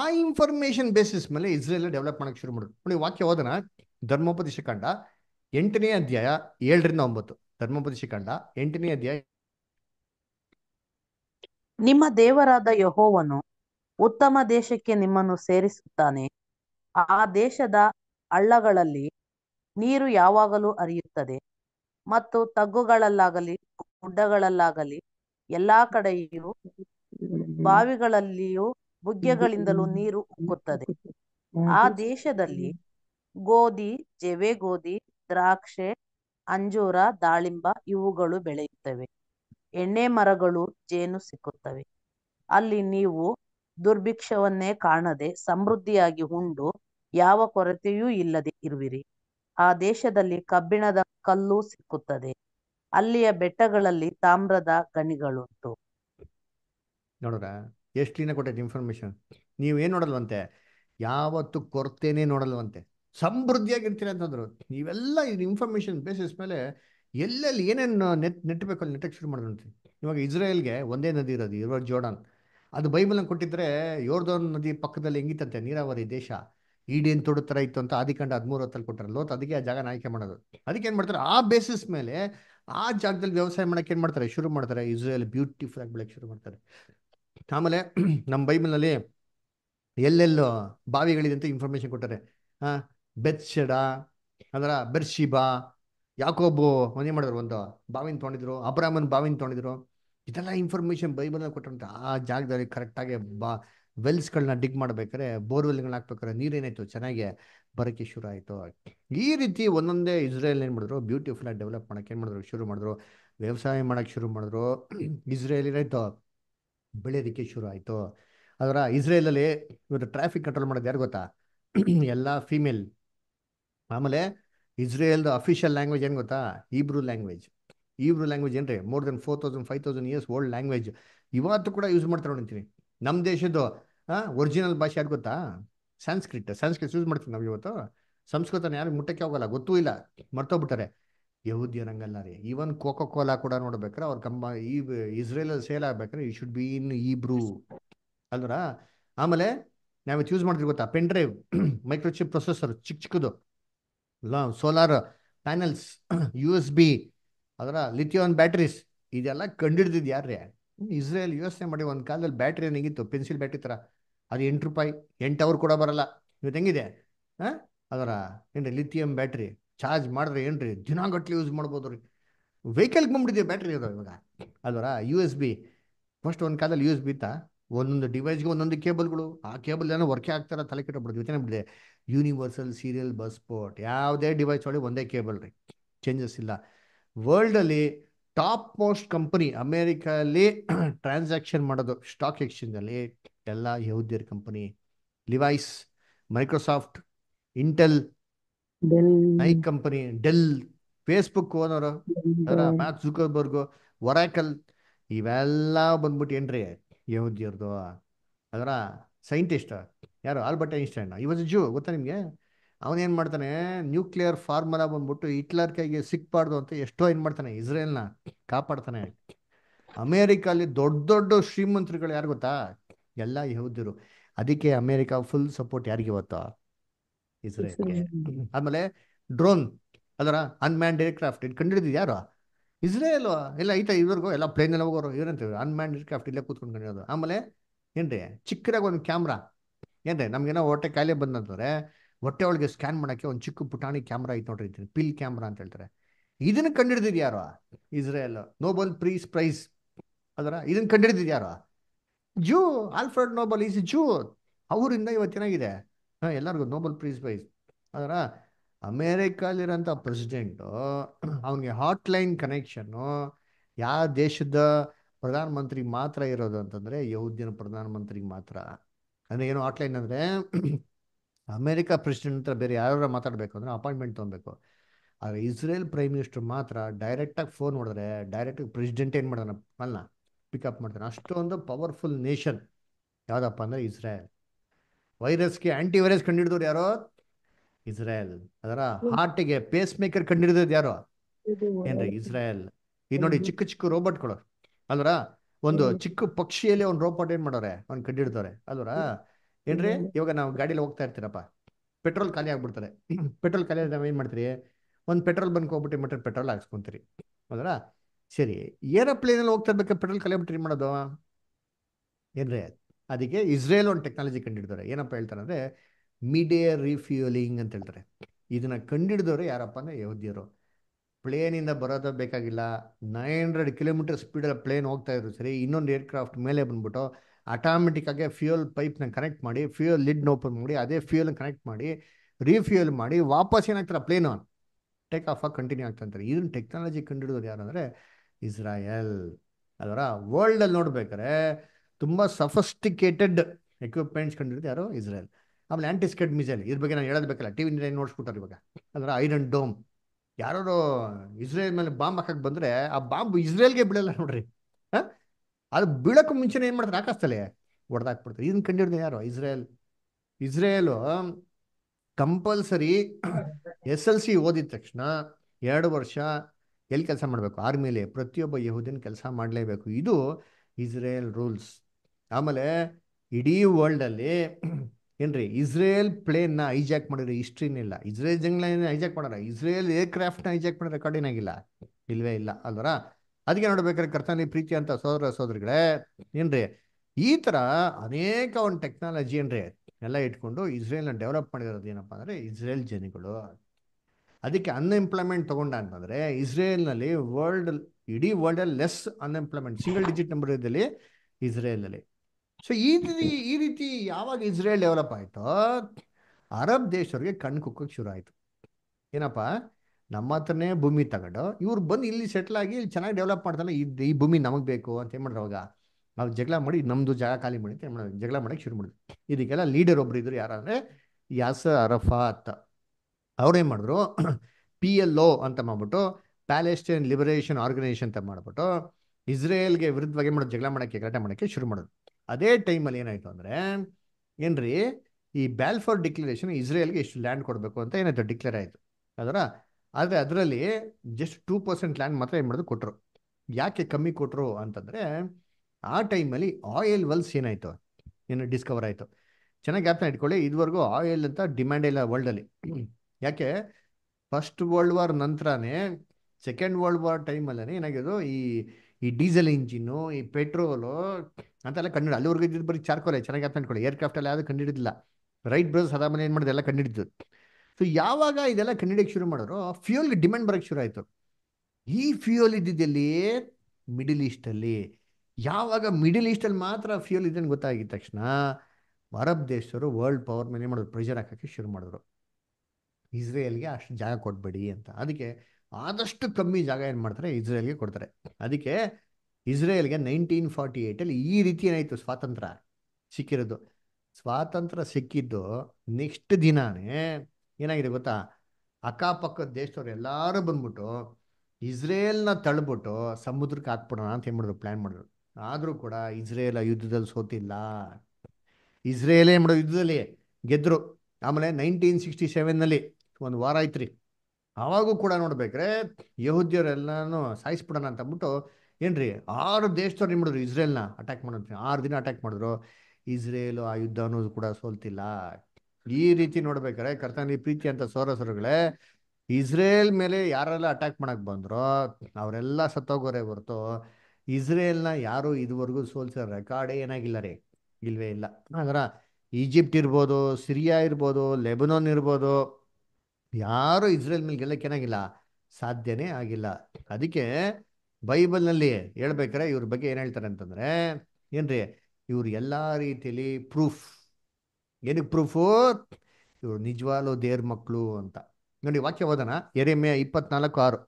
ಆ ಇನ್ಫಾರ್ಮೇಶನ್ ಬೇಸಿಸ್ ಮೇಲೆ ಇಸ್ರೇಲ್ ಡೆವಲಪ್ ಮಾಡಕ್ಕೆ ಶುರು ಮಾಡಿದ್ರು ನೋಡಿ ವಾಕ್ಯ ಓದನ ಧರ್ಮೋಪದೇಶ ಕಂಡ ಎಂಟನೇ ಅಧ್ಯಾಯ ಏಳರಿಂದ ಒಂಬತ್ತು ಧರ್ಮೋಪದೇಶ ಕಂಡ ಎಂಟನೇ ಅಧ್ಯಾಯ ನಿಮ್ಮ ದೇವರಾದ ಯಹೋವನು ಉತ್ತಮ ದೇಶಕ್ಕೆ ನಿಮ್ಮನ್ನು ಸೇರಿಸುತ್ತಾನೆ ಆ ದೇಶದ ಹಳ್ಳಗಳಲ್ಲಿ ನೀರು ಯಾವಾಗಲೂ ಅರಿಯುತ್ತದೆ ಮತ್ತು ತಗ್ಗುಗಳಲ್ಲಾಗಲಿ ಗುಡ್ಡಗಳಲ್ಲಾಗಲಿ ಎಲ್ಲಾ ಕಡೆಯೂ ಬಾವಿಗಳಲ್ಲಿಯೂ ಬುಗ್ಗೆಗಳಿಂದಲೂ ನೀರು ಉಕ್ಕುತ್ತದೆ ಆ ದೇಶದಲ್ಲಿ ಗೋಧಿ ಜವೆ ಗೋಧಿ ದ್ರಾಕ್ಷೆ ಅಂಜೂರ ದಾಳಿಂಬ ಇವುಗಳು ಬೆಳೆಯುತ್ತವೆ ಎಣ್ಣೆ ಮರಗಳು ಜೇನು ಸಿಕ್ಕುತ್ತವೆ ಅಲ್ಲಿ ನೀವು ದುರ್ಭಿಕ್ಷವನ್ನೇ ಕಾಣದೆ ಸಮೃದ್ಧಿಯಾಗಿ ಉಂಡು ಯಾವ ಕೊರತೆಯೂ ಇಲ್ಲದೆ ಇರುವಿರಿ ಆ ದೇಶದಲ್ಲಿ ಕಬ್ಬಿಣದ ಕಲ್ಲು ಸಿಕ್ಕುತ್ತದೆ ಅಲ್ಲಿಯ ಬೆಟ್ಟಗಳಲ್ಲಿ ತಾಮ್ರದ ಗಣಿಗಳುಂಟು ಎಷ್ಟು ಕ್ಲೀನಾಗಿ ಕೊಟ್ಟೈತೆ ಇನ್ಫಾರ್ಮೇಷನ್ ಏನು ನೋಡಲ್ವಂತೆ ಯಾವತ್ತು ಕೊರತೆನೆ ನೋಡಲ್ವಂತೆ ಸಮೃದ್ಧಿಯಾಗಿರ್ತೀರ ಅಂತಂದ್ರು ನೀವೆಲ್ಲ ಇದು ಇನ್ಫಾರ್ಮೇಷನ್ ಬೇಸಿಸ್ ಮೇಲೆ ಎಲ್ಲೆಲ್ಲಿ ಏನೇನು ನೆಟ್ ನೆಟ್ಟಬೇಕು ಅಲ್ಲಿ ನೆಟ್ಟಕ್ಕೆ ಶುರು ಮಾಡಿದ್ರಿ ಇವಾಗ ಇಸ್ರೇಲ್ಗೆ ಒಂದೇ ನದಿ ಇರೋದು ಇರೋ ಜೋಡನ್ ಅದು ಬೈಬಲ್ನ ಕೊಟ್ಟಿದ್ರೆ ಯೋರ್ದೋನ್ ನದಿ ಪಕ್ಕದಲ್ಲಿ ಹೆಂಗಿತ್ತಂತೆ ನೀರಾವರಿ ದೇಶ ಈಡೇನು ತೊಡುತ್ತರ ಇತ್ತು ಅಂತ ಆದಿಕಂಡ ಹದಿಮೂರು ಹತ್ತಲ್ಲಿ ಕೊಟ್ಟರೆ ಲೋತ್ ಅದಕ್ಕೆ ಆ ಜಾಗನ ಆಯ್ಕೆ ಮಾಡೋದು ಅದಕ್ಕೆ ಏನು ಮಾಡ್ತಾರೆ ಆ ಬೇಸಿಸ್ ಮೇಲೆ ಆ ಜಾಗದಲ್ಲಿ ವ್ಯವಸಾಯ ಮಾಡೋಕ್ಕೆ ಏನು ಮಾಡ್ತಾರೆ ಶುರು ಮಾಡ್ತಾರೆ ಇಸ್ರೇಲ್ ಬ್ಯೂಟಿಫುಲ್ ಆಗಿ ಬೆಳಕ್ಕೆ ಶುರು ಮಾಡ್ತಾರೆ ಆಮೇಲೆ ನಮ್ಮ ಬೈಬಲ್ನಲ್ಲಿ ಎಲ್ಲೆಲ್ಲೋ ಬಾವಿಗಳಿದೆ ಅಂತ ಇನ್ಫಾರ್ಮೇಶನ್ ಕೊಟ್ಟಾರೆ ಹಾಂ ಬೆತ್ಸಡ ಅದರ ಬೆರ್ಶಿಬಾ ಯಾಕೋಬು ಮನೆ ಮಾಡಿದ್ರು ಒಂದು ಬಾವಿನ ತೊಗೊಂಡಿದ್ರು ಅಬ್ರಾಹ್ಮನ್ ಬಾವಿನ ತೊಗೊಂಡಿದ್ರು ಇದೆಲ್ಲ ಇನ್ಫಾರ್ಮೇಶನ್ ಬೈಬಲ್ನ ಕೊಟ್ಟಂತ ಆ ಜಾಗದಲ್ಲಿ ಕರೆಕ್ಟಾಗಿ ಬಾ ವೆಲ್ಸ್ಗಳನ್ನ ಡಿಗ್ ಮಾಡ್ಬೇಕಾರೆ ಬೋರ್ವೆಲ್ಗಳನ್ನ ಹಾಕ್ಬೇಕಾದ್ರೆ ನೀರೇನಾಯ್ತು ಚೆನ್ನಾಗಿ ಬರೋಕ್ಕೆ ಶುರು ಆಯಿತು ಈ ರೀತಿ ಒಂದೊಂದೇ ಇಸ್ರೇಲ್ ಏನು ಮಾಡಿದ್ರು ಬ್ಯೂಟಿಫುಲ್ಲಾಗಿ ಡೆವಲಪ್ ಮಾಡೋಕ್ಕೆ ಏನು ಮಾಡಿದ್ರು ಶುರು ಮಾಡಿದ್ರು ವ್ಯವಸಾಯ ಮಾಡೋಕ್ಕೆ ಶುರು ಮಾಡಿದ್ರು ಇಸ್ರೇಲ್ ಏನಾಯ್ತು ಬೆಳೆಯೋದಕ್ಕೆ ಶುರು ಆಯಿತು ಅದರ ಇಸ್ರೇಲಲ್ಲಿ ಇವರು ಟ್ರಾಫಿಕ್ ಕಂಟ್ರೋಲ್ ಮಾಡೋದು ಯಾರು ಗೊತ್ತಾ ಎಲ್ಲ ಫೀಮೇಲ್ ಆಮೇಲೆ ಇಸ್ರೇಲ್ದು ಅಫಿಷಿಯಲ್ ಲ್ಯಾಂಗ್ವೇಜ್ ಏನು ಗೊತ್ತಾ ಈಬ್ರೂ ಲ್ಯಾಂಗ್ವೇಜ್ ಈಬ್ರೂ ಲ್ಯಾಂಗ್ವೇಜ್ ಏನ್ರಿ more than four thousand five thousand years old language ಇವತ್ತು ಕೂಡ ಯೂಸ್ ಮಾಡ್ತಾರೆ ನೋಡಿರ್ತೀನಿ ನಮ್ಮ ದೇಶದ್ದು ಒರಿಜಿನಲ್ ಭಾಷೆ ಯಾರು ಗೊತ್ತಾ ಸಂಸ್ಕೃತ ಸಂಸ್ಕೃತ ಯೂಸ್ ಮಾಡ್ತೀವಿ ನಾವು ಇವತ್ತು ಸಂಸ್ಕೃತನ ಯಾರು ಮುಟ್ಟಕ್ಕೆ ಹೋಗಲ್ಲ ಗೊತ್ತೂ ಇಲ್ಲ ಮರ್ತೋಗ್ಬಿಟ್ಟಾರೆ ರೀ ಈವನ್ ಕೋಕೋ ಕೋಲಾ ಕೂಡ ನೋಡ್ಬೇಕ್ರೆ ಅವ್ರ ಕಂಬ ಈ ಅಲ್ಲಿ ಸೇಲ್ ಆಗ್ಬೇಕ್ರೆ you should be in Hebrew ಅಲ್ರ ಆಮೇಲೆ ನಾವೇ ಚೂಸ್ ಮಾಡ್ತೀವಿ ಗೊತ್ತಾ ಪೆನ್ ಡ್ರೈವ್ ಮೈಕ್ರೋಚಿಪ್ ಪ್ರೊಸೆಸರ್ ಚಿಕ್ಕ ಚಿಕ್ಕದು solar panels U S B ಅದರ ಲಿಥಿಯೋನ್ ಬ್ಯಾಟ್ರೀಸ್ ಇದೆಲ್ಲ ಕಂಡಿಡ್ದಿದ್ದು ಯಾರ್ರಿ ಇಸ್ರೇಲ್ ಯೋಚನೆ ಮಾಡಿ ಒಂದು ಕಾಲದಲ್ಲಿ ಬ್ಯಾಟ್ರಿ ಏನಾಗಿತ್ತು ಪೆನ್ಸಿಲ್ ಬ್ಯಾಟ್ರಿ ಥರ ಅದು ಎಂಟು ರೂಪಾಯಿ ಎಂಟು ಅವರ್ ಕೂಡ ಬರಲ್ಲ ಇವತ್ತು ಹೆಂಗಿದೆ ಹಾಂ ಅದರ ಏನು ಲಿಥಿಯಂ ಬ್ಯಾಟ್ರಿ ಚಾರ್ಜ್ ಮಾಡಿದ್ರೆ ಏನ್ರಿ ರೀ ಯೂಸ್ ಮಾಡ್ಬೋದು ರೀ ವೆಹಿಕಲ್ಗೆ ಬಂದ್ಬಿಟ್ಟಿದೆ ಬ್ಯಾಟ್ರಿ ಅದು ಇವಾಗ ಅದರ ಯು ಎಸ್ ಬಿ ಫಸ್ಟ್ ಒಂದು ಕಾಲದಲ್ಲಿ ಯು ಎಸ್ ಬಿ ಇತ್ತ ಒಂದೊಂದು ಡಿವೈಸ್ಗೆ ಒಂದೊಂದು ಕೇಬಲ್ಗಳು ಆ ಕೇಬಲ್ ಏನೋ ವರ್ಕೆ ಆಗ್ತಾರ ತಲೆ ಕೆಟ್ಟಬಿಡ್ದು ಯೋಚನೆ ಬಿಡಿದೆ ಯೂನಿವರ್ಸಲ್ ಸೀರಿಯಲ್ ಬಸ್ ಪೋರ್ಟ್ ಯಾವುದೇ ಡಿವೈಸ್ ಒಳಗೆ ಒಂದೇ ಕೇಬಲ್ ರೀ ಚೇಂಜಸ್ ಇಲ್ಲ ವರ್ಲ್ಡಲ್ಲಿ ಟಾಪ್ ಮೋಸ್ಟ್ ಕಂಪನಿ ಅಮೇರಿಕಲ್ಲಿ ಟ್ರಾನ್ಸಾಕ್ಷನ್ ಮಾಡೋದು ಸ್ಟಾಕ್ ಎಕ್ಸ್ಚೇಂಜಲ್ಲಿ ಎಲ್ಲ ಯಹುದ್ಯರ್ company Levi's Microsoft Intel Nike company Dell Facebook owner Mark Zuckerberg Oracle ಇವೆಲ್ಲ ಬಂದ್ಬಿಟ್ಟು ಏನ್ರಿ ಯಹೂದಿಯರ್ದು ಅದರ ಸೈಂಟಿಸ್ಟ್ ಯಾರು ಆಲ್ಬರ್ಟ್ ಐನ್ಸ್ಟೈನ್ ಇವತ್ ಜೂ ಗೊತ್ತಾ ನಿಮಗೆ ಅವನೇನ್ ಮಾಡ್ತಾನೆ ನ್ಯೂಕ್ಲಿಯರ್ ಫಾರ್ಮುಲಾ ಬಂದ್ಬಿಟ್ಟು ಹಿಟ್ಲರ್ ಕೈಗೆ ಸಿಕ್ಬಾರ್ದು ಅಂತ ಎಷ್ಟೋ ಏನ್ ಮಾಡ್ತಾನೆ ಇಸ್ರೇಲ್ನ ಕಾಪಾಡ್ತಾನೆ ಅಮೇರಿಕಲ್ಲಿ ದೊಡ್ಡ ದೊಡ್ಡ ಶ್ರೀಮಂತರುಗಳು ಯಾರು ಗೊತ್ತಾ ಎಲ್ಲ ಯಹೂದಿರು ಅದಕ್ಕೆ ಅಮೇರಿಕಾ ಫುಲ್ ಸಪೋರ್ಟ್ ಯಾರಿಗೆ ಇವತ್ತು ಇಸ್ರೇಲ್ಗೆ ಆಮೇಲೆ ಡ್ರೋನ್ ಅದರ ಅನ್ಮ್ಯಾಂಡ್ ಕ್ರಾಫ್ಟ್ ಇದು ಕಂಡಿಡಿದ್ ಯಾರು ಇಸ್ರೇಲ್ ಎಲ್ಲ ಐತ ಇವ್ರಿಗೂ ಎಲ್ಲ ಪ್ಲೇನ್ ಎಲ್ಲ ಹೋಗೋರು ಇವ್ರಂತೀವಿ ಕ್ರಾಫ್ಟ್ ಏರ್ಕ್ರಾಫ್ಟ್ ಇಲ್ಲೇ ಕೂತ್ಕೊಂಡು ಕಂಡಿರೋದು ಆಮೇಲೆ ಏನ್ರಿ ಚಿಕ್ಕರಾಗ ಒಂದು ಕ್ಯಾಮ್ರಾ ಏನ್ರಿ ನಮ್ಗೇನೋ ಹೊಟ್ಟೆ ಕಾಯಿಲೆ ಬಂದಂತಂದ್ರೆ ಹೊಟ್ಟೆ ಒಳಗೆ ಸ್ಕ್ಯಾನ್ ಮಾಡೋಕ್ಕೆ ಒಂದು ಚಿಕ್ಕ ಪುಟಾಣಿ ಕ್ಯಾಮ್ರಾ ಐತೆ ನೋಡ್ರಿ ಪಿಲ್ ಕ್ಯಾಮ್ರಾ ಅಂತ ಹೇಳ್ತಾರೆ ಇದನ್ನ ಕಂಡು ಯಾರು ಇಸ್ರೇಲ್ ನೋಬಲ್ ಪ್ರೀಸ್ ಪ್ರೈಸ್ ಅದರ ಇದನ್ನು ಕಂಡು ಯಾರು Jew Alfred Nobel is Jew ಅವರಿಂದ ಚೆನ್ನಾಗಿದೆ ಹಾಂ ಎಲ್ಲರಿಗೂ ನೋಬಲ್ ಪ್ರೈಸ್ ಪ್ರೈಸ್ ಅದರ ಅಮೇರಿಕಾಲಿರೋಂಥ ಪ್ರೆಸಿಡೆಂಟು ಅವನಿಗೆ ಹಾಟ್ಲೈನ್ ಕನೆಕ್ಷನ್ನು ಯಾವ ದೇಶದ ಪ್ರಧಾನಮಂತ್ರಿ ಮಾತ್ರ ಇರೋದು ಅಂತಂದರೆ ಯೌದ್ಯನ ಪ್ರಧಾನಮಂತ್ರಿಗೆ ಮಾತ್ರ ಅಂದರೆ ಏನು ಹಾಟ್ಲೈನ್ ಅಂದರೆ ಅಮೇರಿಕಾ ಪ್ರೆಸಿಡೆಂಟ್ ಹತ್ರ ಬೇರೆ ಯಾರು ಮಾತಾಡಬೇಕು ಅಂದರೆ ಅಪಾಯಿಂಟ್ಮೆಂಟ್ ತೊಗೊಬೇಕು ಆದರೆ ಇಸ್ರೇಲ್ ಪ್ರೈಮ್ ಮಿನಿಸ್ಟರ್ ಮಾತ್ರ ಡೈರೆಕ್ಟಾಗಿ ಫೋನ್ ಮಾಡಿದ್ರೆ ಡೈರೆಕ್ಟಾಗಿ ಪ್ರೆಸಿಡೆಂಟ್ ಏನು ಮಾಡ್ತಾನೆ ಅಲ್ಲ ಪಿಕಪ್ ಮಾಡ್ತಾನೆ ಅಷ್ಟೊಂದು ಪವರ್ಫುಲ್ ನೇಷನ್ ಯಾವುದಪ್ಪ ಅಂದರೆ ಇಸ್ರೇಲ್ ವೈರಸ್ಗೆ ಆಂಟಿವೈರಸ್ ಹಿಡಿದವ್ರು ಯಾರೋ ಇಸ್ರಾಯೇಲ್ ಅದರ ಗೆ ಪೇಸ್ ಮೇಕರ್ ಕಂಡಿಡಿದ್ ಯಾರೋ ಏನ್ರಿ ಇಸ್ರಾಯೇಲ್ ಈಗ ನೋಡಿ ಚಿಕ್ಕ ಚಿಕ್ಕ ರೋಬೋಟ್ಗಳು ಅಲ್ರ ಒಂದು ಚಿಕ್ಕ ಪಕ್ಷಿಯಲ್ಲಿ ಒಂದು ರೋಬೋಟ್ ಏನ್ ಮಾಡೋರೆ ಅವ್ನ್ ಕಂಡಿಡ್ದವ್ರೆ ಅಲ್ವರ ಏನ್ರಿ ಇವಾಗ ನಾವು ಗಾಡಿಲಿ ಹೋಗ್ತಾ ಇರ್ತೀರಪ್ಪ ಪೆಟ್ರೋಲ್ ಖಾಲಿ ಆಗ್ಬಿಡ್ತಾರೆ ಪೆಟ್ರೋಲ್ ಖಾಲಿ ಆದ್ರೆ ಏನ್ ಮಾಡ್ತೀರಿ ಒಂದ್ ಪೆಟ್ರೋಲ್ ಬಂಕ್ ಹೋಗ್ಬಿಟ್ಟು ಮಟ್ಟ ಪೆಟ್ರೋಲ್ ಹಾಕ್ಸ್ಕೊಂತೀರಿ ಹೌದ್ರ ಸರಿ ಅಲ್ಲಿ ಹೋಗ್ತಾ ಇರ್ಬೇಕು ಪೆಟ್ರೋಲ್ ಖಾಲಿ ಆಗ್ಬಿಟ್ಟು ಏನ್ ಮಾಡೋದು ಏನ್ರಿ ಅದಕ್ಕೆ ಇಸ್ರೇಲ್ ಒಂದು ಟೆಕ್ನಾಲಜಿ ಕಂಡಿಡಿದವ್ರೆ ಏನಪ್ಪ ಹೇಳ್ತಾರೆ ಅಂದರೆ ಮಿಡಿಯರ್ ರಿಫ್ಯೂಲಿಂಗ್ ಅಂತ ಹೇಳ್ತಾರೆ ಇದನ್ನು ಕಂಡಿಡಿದವರು ಯಾರಪ್ಪ ಅಂದರೆ ಯೋಧ್ಯರು ಪ್ಲೇನಿಂದ ಬರೋದ ಬೇಕಾಗಿಲ್ಲ ನೈನ್ ಹಂಡ್ರೆಡ್ ಕಿಲೋಮೀಟರ್ ಸ್ಪೀಡಲ್ಲಿ ಪ್ಲೇನ್ ಹೋಗ್ತಾ ಇದ್ರು ಸರಿ ಇನ್ನೊಂದು ಏರ್ಕ್ರಾಫ್ಟ್ ಮೇಲೆ ಬಂದ್ಬಿಟ್ಟು ಆಟೋಮೆಟಿಕ್ಕಾಗಿ ಫ್ಯೂಯಲ್ ಪೈಪ್ನ ಕನೆಕ್ಟ್ ಮಾಡಿ ಫ್ಯೂಯಲ್ ಲಿಡ್ನ ಓಪನ್ ಮಾಡಿ ಅದೇ ಫ್ಯೂಯಲ್ ಕನೆಕ್ಟ್ ಮಾಡಿ ರೀಫ್ಯೂಯಲ್ ಮಾಡಿ ವಾಪಸ್ ಏನಾಗ್ತಾರೆ ಪ್ಲೇನ್ ಆನ್ ಟೇಕ್ ಆಫ್ ಆಗಿ ಕಂಟಿನ್ಯೂ ಆಗ್ತಾ ಅಂತಾರೆ ಇದನ್ನ ಟೆಕ್ನಾಲಜಿ ಕಂಡಿಡಿದವ್ರು ಯಾರು ಅಂದರೆ ಇಸ್ರಾಯಲ್ ಅದರ ವರ್ಲ್ಡಲ್ಲಿ ನೋಡ್ಬೇಕಾದ್ರೆ ತುಂಬಾ ಸಫಸ್ಟಿಕೇಟೆಡ್ ಎಕ್ವಿಪ್ಮೆಂಟ್ಸ್ ಕಂಡಿರೋದು ಯಾರೋ ಇಸ್ರೇಲ್ ಆಮೇಲೆ ಆಂಟಿಸ್ಕೆಟ್ ಮಿಸೈಲ್ ಇದ್ರ ಬಗ್ಗೆ ನಾನು ಹೇಳೋದು ಬೇಕಲ್ಲ ಟಿ ವಿ ನೈನ್ ಇವಾಗ ಅಂದ್ರೆ ಐರನ್ ಡೋಮ್ ಯಾರೋ ಇಸ್ರೇಲ್ ಮೇಲೆ ಬಾಂಬ್ ಹಾಕಕ್ಕೆ ಬಂದ್ರೆ ಆ ಬಾಂಬ್ ಇಸ್ರೇಲ್ಗೆ ಬೀಳಲ್ಲ ನೋಡ್ರಿ ಅದು ಬೀಳೋಕ್ಕೂ ಮುಂಚೆನೇ ಏನು ಮಾಡ್ತಾರೆ ಆಕಾಶದಲ್ಲಿ ಬಿಡ್ತಾರೆ ಇದನ್ನ ಕಂಡಿರೋದು ಯಾರೋ Israel Israel compulsory S L C ಓದಿದ ತಕ್ಷಣ ಎರಡು ವರ್ಷ ಎಲ್ಲಿ ಕೆಲಸ ಮಾಡಬೇಕು ಆರ್ಮಿಲಿ ಪ್ರತಿಯೊಬ್ಬ ಯಹೂದಿನ ಕೆಲಸ ಮಾಡಲೇಬೇಕು ಇದು ಇಸ್ರೇಲ್ ರೂಲ್ಸ್ ಆಮೇಲೆ ಇಡೀ ವರ್ಲ್ಡಲ್ಲಿ ಏನ್ರಿ ಇಸ್ರೇಲ್ ಪ್ಲೇನ್ನ ಹೈಜಾಕ್ ಮಾಡಿರೋ ಹಿಸ್ಟ್ರಿನಿಲ್ಲ ಇಸ್ರೇಲ್ ಜಂಗ್ಲೈನ್ ಹೈಜಾಕ್ ಮಾಡಾರ ಇಸ್ರೇಲ್ ಏರ್ ಕ್ರಾಫ್ಟ್ನ ಹೈಜಾಕ್ ಮಾಡಿದ್ರೆ ರೆಕಾರ್ಡಿನ ಆಗಿಲ್ಲ ಇಲ್ವೇ ಇಲ್ಲ ಅಲ್ವರ ಅದಕ್ಕೆ ನೋಡ್ಬೇಕಾದ್ರೆ ಕರ್ತನಿ ಪ್ರೀತಿ ಅಂತ ಸೋದರ ಸೋದರಿಗಳೇ ಏನ್ರಿ ಈ ಥರ ಅನೇಕ ಒಂದು ಟೆಕ್ನಾಲಜಿ ಏನ್ರಿ ಎಲ್ಲ ಇಟ್ಕೊಂಡು ಇಸ್ರೇಲ್ನ ಡೆವಲಪ್ ಮಾಡಿರೋದು ಏನಪ್ಪ ಅಂದರೆ ಇಸ್ರೇಲ್ ಜನಗಳು ಅದಕ್ಕೆ ಅನ್ಎಂಪ್ಲಾಯ್ಮೆಂಟ್ ಅಂತಂದ್ರೆ ಅಂತಂದರೆ ಇಸ್ರೇಲ್ನಲ್ಲಿ ವರ್ಲ್ಡ್ ಇಡೀ ವರ್ಲ್ಡಲ್ಲಿ less unemployment single digit number ಇದ್ದಲ್ಲಿ ನಲ್ಲಿ ಸೊ ಈ ರೀತಿ ಈ ರೀತಿ ಯಾವಾಗ ಇಸ್ರೇಲ್ ಡೆವಲಪ್ ಆಯಿತೋ ಅರಬ್ ದೇಶವ್ರಿಗೆ ಕಣ್ಣು ಕುಕ್ಕೋಕ್ಕೆ ಶುರು ಆಯಿತು ಏನಪ್ಪ ನಮ್ಮ ಹತ್ರನೇ ಭೂಮಿ ತಗೊಂಡು ಇವ್ರು ಬಂದು ಇಲ್ಲಿ ಸೆಟ್ಲ್ ಆಗಿ ಇಲ್ಲಿ ಚೆನ್ನಾಗಿ ಡೆವಲಪ್ ಮಾಡ್ತಾನೆ ಇದು ಈ ಭೂಮಿ ನಮಗೆ ಬೇಕು ಅಂತ ಏನು ಮಾಡಿದ್ರು ಅವಾಗ ನಾವು ಜಗಳ ಮಾಡಿ ನಮ್ಮದು ಜಾಗ ಖಾಲಿ ಮಾಡಿ ಅಂತ ಮಾಡೋದು ಜಗಳ ಮಾಡೋಕ್ಕೆ ಶುರು ಮಾಡಿದ್ವಿ ಇದಕ್ಕೆಲ್ಲ ಲೀಡರ್ ಒಬ್ರು ಇದ್ರು ಯಾರಂದ್ರೆ ಯಾಸ ಅರಫಾತ್ ಏನು ಮಾಡಿದ್ರು ಪಿ ಎಲ್ ಒ ಅಂತ ಮಾಡ್ಬಿಟ್ಟು ಪ್ಯಾಲೆಸ್ಟೈನ್ ಲಿಬರೇಷನ್ ಆರ್ಗನೈಸೇಷನ್ ಅಂತ ಮಾಡಿಬಿಟ್ಟು ಇಸ್ರೇಲ್ಗೆ ವಿರುದ್ಧವಾಗಿ ಮಾಡೋದು ಜಗಳ ಮಾಡೋಕ್ಕೆ ಗಲಾಟೆ ಮಾಡೋಕ್ಕೆ ಶುರು ಮಾಡೋದು ಅದೇ ಟೈಮಲ್ಲಿ ಏನಾಯಿತು ಅಂದರೆ ಏನ್ರಿ ಈ ಬ್ಯಾಲ್ಫೋರ್ ಡಿಕ್ಲರೇಷನ್ ಇಸ್ರೇಲ್ಗೆ ಇಷ್ಟು ಲ್ಯಾಂಡ್ ಕೊಡಬೇಕು ಅಂತ ಏನಾಯ್ತು ಡಿಕ್ಲೇರ್ ಆಯಿತು ಅದರ ಆದರೆ ಅದರಲ್ಲಿ ಜಸ್ಟ್ ಟೂ ಪರ್ಸೆಂಟ್ ಲ್ಯಾಂಡ್ ಮಾತ್ರ ಏನು ಮಾಡೋದು ಕೊಟ್ಟರು ಯಾಕೆ ಕಮ್ಮಿ ಕೊಟ್ಟರು ಅಂತಂದರೆ ಆ ಟೈಮಲ್ಲಿ ಆಯಿಲ್ ವೆಲ್ಸ್ ಏನಾಯಿತು ಏನು ಡಿಸ್ಕವರ್ ಆಯಿತು ಚೆನ್ನಾಗಿ ಜ್ಞಾಪನ ಇಟ್ಕೊಳ್ಳಿ ಇದುವರೆಗೂ ಆಯಿಲ್ ಅಂತ ಡಿಮ್ಯಾಂಡ್ ಇಲ್ಲ ವರ್ಲ್ಡಲ್ಲಿ ಯಾಕೆ ಫಸ್ಟ್ ವರ್ಲ್ಡ್ ವಾರ್ ನಂತರನೇ ಸೆಕೆಂಡ್ ವರ್ಲ್ಡ್ ವಾರ್ ಟೈಮಲ್ಲೇ ಏನಾಗಿರೋದು ಈ ಈ ಡೀಸೆಲ್ ಇಂಜಿನು ಈ ಪೆಟ್ರೋಲು ಅಂತೆಲ್ಲ ಕಂಡು ಅಲ್ಲಿವರೆಗೂ ಇದ್ದಿದ್ದು ಬರೀ ಚಾರ್ಕೋಲೆ ಚೆನ್ನಾಗಿ ಅಂತ ಅಂದ್ಕೊಳ್ಳಿ ಏರ್ಕ್ರಾಫ್ಟಲ್ಲಿ ಯಾವುದೂ ಕಂಡಿಡಿದಿಲ್ಲ ರೈಟ್ ಬ್ರದರ್ಸ್ ಅದಾದ ಏನು ಮಾಡಿದೆ ಎಲ್ಲ ಕಂಡಿಡಿದ್ದು ಸೊ ಯಾವಾಗ ಇದೆಲ್ಲ ಕಂಡಿಡಿಯಕ್ಕೆ ಶುರು ಮಾಡೋರು ಫ್ಯೂಯಲ್ಗೆ ಡಿಮ್ಯಾಂಡ್ ಬರೋಕ್ಕೆ ಶುರು ಆಯಿತು ಈ ಫ್ಯೂಯಲ್ ಇದ್ದಿದ್ದಲ್ಲಿ ಮಿಡಿಲ್ ಈಸ್ಟಲ್ಲಿ ಯಾವಾಗ ಮಿಡಿಲ್ ಈಸ್ಟಲ್ಲಿ ಮಾತ್ರ ಫ್ಯೂಯಲ್ ಇದೆ ಗೊತ್ತಾಗಿದ್ದ ತಕ್ಷಣ ಅರಬ್ ದೇಶದವರು ವರ್ಲ್ಡ್ ಪವರ್ ಮೇಲೆ ಮಾಡೋದು ಪ್ರೆಷರ್ ಹಾಕೋಕ್ಕೆ ಶುರು ಮಾಡಿದ್ರು ಇಸ್ರೇಲ್ಗೆ ಅಷ್ಟು ಜಾಗ ಕೊಡಬೇಡಿ ಅಂತ ಅದಕ್ಕೆ ಆದಷ್ಟು ಕಮ್ಮಿ ಜಾಗ ಏನು ಮಾಡ್ತಾರೆ ಇಸ್ರೇಲ್ಗೆ ಕೊಡ್ತಾರೆ ಅದಕ್ಕೆ ಇಸ್ರೇಲ್ಗೆ ನೈನ್ಟೀನ್ ಫಾರ್ಟಿ ಏಯ್ಟಲ್ಲಿ ಈ ರೀತಿ ಏನಾಯಿತು ಸ್ವಾತಂತ್ರ್ಯ ಸಿಕ್ಕಿರೋದು ಸ್ವಾತಂತ್ರ್ಯ ಸಿಕ್ಕಿದ್ದು ನೆಕ್ಸ್ಟ್ ದಿನಾನೇ ಏನಾಗಿದೆ ಗೊತ್ತಾ ಅಕ್ಕಪಕ್ಕದ ದೇಶದವ್ರು ಎಲ್ಲರೂ ಬಂದ್ಬಿಟ್ಟು ಇಸ್ರೇಲ್ನ ತಳ್ಬಿಟ್ಟು ಸಮುದ್ರಕ್ಕೆ ಹಾಕ್ಬಿಡೋಣ ಅಂತ ಏನು ಮಾಡಿದ್ರು ಪ್ಲ್ಯಾನ್ ಮಾಡಿದ್ರು ಆದರೂ ಕೂಡ ಇಸ್ರೇಲ್ ಯುದ್ಧದಲ್ಲಿ ಸೋತಿಲ್ಲ ಇಸ್ರೇಲೇ ಮಾಡೋ ಯುದ್ಧದಲ್ಲಿ ಗೆದ್ದರು ಆಮೇಲೆ ನೈನ್ಟೀನ್ ಸಿಕ್ಸ್ಟಿ ಸೆವೆನ್ನಲ್ಲಿ ಒಂದು ವಾರ ಐತ್ರಿ ಆವಾಗೂ ಕೂಡ ನೋಡ್ಬೇಕ್ರೆ ಯಹೂದ್ಯರೆಲ್ಲನೂ ಸಾಯಿಸ್ಬಿಡೋಣ ಅಂತ ಅಂದ್ಬಿಟ್ಟು ಏನ್ರಿ ಆರು ದೇಶದವ್ರು ನಿಮ್ಮದು ಮಾಡಿದ್ರು ಇಸ್ರೇಲ್ನ ಅಟ್ಯಾಕ್ ಮಾಡಿದ್ರು ಆರು ದಿನ ಅಟ್ಯಾಕ್ ಮಾಡಿದ್ರು ಇಸ್ರೇಲ್ ಆ ಯುದ್ಧ ಅನ್ನೋದು ಕೂಡ ಸೋಲ್ತಿಲ್ಲ ಈ ರೀತಿ ನೋಡ್ಬೇಕಾರೆ ಕರ್ತನಿ ಪ್ರೀತಿ ಅಂತ ಸೋರಸರುಗಳೇ ಇಸ್ರೇಲ್ ಮೇಲೆ ಯಾರೆಲ್ಲ ಅಟ್ಯಾಕ್ ಮಾಡಕ್ ಬಂದ್ರು ಅವರೆಲ್ಲ ಸತ್ತೋಗೋರೆ ಹೊರ್ತು ಇಸ್ರೇಲ್ನ ಯಾರು ಇದುವರೆಗೂ ಸೋಲ್ಸ ರೆಕಾರ್ಡ್ ಏನಾಗಿಲ್ಲ ರೀ ಇಲ್ವೇ ಇಲ್ಲ ಅಂದ್ರ ಈಜಿಪ್ಟ್ ಇರ್ಬೋದು ಸಿರಿಯಾ ಇರ್ಬೋದು ಲೆಬನಾನ್ ಇರ್ಬೋದು ಯಾರು ಇಸ್ರೇಲ್ ಮೇಲೆ ಗೆಲ್ಲಕ್ಕೇನಾಗಿಲ್ಲ ಸಾಧ್ಯನೇ ಆಗಿಲ್ಲ ಅದಕ್ಕೆ ಬೈಬಲ್ನಲ್ಲಿ ಹೇಳ್ಬೇಕಾರೆ ಇವ್ರ ಬಗ್ಗೆ ಏನು ಹೇಳ್ತಾರೆ ಅಂತಂದರೆ ಏನ್ರಿ ಇವ್ರು ಎಲ್ಲ ರೀತಿಯಲ್ಲಿ ಪ್ರೂಫ್ ಏನಕ್ಕೆ ಪ್ರೂಫು ಇವರು ನಿಜವಾಲೋ ದೇವ್ರ ಮಕ್ಕಳು ಅಂತ ನೋಡಿ ವಾಕ್ಯ ಓದೋಣ ಎರೆಮೆ ಇಪ್ಪತ್ನಾಲ್ಕು ಆರು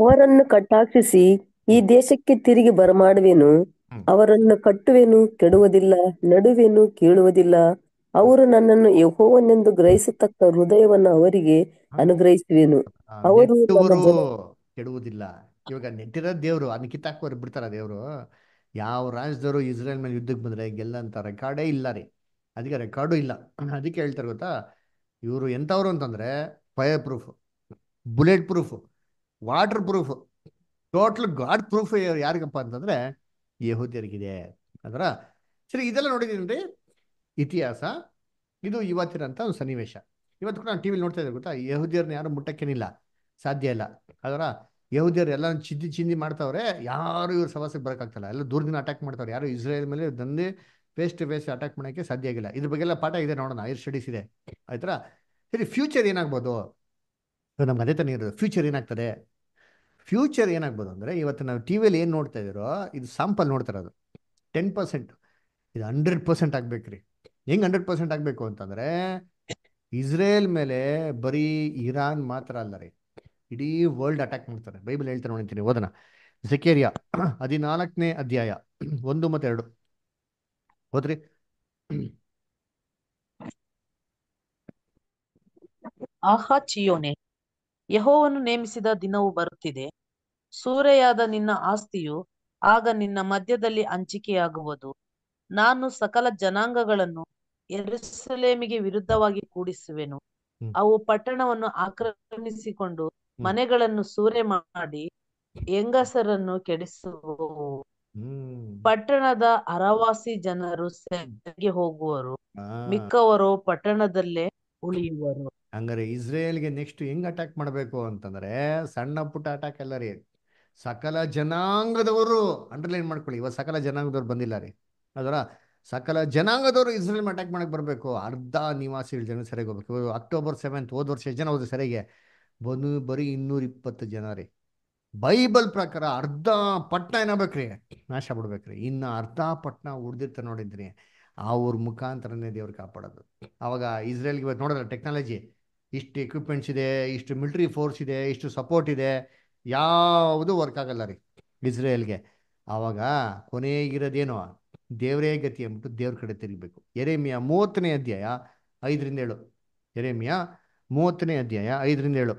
ಅವರನ್ನು ಕಟ್ಟಾಕ್ಷಿಸಿ ಈ ದೇಶಕ್ಕೆ ತಿರುಗಿ ಬರಮಾಡುವೆನು ಅವರನ್ನು ಕಟ್ಟುವೆನು ಕೆಡುವುದಿಲ್ಲ ನಡುವೆನು ಕೇಳುವುದಿಲ್ಲ ಅವರು ನನ್ನನ್ನು ಯಹೋವನೆಂದು ಗ್ರಹಿಸತಕ್ಕ ಹೃದಯವನ್ನು ಅವರಿಗೆ ಅನುಗ್ರಹಿಸುವೆನು ಅವರು ಕೆಡುವುದಿಲ್ಲ ಇವಾಗ ನೆಟ್ಟಿರೋ ದೇವರು ಅದನ್ನ ಹಾಕೋರು ಬಿಡ್ತಾರ ದೇವರು ಯಾವ ರಾಜ್ಯದವರು ಇಸ್ರೇಲ್ ಮೇಲೆ ಯುದ್ಧಕ್ಕೆ ಬಂದ್ರೆ ಗೆಲ್ಲಂತ ರೆಕಾರ್ಡೇ ಇಲ್ಲ ರೀ ಅದಕ್ಕೆ ರೆಕಾರ್ಡು ಇಲ್ಲ ಅದಕ್ಕೆ ಹೇಳ್ತಾರೆ ಗೊತ್ತಾ ಇವರು ಎಂಥವ್ರು ಅಂತಂದ್ರೆ fire proof bullet proof water proof total god proof ಯಾರಿಗಪ್ಪ ಅಂತಂದ್ರೆ ಯಹೂದ್ಯರಿಗಿದೆ ಅದರ ಸರಿ ಇದೆಲ್ಲ ನೋಡಿದೀನಿ ರೀ ಇತಿಹಾಸ ಇದು ಇವತ್ತಿನಂಥ ಒಂದು ಸನ್ನಿವೇಶ ಇವತ್ತು ಕೂಡ ನಾನು ಟಿ ವಿಲಿ ನೋಡ್ತಾ ಇದ್ದೆ ಗೊತ್ತಾ ಯಹುದಿಯರ್ನ ಯಾರು ಮುಟ್ಟಕ್ಕೇನಿಲ್ಲ ಸಾಧ್ಯ ಇಲ್ಲ ಅದರ ಯಹುದಿಯರ್ ಎಲ್ಲ ಚಿದ್ದಿ ಚಿಂದಿ ಮಾಡ್ತಾವ್ರೆ ಯಾರು ಇವ್ರ ಸಮಸ್ಯೆಗೆ ಬರೋಕ್ಕಾಗ್ತಲ್ಲ ಎಲ್ಲ ದೂರದಿಂದ ಅಟ್ಯಾಕ್ ಮಾಡ್ತಾವ್ರೆ ಯಾರು ಇಸ್ರೇಲ್ ಮೇಲೆ ದಂದೇ ಫೇಸ್ ಟು ಫೇಸ್ ಅಟ್ಯಾಕ್ ಮಾಡೋಕ್ಕೆ ಸಾಧ್ಯ ಆಗಿಲ್ಲ ಇದ್ರ ಬಗ್ಗೆ ಎಲ್ಲ ಪಾಠ ಇದೆ ನೋಡೋಣ ಐರ್ ಸ್ಟಡೀಸ್ ಇದೆ ಆಯ್ತರ ಸರಿ ಫ್ಯೂಚರ್ ಏನಾಗ್ಬೋದು ನಮ್ಗೆ ಅದೇ ತಾನೇ ಇರೋದು ಫ್ಯೂಚರ್ ಏನಾಗ್ತದೆ ಫ್ಯೂಚರ್ ಏನಾಗ್ಬೋದು ಅಂದರೆ ಇವತ್ತು ನಾವು ಟಿ ವಿಯಲ್ಲಿ ಏನು ನೋಡ್ತಾ ಇದ್ದೀರೋ ಇದು ಸಾಂಪಲ್ ನೋಡ್ತಾರೆ ಅದು ಟೆನ್ ಪರ್ಸೆಂಟ್ ಇದು ಹಂಡ್ರೆಡ್ ಪರ್ಸೆಂಟ್ ಆಗ್ಬೇಕ್ರಿ ಹೆಂಗ್ ಹಂಡ್ರೆಡ್ ಪರ್ಸೆಂಟ್ ಆಗಬೇಕು ಅಂತಂದ್ರೆ ಇಸ್ರೇಲ್ ಮೇಲೆ ಬರೀ ಇರಾನ್ ಮಾತ್ರ ಅಲ್ಲ ರೀ ಇಡೀ ವರ್ಲ್ಡ್ ಅಟ್ಯಾಕ್ ಮಾಡ್ತಾರೆ ಬೈಬಲ್ ಹೇಳ್ತಾರೆ ನೋಡಿಂತೀನಿ ಓದನ ಜಕೇರಿಯಾ ಹದಿನಾಲ್ಕನೇ ಅಧ್ಯಾಯ ಒಂದು ಮತ್ತೆ ಎರಡು ಹೋದ್ರಿ ಆಹಾ ಚಿಯೋನೆ ಯಹೋವನ್ನು ನೇಮಿಸಿದ ದಿನವು ಬರುತ್ತಿದೆ ಸೂರೆಯಾದ ನಿನ್ನ ಆಸ್ತಿಯು ಆಗ ನಿನ್ನ ಮಧ್ಯದಲ್ಲಿ ಹಂಚಿಕೆಯಾಗುವುದು ನಾನು ಸಕಲ ಜನಾಂಗಗಳನ್ನು ಎರುಸಲೇಮಿಗೆ ವಿರುದ್ಧವಾಗಿ ಕೂಡಿಸುವೆನು ಅವು ಪಟ್ಟಣವನ್ನು ಆಕ್ರಮಿಸಿಕೊಂಡು ಮನೆಗಳನ್ನು ಸೂರೆ ಮಾಡಿ ಹೆಂಗಸರನ್ನು ಕೆಡಿಸುವ ಪಟ್ಟಣದ ಅರವಾಸಿ ಜನರು ಹೋಗುವರು ಮಿಕ್ಕವರು ಪಟ್ಟಣದಲ್ಲೇ ಉಳಿಯುವರು ಹಂಗಾರೆ ಇಸ್ರೇಲ್ಗೆ ನೆಕ್ಸ್ಟ್ ಹೆಂಗ್ ಅಟ್ಯಾಕ್ ಮಾಡಬೇಕು ಅಂತಂದ್ರೆ ಸಣ್ಣ ಪುಟ್ಟ ಅಟ್ಯಾಕ್ ಎಲ್ಲ ರೀ ಸಕಲ ಜನಾಂಗದವರು ಅಂಡರ್ಲೈನ್ ಮಾಡ್ಕೊಳ್ಳಿ ಇವಾಗ ಸಕಲ ಜನಾಂಗದವ್ರು ಬಂದಿಲ್ಲ ರೀ ಅದರ ಸಕಲ ಜನಾಂಗದವರು ಇಸ್ರೇಲ್ ಅಟ್ಯಾಕ್ ಮಾಡಕ್ ಬರಬೇಕು ಅರ್ಧ ನಿವಾಸಿಗಳು ಜನ ಸೆರೆಗೆ ಹೋಗ್ಬೇಕು ಅಕ್ಟೋಬರ್ ಸೆವೆಂತ್ ಹೋದ ವರ್ಷ ಜನ ಹೋದ್ರು ಸೆರೆಗೆ ಬಂದು ಬರೀ ಇಪ್ಪತ್ತು ಜನ ರೀ ಬೈಬಲ್ ಪ್ರಕಾರ ಅರ್ಧ ಪಟ್ಟಣ ಏನಾಗ್ಬೇಕ್ರಿ ನಾಶ ಬಿಡ್ಬೇಕ್ರಿ ಇನ್ನು ಅರ್ಧ ಪಟ್ನ ಉಡ್ದಿರ್ತ ನೋಡಿದ್ರಿ ಅವ್ರ ಮುಖಾಂತರನೇ ದೇವ್ರು ಕಾಪಾಡೋದು ಅವಾಗ ಇಸ್ರೇಲ್ಗೆ ಇವತ್ತು ನೋಡೋಲ್ಲ ಟೆಕ್ನಾಲಜಿ ಇಷ್ಟು ಎಕ್ವಿಪ್ಮೆಂಟ್ಸ್ ಇದೆ ಇಷ್ಟು ಮಿಲ್ಟ್ರಿ ಫೋರ್ಸ್ ಇದೆ ಇಷ್ಟು ಸಪೋರ್ಟ್ ಇದೆ ಯಾವುದು ವರ್ಕ್ ಆಗಲ್ಲ ರೀ ಇಸ್ರೇಲ್ಗೆ ಆವಾಗ ಕೊನೆಗಿರೋದೇನೋ ದೇವರೇ ಗತಿ ಅಂದ್ಬಿಟ್ಟು ದೇವ್ರ ಕಡೆ ತಿರುಗಬೇಕು ಎರೆಮಿಯ ಮೂವತ್ತನೇ ಅಧ್ಯಾಯ ಐದರಿಂದ ಏಳು ಎರೆಮಿಯ ಮೂವತ್ತನೇ ಅಧ್ಯಾಯ ಐದರಿಂದ ಏಳು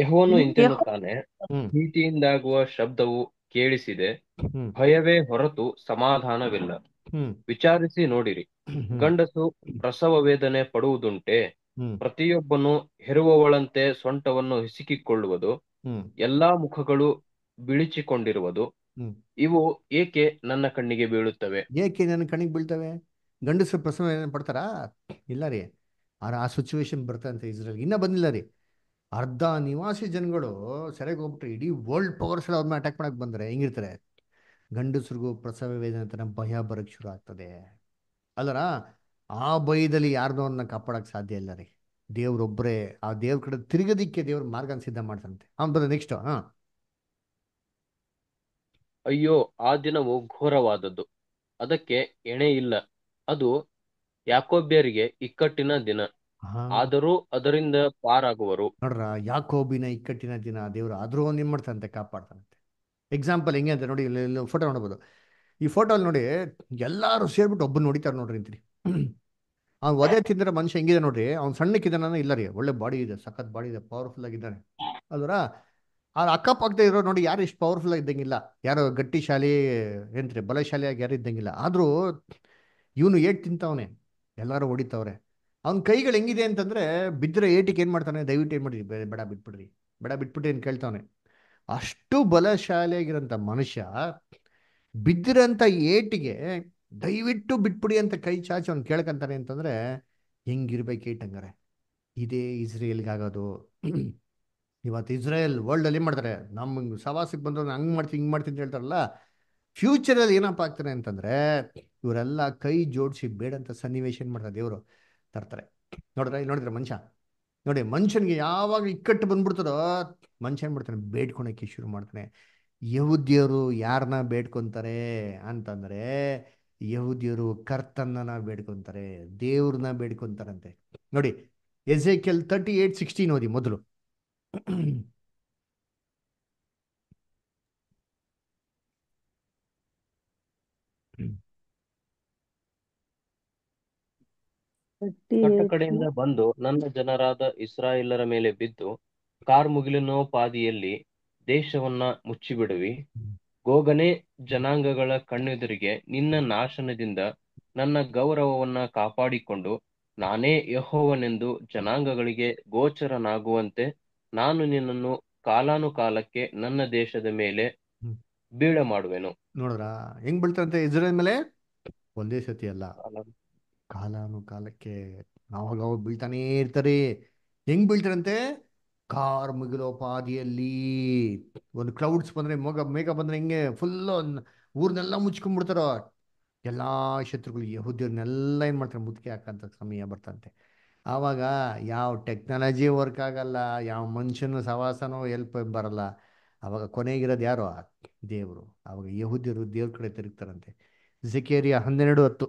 ಯಹೋನು ಇಂತಾನೆ ಭೀತಿಯಿಂದಾಗುವ ಶಬ್ದವು ಕೇಳಿಸಿದೆ ಭಯವೇ ಹೊರತು ಸಮಾಧಾನವಿಲ್ಲ ವಿಚಾರಿಸಿ ನೋಡಿರಿ ಗಂಡಸು ಪ್ರಸವ ವೇದನೆ ಪಡುವುದುಂಟೆ ಪ್ರತಿಯೊಬ್ಬನು ಹೆರುವವಳಂತೆ ಸೊಂಟವನ್ನು ಹಿಸುಕಿಕೊಳ್ಳುವುದು ಎಲ್ಲಾ ಮುಖಗಳು ಬಿಳಿಚಿಕೊಂಡಿರುವುದು ಇವು ಏಕೆ ನನ್ನ ಕಣ್ಣಿಗೆ ಬೀಳುತ್ತವೆ ಏಕೆ ನನ್ನ ಕಣ್ಣಿಗೆ ಬೀಳ್ತವೆ ಗಂಡಸರು ಪ್ರಸವ ಪಡ್ತಾರ ಇಲ್ಲ ರೀ ಆರ ಆ ಸಿಚುವೇಶನ್ ಬರ್ತಂತೆ ಇಸ್ರೇಲ್ ಇನ್ನೂ ಬಂದಿಲ್ಲ ರೀ ಅರ್ಧ ನಿವಾಸಿ ಜನಗಳು ಸೆರೆಗೆ ಹೋಗ್ಬಿಟ್ರೆ ಇಡೀ ವರ್ಲ್ಡ್ ಪವರ್ಸ್ ಅವ್ರನ್ನ ಅಟ್ಯಾಕ್ ಮಾಡಕ್ಕೆ ಬಂದರೆ ಹೆಂಗಿರ್ತಾರೆ ಗಂಡಸ್ರಿಗೂ ಪ್ರಸವ ವೇದನೆ ಥರ ಭಯ ಬರಕ್ಕೆ ಶುರು ಆಗ್ತದೆ ಅಲ್ಲರ ಆ ಭಯದಲ್ಲಿ ಯಾರನ್ನೋ ಅವ್ರನ್ನ ಕಾಪಾಡೋಕ್ಕೆ ಸಾಧ್ಯ ಇಲ್ಲ ರೀ ದೇವ್ರೊಬ್ಬರೇ ಆ ದೇವ್ರ ಕಡೆ ತಿರುಗದಿಕ್ಕೆ ದೇವ್ರ ಮಾರ್ಗ ಸಿದ್ಧ ಮಾಡ್ತಾನಂತೆ ಅವ್ನು ಬಂದ ನೆಕ್ಸ್ಟ್ ಹಾ ಅಯ್ಯೋ ಆ ದಿನವು ಘೋರವಾದದ್ದು ಅದಕ್ಕೆ ಎಣೆ ಇಲ್ಲ ಅದು ಯಾಕೋಬ್ಯರಿಗೆ ಇಕ್ಕಟ್ಟಿನ ದಿನ ಆದರೂ ಅದರಿಂದ ಪಾರಾಗುವರು ನೋಡ್ರ ಯಾಕೋಬಿನ ಇಕ್ಕಟ್ಟಿನ ದಿನ ದೇವ್ರು ಆದರೂ ಏನ್ ಮಾಡ್ತಾನಂತೆ ಕಾಪಾಡ್ತಾನಂತೆ ಎಕ್ಸಾಂಪಲ್ ಹೆಂಗೆ ಅಂತ ನೋಡಿ ಇಲ್ಲಿ ಫೋಟೋ ನೋಡ್ಬೋದು ಈ ಫೋಟೋ ಅಲ್ಲಿ ನೋಡಿ ಎಲ್ಲಾರು ಸೇರ್ಬಿಟ್ಟು ಒಬ್ಬನ್ ನೋಡಿತಾರೆ ನೋಡ್ರಿ ಅಂತೀರಿ ಅವ್ನು ಒದೆ ತಿಂದ್ರೆ ಮನುಷ್ಯ ಹೆಂಗಿದೆ ನೋಡ್ರಿ ಅವ್ನು ಸಣ್ಣಕ್ಕಿದ್ದಾನ ಇಲ್ಲ ರೀ ಒಳ್ಳೆ ಬಾಡಿ ಇದೆ ಸಖತ್ ಬಾಡಿ ಇದೆ ಪವರ್ಫುಲ್ ಆಗಿದ್ದಾನೆ ಅದರ ಆ ಅಕ್ಕಪಕ್ಕದ ಇರೋ ನೋಡಿ ಯಾರು ಇಷ್ಟು ಪವರ್ಫುಲ್ ಇದ್ದಂಗಿಲ್ಲ ಯಾರು ಶಾಲಿ ಏನ್ರಿ ಬಲಶಾಲಿಯಾಗಿ ಯಾರು ಇದ್ದಂಗಿಲ್ಲ ಆದರೂ ಇವನು ಏಟ್ ತಿಂತವನೆ ಎಲ್ಲರೂ ಹೊಡಿತಾವ್ರೆ ಅವ್ನ ಕೈಗಳು ಹೆಂಗಿದೆ ಅಂತಂದ್ರೆ ಬಿದ್ದರೆ ಏಟಿಗೆ ಏನು ಮಾಡ್ತಾನೆ ದಯವಿಟ್ಟು ಏನು ಮಾಡಿ ಬೇಡ ಬಿಟ್ಬಿಡ್ರಿ ಬೇಡ ಬಿಟ್ಬಿಟ್ಟು ಏನು ಕೇಳ್ತಾವನೆ ಅಷ್ಟು ಬಲಶಾಲಿಯಾಗಿರೋಂಥ ಮನುಷ್ಯ ಬಿದ್ದಿರೋಂಥ ಏಟಿಗೆ ದಯವಿಟ್ಟು ಬಿಟ್ಬಿಡಿ ಅಂತ ಕೈ ಚಾಚಿ ಅವ್ನು ಕೇಳ್ಕೊಂತಾನೆ ಅಂತಂದ್ರೆ ಹೆಂಗಿರ್ಬೇಕು ಹಂಗಾರೆ ಇದೇ ಇಸ್ರೇಲ್ಗಾಗೋದು ಇವತ್ತು ಇಸ್ರೇಲ್ ವರ್ಲ್ಡ್ ಅಲ್ಲಿ ಮಾಡ್ತಾರೆ ನಮ್ಮ ಸವಾಸಿಗೆ ಬಂದ್ರೆ ಹಂಗೆ ಮಾಡ್ತೀನಿ ಹಿಂಗೆ ಮಾಡ್ತೀನಿ ಅಂತ ಹೇಳ್ತಾರಲ್ಲ ಫ್ಯೂಚರಲ್ಲಿ ಏನಪ್ಪ ಆಗ್ತಾನೆ ಅಂತಂದ್ರೆ ಇವರೆಲ್ಲ ಕೈ ಜೋಡಿಸಿ ಬೇಡಂತ ಸನ್ನಿವೇಶ ಏನು ಮಾಡ್ತಾರೆ ದೇವರು ತರ್ತಾರೆ ನೋಡಿದ್ರೆ ನೋಡಿದ್ರೆ ಮನುಷ್ಯ ನೋಡಿ ಮನುಷ್ಯನಿಗೆ ಯಾವಾಗ ಇಕ್ಕಟ್ಟು ಬಂದ್ಬಿಡ್ತಾರೋ ಮನುಷ್ಯ ಏನು ಮಾಡ್ತಾನೆ ಬೇಡ್ಕೊಳಕ್ಕೆ ಶುರು ಮಾಡ್ತಾನೆ ಯಹುದ್ಯರು ಯಾರನ್ನ ಬೇಡ್ಕೊತಾರೆ ಅಂತಂದರೆ ಯಹೂದಿಯರು ಕರ್ತನ್ನ ಬೇಡ್ಕೊಂತಾರೆ ದೇವ್ರನ್ನ ಬೇಡ್ಕೊಂತಾರಂತೆ ನೋಡಿ Ezekiel thirty eight sixteen ಓದಿ ಮೊದಲು ಕಡೆಯಿಂದ ಬಂದು ನನ್ನ ಜನರಾದ ಇಸ್ರಾಯೇಲರ ಮೇಲೆ ಬಿದ್ದು ಕಾರ್ ಪಾದಿಯಲ್ಲಿ ದೇಶವನ್ನ ಮುಚ್ಚಿಬಿಡುವಿ ಗೋಗನೆ ಜನಾಂಗಗಳ ಕಣ್ಣೆದುರಿಗೆ ನಿನ್ನ ನಾಶನದಿಂದ ನನ್ನ ಗೌರವವನ್ನ ಕಾಪಾಡಿಕೊಂಡು ನಾನೇ ಯಹೋವನೆಂದು ಜನಾಂಗಗಳಿಗೆ ಗೋಚರನಾಗುವಂತೆ ನಾನು ನಿನ್ನನ್ನು ಕಾಲಾನುಕಾಲಕ್ಕೆ ನನ್ನ ದೇಶದ ಮೇಲೆ ಬೀಳ ಮಾಡುವೆನು ನೋಡ್ರ ಹೆಂಗ್ ಬೀಳ್ತಾರಂತೆ ಇಸ್ರೇಲ್ ಮೇಲೆ ಒಂದೇ ಸತಿ ಅಲ್ಲ ಕಾಲಾನುಕಾಲಕ್ಕೆ ಅವಾಗ ಬೀಳ್ತಾನೇ ಇರ್ತಾರೆ ಹೆಂಗ್ ಬೀಳ್ತಾರಂತೆ ಕಾರ್ ಪಾದಿಯಲ್ಲಿ ಒಂದು ಕ್ಲೌಡ್ಸ್ ಬಂದರೆ ಮೊಗ ಮೇಘ ಬಂದರೆ ಹಿಂಗೆ ಫುಲ್ಲು ಊರನ್ನೆಲ್ಲ ಮುಚ್ಕೊಂಡ್ಬಿಡ್ತಾರೋ ಎಲ್ಲ ಶತ್ರುಗಳು ಯಹೂದ್ಯವ್ರನ್ನೆಲ್ಲ ಏನು ಮಾಡ್ತಾರೆ ಮುದುಕಿ ಹಾಕಂತ ಸಮಯ ಬರ್ತಂತೆ ಆವಾಗ ಯಾವ ಟೆಕ್ನಾಲಜಿ ವರ್ಕ್ ಆಗಲ್ಲ ಯಾವ ಮನುಷ್ಯನೂ ಸವಾಸನೋ ಎಲ್ಪ್ ಬರಲ್ಲ ಆವಾಗ ಕೊನೆಗಿರೋದು ಯಾರು ದೇವರು ಆವಾಗ ಯಹೂದ್ಯರು ದೇವ್ರ ಕಡೆ ತಿರುಗ್ತಾರಂತೆ ಜಿಕೇರಿಯ ಹನ್ನೆರಡು ಹತ್ತು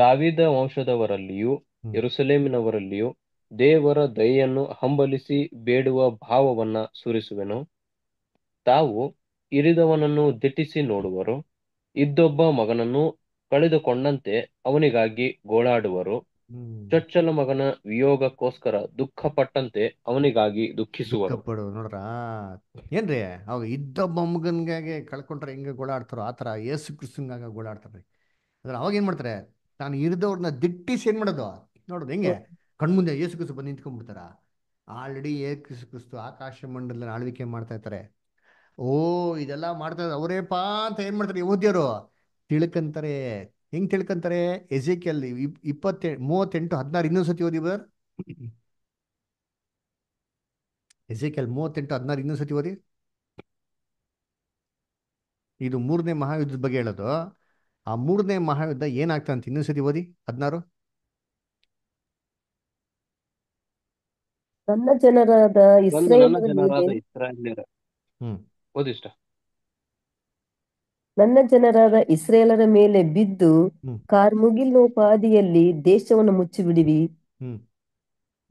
ದಾವಿದ ವಂಶದವರಲ್ಲಿಯೂ ಎರುಸಲೇಮಿನವರಲ್ಲಿಯೂ ದೇವರ ದಯೆಯನ್ನು ಹಂಬಲಿಸಿ ಬೇಡುವ ಭಾವವನ್ನ ಸುರಿಸುವೆನು ತಾವು ಇರಿದವನನ್ನು ದಿಟ್ಟಿಸಿ ನೋಡುವರು ಇದ್ದೊಬ್ಬ ಮಗನನ್ನು ಕಳೆದುಕೊಂಡಂತೆ ಅವನಿಗಾಗಿ ಗೋಳಾಡುವರು ಚೊಚ್ಚಲ ಮಗನ ವಿಯೋಗಕ್ಕೋಸ್ಕರ ದುಃಖ ಪಟ್ಟಂತೆ ಅವನಿಗಾಗಿ ದುಃಖಿಸುವರು ನೋಡ್ರ ಏನ್ರಿ ಅವಾಗ ಇದ್ದೊಬ್ಬ ಮಗನ್ಗಾಗಿ ಕಳ್ಕೊಂಡ್ರೆ ಹಿಂಗ ಗೋಳಾಡ್ತಾರೋ ಆತರ ಏಸು ಕ್ರಿಸ್ತಂಗಾಗ ಗೋಳಾಡ್ತಾರೆ ಅದ್ರ ಅವಾಗ ಏನ್ ಮಾಡ್ತಾರೆ ತಾನು ಇರಿದವ್ರನ್ನ ದಿಟ್ಟಿಸಿ ಏನ್ ಮಾಡೋದು ನೋಡೋದು ಹೆಂಗೆ ಕಣ್ಮುಂದೆ ಯೇಸು ಕಿಸು ಬಂದು ನಿಂತ್ಕೊಂಡ್ಬಿಡ್ತಾರ ಆಲ್ರೆಡಿ ಏ ಕಿಸು ಕಿಸ್ತು ಆಕಾಶ ಮಂಡಲ ಆಳ್ವಿಕೆ ಮಾಡ್ತಾ ಇರ್ತಾರೆ ಓ ಇದೆಲ್ಲ ಮಾಡ್ತಾ ಇದ್ದಾರೆ ಅವರೇ ಪಾ ಅಂತ ಏನ್ ಮಾಡ್ತಾರೆ ಯೋಧ್ಯರು ತಿಳ್ಕಂತಾರೆ ಹೆಂಗ್ ತಿಳ್ಕಂತಾರೆ ಅಲ್ಲಿ ಇಪ್ಪತ್ತೆ ಮೂವತ್ತೆಂಟು ಹದಿನಾರು ಇನ್ನೊಂದ್ಸತಿ ಓದಿ ಬರ್ ಎಜೆಕೆಲ್ ಮೂವತ್ತೆಂಟು ಹದಿನಾರು ಸತಿ ಓದಿ ಇದು ಮೂರನೇ ಮಹಾಯುದ್ಧದ ಬಗ್ಗೆ ಹೇಳೋದು ಆ ಮೂರನೇ ಮಹಾಯುದ್ಧ ಏನಾಗ್ತದೆ ಅಂತ ಸತಿ ಓದಿ ಹದಿನಾರು ನನ್ನ ಜನರಾದ ಇಸ್ರಾಯೇಲ್ ಓದಿಷ್ಟ ನನ್ನ ಜನರಾದ ಇಸ್ರೇಲರ ಮೇಲೆ ಬಿದ್ದು ಕಾರ್ಮುಗಿಲ್ನೋಪಾದಿಯಲ್ಲಿ ದೇಶವನ್ನು ಮುಚ್ಚಿಬಿಡಿವಿ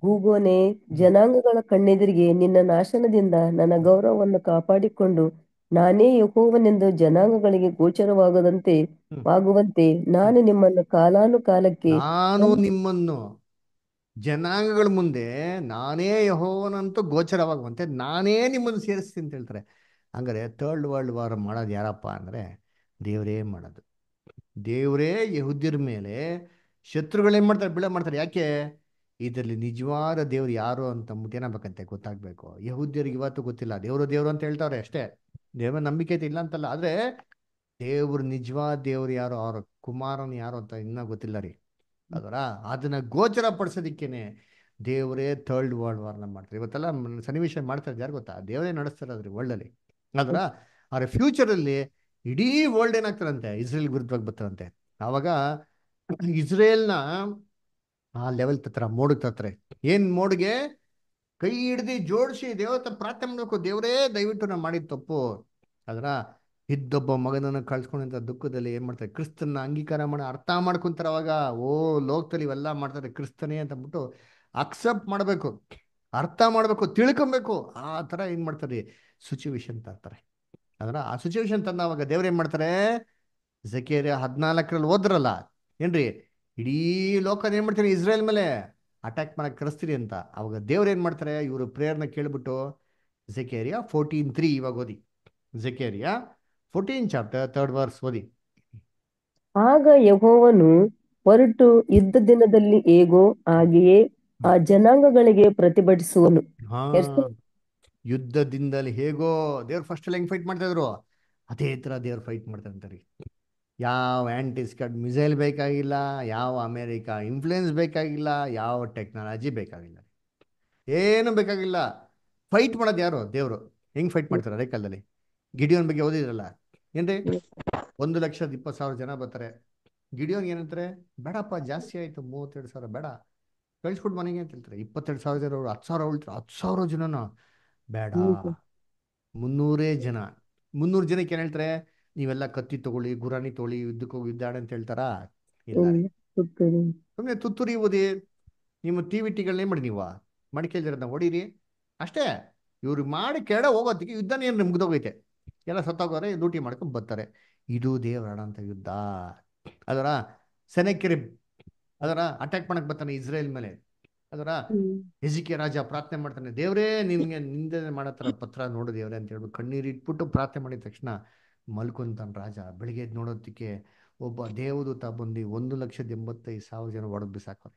ಗೂಗೋನೆ ಜನಾಂಗಗಳ ಕಣ್ಣೆದುರಿಗೆ ನಿನ್ನ ನಾಶನದಿಂದ ನನ್ನ ಗೌರವವನ್ನು ಕಾಪಾಡಿಕೊಂಡು ನಾನೇ ಯಹೋವನೆಂದು ಜನಾಂಗಗಳಿಗೆ ಗೋಚರವಾಗದಂತೆ ಆಗುವಂತೆ ನಾನು ನಿಮ್ಮನ್ನು ಕಾಲಾನುಕಾಲಕ್ಕೆ ನಿಮ್ಮನ್ನು ಜನಾಂಗಗಳ ಮುಂದೆ ನಾನೇ ಯಹೋವನಂತೂ ಗೋಚರವಾಗುವಂತೆ ನಾನೇ ನಿಮ್ಮನ್ನು ಸೇರಿಸ್ತೀನಿ ಅಂತ ಹೇಳ್ತಾರೆ ಹಂಗಾರೆ ತರ್ಡ್ ವರ್ಲ್ಡ್ ವಾರ್ ಮಾಡೋದು ಯಾರಪ್ಪ ಅಂದರೆ ದೇವರೇ ಮಾಡೋದು ದೇವರೇ ಯಹುದ್ಯರ ಮೇಲೆ ಶತ್ರುಗಳೇನು ಮಾಡ್ತಾರೆ ಬಿಳ ಮಾಡ್ತಾರೆ ಯಾಕೆ ಇದರಲ್ಲಿ ನಿಜವಾದ ದೇವ್ರು ಯಾರು ಅಂತ ಏನಾಗಬೇಕಂತೆ ಗೊತ್ತಾಗಬೇಕು ಯಹುದ್ಯರಿಗೆ ಇವತ್ತು ಗೊತ್ತಿಲ್ಲ ದೇವರು ದೇವರು ಅಂತ ಹೇಳ್ತಾವ್ರೆ ಅಷ್ಟೇ ದೇವರ ನಂಬಿಕೆ ಇಲ್ಲ ಅಂತಲ್ಲ ಆದರೆ ದೇವ್ರು ನಿಜವಾದ ದೇವ್ರು ಯಾರು ಅವ್ರ ಕುಮಾರನ ಯಾರು ಅಂತ ಇನ್ನೂ ಗೊತ್ತಿಲ್ಲ ರೀ ಅದರ ಅದನ್ನ ಗೋಚರ ಪಡಿಸೋದಕ್ಕೇನೆ ದೇವರೇ ಥರ್ಡ್ ವರ್ಲ್ಡ್ ವಾರ್ನ ಮಾಡ್ತಾರೆ ಇವತ್ತೆಲ್ಲ ಸನ್ನಿವೇಶ ಮಾಡ್ತಾರೆ ಯಾರು ಗೊತ್ತಾ ದೇವರೇ ನಡೆಸ್ತಾರೆ ಅಲ್ಲಿ ವರ್ಲ್ಡಲ್ಲಿ ಅವ್ರ ಫ್ಯೂಚರ್ ಫ್ಯೂಚರಲ್ಲಿ ಇಡೀ ವರ್ಲ್ಡ್ ಏನಾಗ್ತಾರಂತೆ ಇಸ್ರೇಲ್ ವಿರುದ್ಧವಾಗಿ ಬರ್ತಾರಂತೆ ಆವಾಗ ಇಸ್ರೇಲ್ನ ಆ ಲೆವೆಲ್ ತತ್ರ ಮೋಡಕ್ಕೆ ತತ್ರ ಏನ್ ಮೋಡ್ಗೆ ಕೈ ಹಿಡ್ದು ಜೋಡಿಸಿ ದೇವತ ಪ್ರಾರ್ಥನೆ ಮಾಡಬೇಕು ದೇವರೇ ದಯವಿಟ್ಟು ನಾನು ಮಾಡಿದ ತಪ್ಪು ಅದರ ಇದ್ದೊಬ್ಬ ಮಗನನ್ನು ಕಳ್ಸ್ಕೊಂಡಂಥ ದುಃಖದಲ್ಲಿ ಏನು ಮಾಡ್ತಾರೆ ಕ್ರಿಸ್ತನ ಅಂಗೀಕಾರ ಮಾಡಿ ಅರ್ಥ ಮಾಡ್ಕೊಂತಾರೆ ಅವಾಗ ಓ ಲೋಕದಲ್ಲಿ ಇವೆಲ್ಲ ಮಾಡ್ತಾರೆ ಕ್ರಿಸ್ತನೇ ಅಂತ ಅಂದ್ಬಿಟ್ಟು ಅಕ್ಸೆಪ್ಟ್ ಮಾಡಬೇಕು ಅರ್ಥ ಮಾಡಬೇಕು ತಿಳ್ಕೊಬೇಕು ಆ ಥರ ಏನು ಮಾಡ್ತಾರೆ ಸಿಚುವೇಶನ್ ತರ್ತಾರೆ ಅದರ ಆ ಸಿಚುವೇಶನ್ ತಂದ ಅವಾಗ ದೇವ್ರು ಏನು ಮಾಡ್ತಾರೆ ಜಕೇರಿಯ ಹದಿನಾಲ್ಕರಲ್ಲಿ ಓದ್ರಲ್ಲ ಏನ್ರಿ ಇಡೀ ಲೋಕ ಏನು ಮಾಡ್ತೀರಿ ಇಸ್ರೇಲ್ ಮೇಲೆ ಅಟ್ಯಾಕ್ ಮಾಡಕ್ಕೆ ಕರೆಸ್ತೀರಿ ಅಂತ ಅವಾಗ ದೇವ್ರ ಏನು ಮಾಡ್ತಾರೆ ಇವರು ಪ್ರೇರಣೆ ಕೇಳಿಬಿಟ್ಟು ಜಕೇರಿಯಾ ಫೋರ್ಟೀನ್ ತ್ರೀ ಇವಾಗ ಓದಿ Zechariah fourteen chapter third verse ಓದಿ ಆಗ ಯಹೋವನು ಹೊರಟು ಯುದ್ಧ ದಿನದಲ್ಲಿ ಹೇಗೋ ಹಾಗೆಯೇ ಆ ಜನಾಂಗಗಳಿಗೆ ಪ್ರತಿಭಟಿಸುವನು ಯುದ್ಧದಿಂದಲೇ ಹೇಗೋ ದೇವ್ರ ಫಸ್ಟ್ ಹೆಂಗ್ ಫೈಟ್ ಮಾಡ್ತಾ ಇದ್ರು ಅದೇ ತರ ದೇವ್ರ ಫೈಟ್ ಮಾಡ್ತಾರೆ ಅಂತಾರೆ ಯಾವ ಆಂಟಿಸ್ಕಟ್ ಮಿಸೈಲ್ ಬೇಕಾಗಿಲ್ಲ ಯಾವ ಅಮೇರಿಕಾ ಇನ್ಫ್ಲುಯೆನ್ಸ್ ಬೇಕಾಗಿಲ್ಲ ಯಾವ ಟೆಕ್ನಾಲಜಿ ಬೇಕಾಗಿಲ್ಲ ಏನು ಬೇಕಾಗಿಲ್ಲ ಫೈಟ್ ಮಾಡೋದು ಯಾರು ದೇವರು ಹೆಂಗ್ ಫೈಟ್ ಮಾಡ್ತಾರೆ ಅದೇ ಕಾಲದಲ್ಲಿ ಗಿಡಿಯೋನ್ ಬಗ್ಗೆ ಓದಿದ್ರಲ್ಲ ಏನ್ರಿ ಒಂದು ಲಕ್ಷದ ಇಪ್ಪತ್ತು ಸಾವಿರ ಜನ ಬರ್ತಾರೆ ಗಿಡಿಯೋನ್ ಏನಂತಾರೆ ಬೇಡಪ್ಪ ಜಾಸ್ತಿ ಆಯ್ತು ಮೂವತ್ತೆರಡು ಸಾವಿರ ಬೇಡ ಕಳ್ಸ್ಕೊಡ್ ಮನೆಗೆ ಅಂತ ಹೇಳ್ತಾರೆ ಇಪ್ಪತ್ತೆರಡು ಸಾವಿರ ಜನ ಅವ್ರು ಹತ್ತು ಸಾವಿರ ಉಳ್ತಾರೆ ಹತ್ತು ಸಾವಿರ ಜನನ ಬೇಡ ಮುನ್ನೂರೇ ಜನ ಮುನ್ನೂರು ಜನಕ್ಕೆ ಏನ್ ಹೇಳ್ತಾರೆ ನೀವೆಲ್ಲ ಕತ್ತಿ ತಗೊಳ್ಳಿ ಗುರಾಣಿ ತಗೊಳ್ಳಿ ಯುದ್ಧಕ್ಕೆ ಹೋಗಿ ಯುದ್ಧ ಅಂತ ಹೇಳ್ತಾರಾ ಸುಮ್ಮನೆ ತುತ್ತೂರಿ ಓದಿ ನಿಮ್ಮ ಏನ್ ಮಾಡಿ ನೀವ ಮಡಿಕೇಳ್ದಿರ ಹೊಡೀರಿ ಅಷ್ಟೇ ಇವ್ರು ಮಾಡಿ ಕೆಡ ಯುದ್ಧನ ಯುದ್ಧನೇ ಮುಗ್ದೋಗೈತೆ ಎಲ್ಲ ಸತ್ತೋಗೋರೆ ಲೂಟಿ ಮಾಡ್ಕೊಂಡು ಬರ್ತಾರೆ ಇದು ದೇವರಾಡಂಥ ಯುದ್ಧ ಅದರ ಸೆನೆಕಿರಿ ಅದರ ಅಟ್ಯಾಕ್ ಮಾಡಕ್ ಬರ್ತಾನೆ ಇಸ್ರೇಲ್ ಮೇಲೆ ಅದರ ಹೆಜಿಕೆ ರಾಜ ಪ್ರಾರ್ಥನೆ ಮಾಡ್ತಾನೆ ದೇವರೇ ನಿನ್ಗೆ ನಿಂದನೆ ಮಾಡತ್ತರ ಪತ್ರ ನೋಡು ದೇವ್ರೆ ಅಂತ ಹೇಳ್ಬಿಟ್ಟು ಕಣ್ಣೀರು ಇಟ್ಬಿಟ್ಟು ಪ್ರಾರ್ಥನೆ ಮಾಡಿದ ತಕ್ಷಣ ಮಲ್ಕೊಂತಾನೆ ರಾಜ ಬೆಳಿಗ್ಗೆ ನೋಡೋದಕ್ಕೆ ಒಬ್ಬ ದೇವದೂತ ಬಂದು ಒಂದು ಲಕ್ಷದ ಎಂಬತ್ತೈದು ಸಾವಿರ ಜನ ಒಡ ಬಿಸಾಕೋರು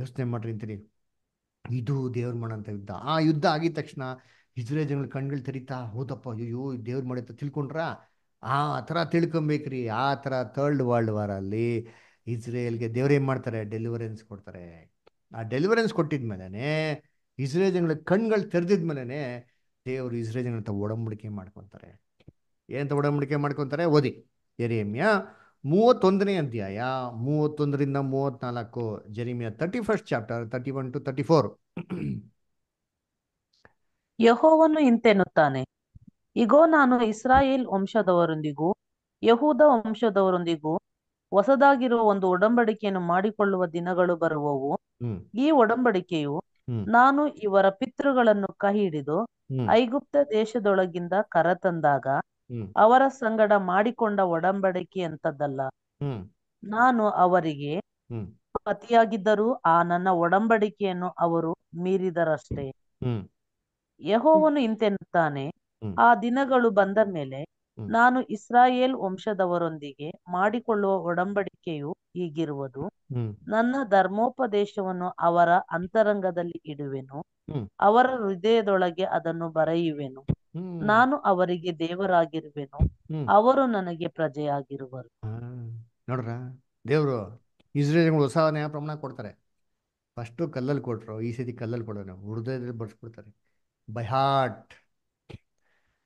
ಯೋಚನೆ ಮಾಡ್ರಿ ಅಂತೀರಿ ಇದು ದೇವ್ರ ಮಾಡಂತ ಯುದ್ಧ ಆ ಯುದ್ಧ ಆಗಿದ ತಕ್ಷಣ ಇಸ್ರೇ ಜನಗಳು ಕಣ್ಗಳು ತೆರೀತಾ ಹೌದಪ್ಪ ಅಯ್ಯೋ ದೇವ್ರು ಮಾಡಿ ತಿಳ್ಕೊಂಡ್ರ ಆ ಥರ ತಿಳ್ಕೊಬೇಕ್ರಿ ಆ ಥರ ಥರ್ಡ್ ವರ್ಲ್ಡ್ ವಾರಲ್ಲಿ ಇಸ್ರೇಲ್ಗೆ ಏನು ಮಾಡ್ತಾರೆ ಡೆಲಿವರೆನ್ಸ್ ಕೊಡ್ತಾರೆ ಆ ಡೆಲಿವರೆನ್ಸ್ ಕೊಟ್ಟಿದ್ಮೇಲೆ ಇಸ್ರೇಲ್ ಜನಗಳ ಕಣ್ಗಳು ತೆರೆದಿದ್ಮೇಲೆ ದೇವರು ಇಸ್ರೇಲ್ ಜನ ಒಡಂಬಡಿಕೆ ಮಾಡ್ಕೊತಾರೆ ಏನಂತ ಒಡಂಬಡಿಕೆ ಮಾಡ್ಕೊತಾರೆ ಓದಿ ಎರೇಮ್ಯ ಮೂವತ್ತೊಂದನೇ ಅಧ್ಯಾಯ ಮೂವತ್ತೊಂದರಿಂದ ಮೂವತ್ತ್ನಾಲ್ಕು Jeremiah thirty first chapter thirty one to thirty four ಯಹೋವನ್ನು ಇಂತೆನ್ನುತ್ತಾನೆ ಇಗೋ ನಾನು ಇಸ್ರಾಯೇಲ್ ವಂಶದವರೊಂದಿಗೂ ಯಹೂದ ವಂಶದವರೊಂದಿಗೂ ಹೊಸದಾಗಿರುವ ಒಂದು ಒಡಂಬಡಿಕೆಯನ್ನು ಮಾಡಿಕೊಳ್ಳುವ ದಿನಗಳು ಬರುವವು ಈ ಒಡಂಬಡಿಕೆಯು ನಾನು ಇವರ ಪಿತೃಗಳನ್ನು ಕೈ ಹಿಡಿದು ಐಗುಪ್ತ ದೇಶದೊಳಗಿಂದ ಕರತಂದಾಗ ಅವರ ಸಂಗಡ ಮಾಡಿಕೊಂಡ ಒಡಂಬಡಿಕೆ ಅಂತದ್ದಲ್ಲ ನಾನು ಅವರಿಗೆ ಪತಿಯಾಗಿದ್ದರೂ ಆ ನನ್ನ ಒಡಂಬಡಿಕೆಯನ್ನು ಅವರು ಮೀರಿದರಷ್ಟೇ ಯಹೋವನು ಇಂತೆನ್ನುತ್ತಾನೆ ಆ ದಿನಗಳು ಬಂದ ಮೇಲೆ ನಾನು ಇಸ್ರಾಯೇಲ್ ವಂಶದವರೊಂದಿಗೆ ಮಾಡಿಕೊಳ್ಳುವ ಒಡಂಬಡಿಕೆಯು ಹೀಗಿರುವುದು ನನ್ನ ಧರ್ಮೋಪದೇಶವನ್ನು ಅವರ ಅಂತರಂಗದಲ್ಲಿ ಇಡುವೆನು ಅವರ ಹೃದಯದೊಳಗೆ ಅದನ್ನು ಬರೆಯುವೆನು ನಾನು ಅವರಿಗೆ ದೇವರಾಗಿರುವೆನು ಅವರು ನನಗೆ ಪ್ರಜೆಯಾಗಿರುವರು ನೋಡ್ರ ದೇವರು ಇಸ್ರೇಲ್ ಹೊಸ ನ್ಯಾಯ ಪ್ರಮಾಣ ಕೊಡ್ತಾರೆ ಫಸ್ಟ್ ಕಲ್ಲಲ್ಲಿ ಕೊಟ್ರು ಈ ಸತಿ ಕಲ್ಲಲ್ಲಿ ಕೊಡೋಣ ಹೃದಯದಲ್ಲಿ ಬರ್ಸ್ಕೊಡ್ತಾರೆ ಬೈ ಹಾರ್ಟ್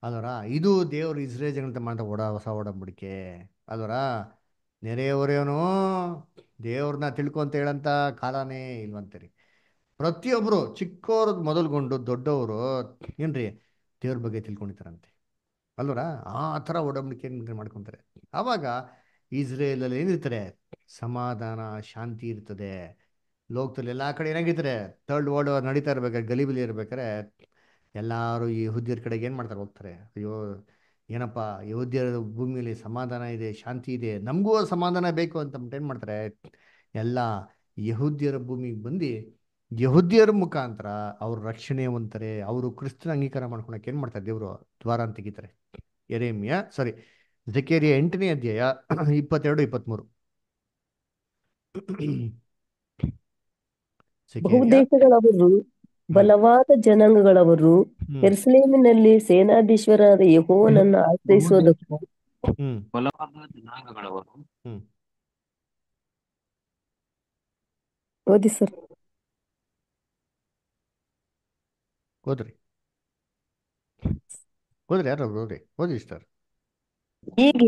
ಅದರ ಇದು ದೇವರು ಇಸ್ರೇ ಜಗಂತ ಮಾಡಿದ ಒಡ ಹೊಸ ಒಡಂಬಡಿಕೆ ಅದರ ನೆರೆಯವರೇನು ದೇವ್ರನ್ನ ತಿಳ್ಕೊಂತ ಹೇಳಂತ ಕಾಲನೇ ಇಲ್ವಂತರಿ ಪ್ರತಿಯೊಬ್ಬರು ಚಿಕ್ಕವ್ರದ್ದು ಮೊದಲ್ಗೊಂಡು ದೊಡ್ಡವರು ಏನ್ರಿ ದೇವ್ರ ಬಗ್ಗೆ ತಿಳ್ಕೊಂಡಿತಾರಂತೆ ಅಲ್ವರ ಆ ಥರ ಒಡಂಬಡಿಕೆ ಮಾಡ್ಕೊತಾರೆ ಆವಾಗ ಇಸ್ರೇಲಲ್ಲಿ ಏನಿರ್ತಾರೆ ಸಮಾಧಾನ ಶಾಂತಿ ಇರ್ತದೆ ಲೋಕದಲ್ಲಿ ಎಲ್ಲ ಕಡೆ ಏನಾಗಿರ್ತಾರೆ ಥರ್ಡ್ ವರ್ಲ್ಡ್ ವಾರ್ ನಡೀತಾ ಇರ್ಬೇಕಾದ್ರೆ ಗಲೀಬಲಿ ಇರ್ಬೇಕಾದ್ರೆ ಎಲ್ಲರೂ ಈ ಕಡೆಗೆ ಏನು ಮಾಡ್ತಾರೆ ಹೋಗ್ತಾರೆ ಅಯ್ಯೋ ಏನಪ್ಪ ಯಹೂದ್ಯರ ಭೂಮಿಯಲ್ಲಿ ಸಮಾಧಾನ ಇದೆ ಶಾಂತಿ ಇದೆ ನಮಗೂ ಸಮಾಧಾನ ಬೇಕು ಅಂತ ಏನು ಮಾಡ್ತಾರೆ ಎಲ್ಲ ಯಹುದ್ಯರ ಭೂಮಿಗೆ ಬಂದು ಯಹೂದ್ಯರ ಮುಖಾಂತರ ಅವ್ರ ರಕ್ಷಣೆ ಒಂತಾರೆ ಅವರು ಕ್ರಿಸ್ತನ ಅಂಗೀಕಾರ ಮಾಡ್ಕೊಳಕ್ಕೆ ಏನು ಮಾಡ್ತಾರೆ ದೇವರು ದ್ವಾರ ಅಂತ ತೆಗಿತಾರೆ ಎರೇಮಿಯ ಸಾರಿ ಜಕೇರಿಯ ಎಂಟನೇ ಅಧ್ಯಾಯ ಇಪ್ಪತ್ತೆರಡು ಇಪ್ಪತ್ಮೂರು ಬಹುದೇಶಗಳವರು ಬಲವಾದ ಜನಾಂಗಗಳವರು ಎರ್ಸ್ಲೇಮಿನಲ್ಲಿ ಸೇನಾಧೀಶ್ವರಾದ ಯಹೋವನನ್ನು ಆಶ್ರಯಿಸುವುದಕ್ಕೂ ಬಲವಾದ ಜನಾಂಗಗಳವರು ಓದಿ ಸರ್ ಓದ್ರಿ ಓದ್ರಿ ಯಾರು ಓದ್ರಿ ಓದಿ ಸರ್ ಹೀಗೆ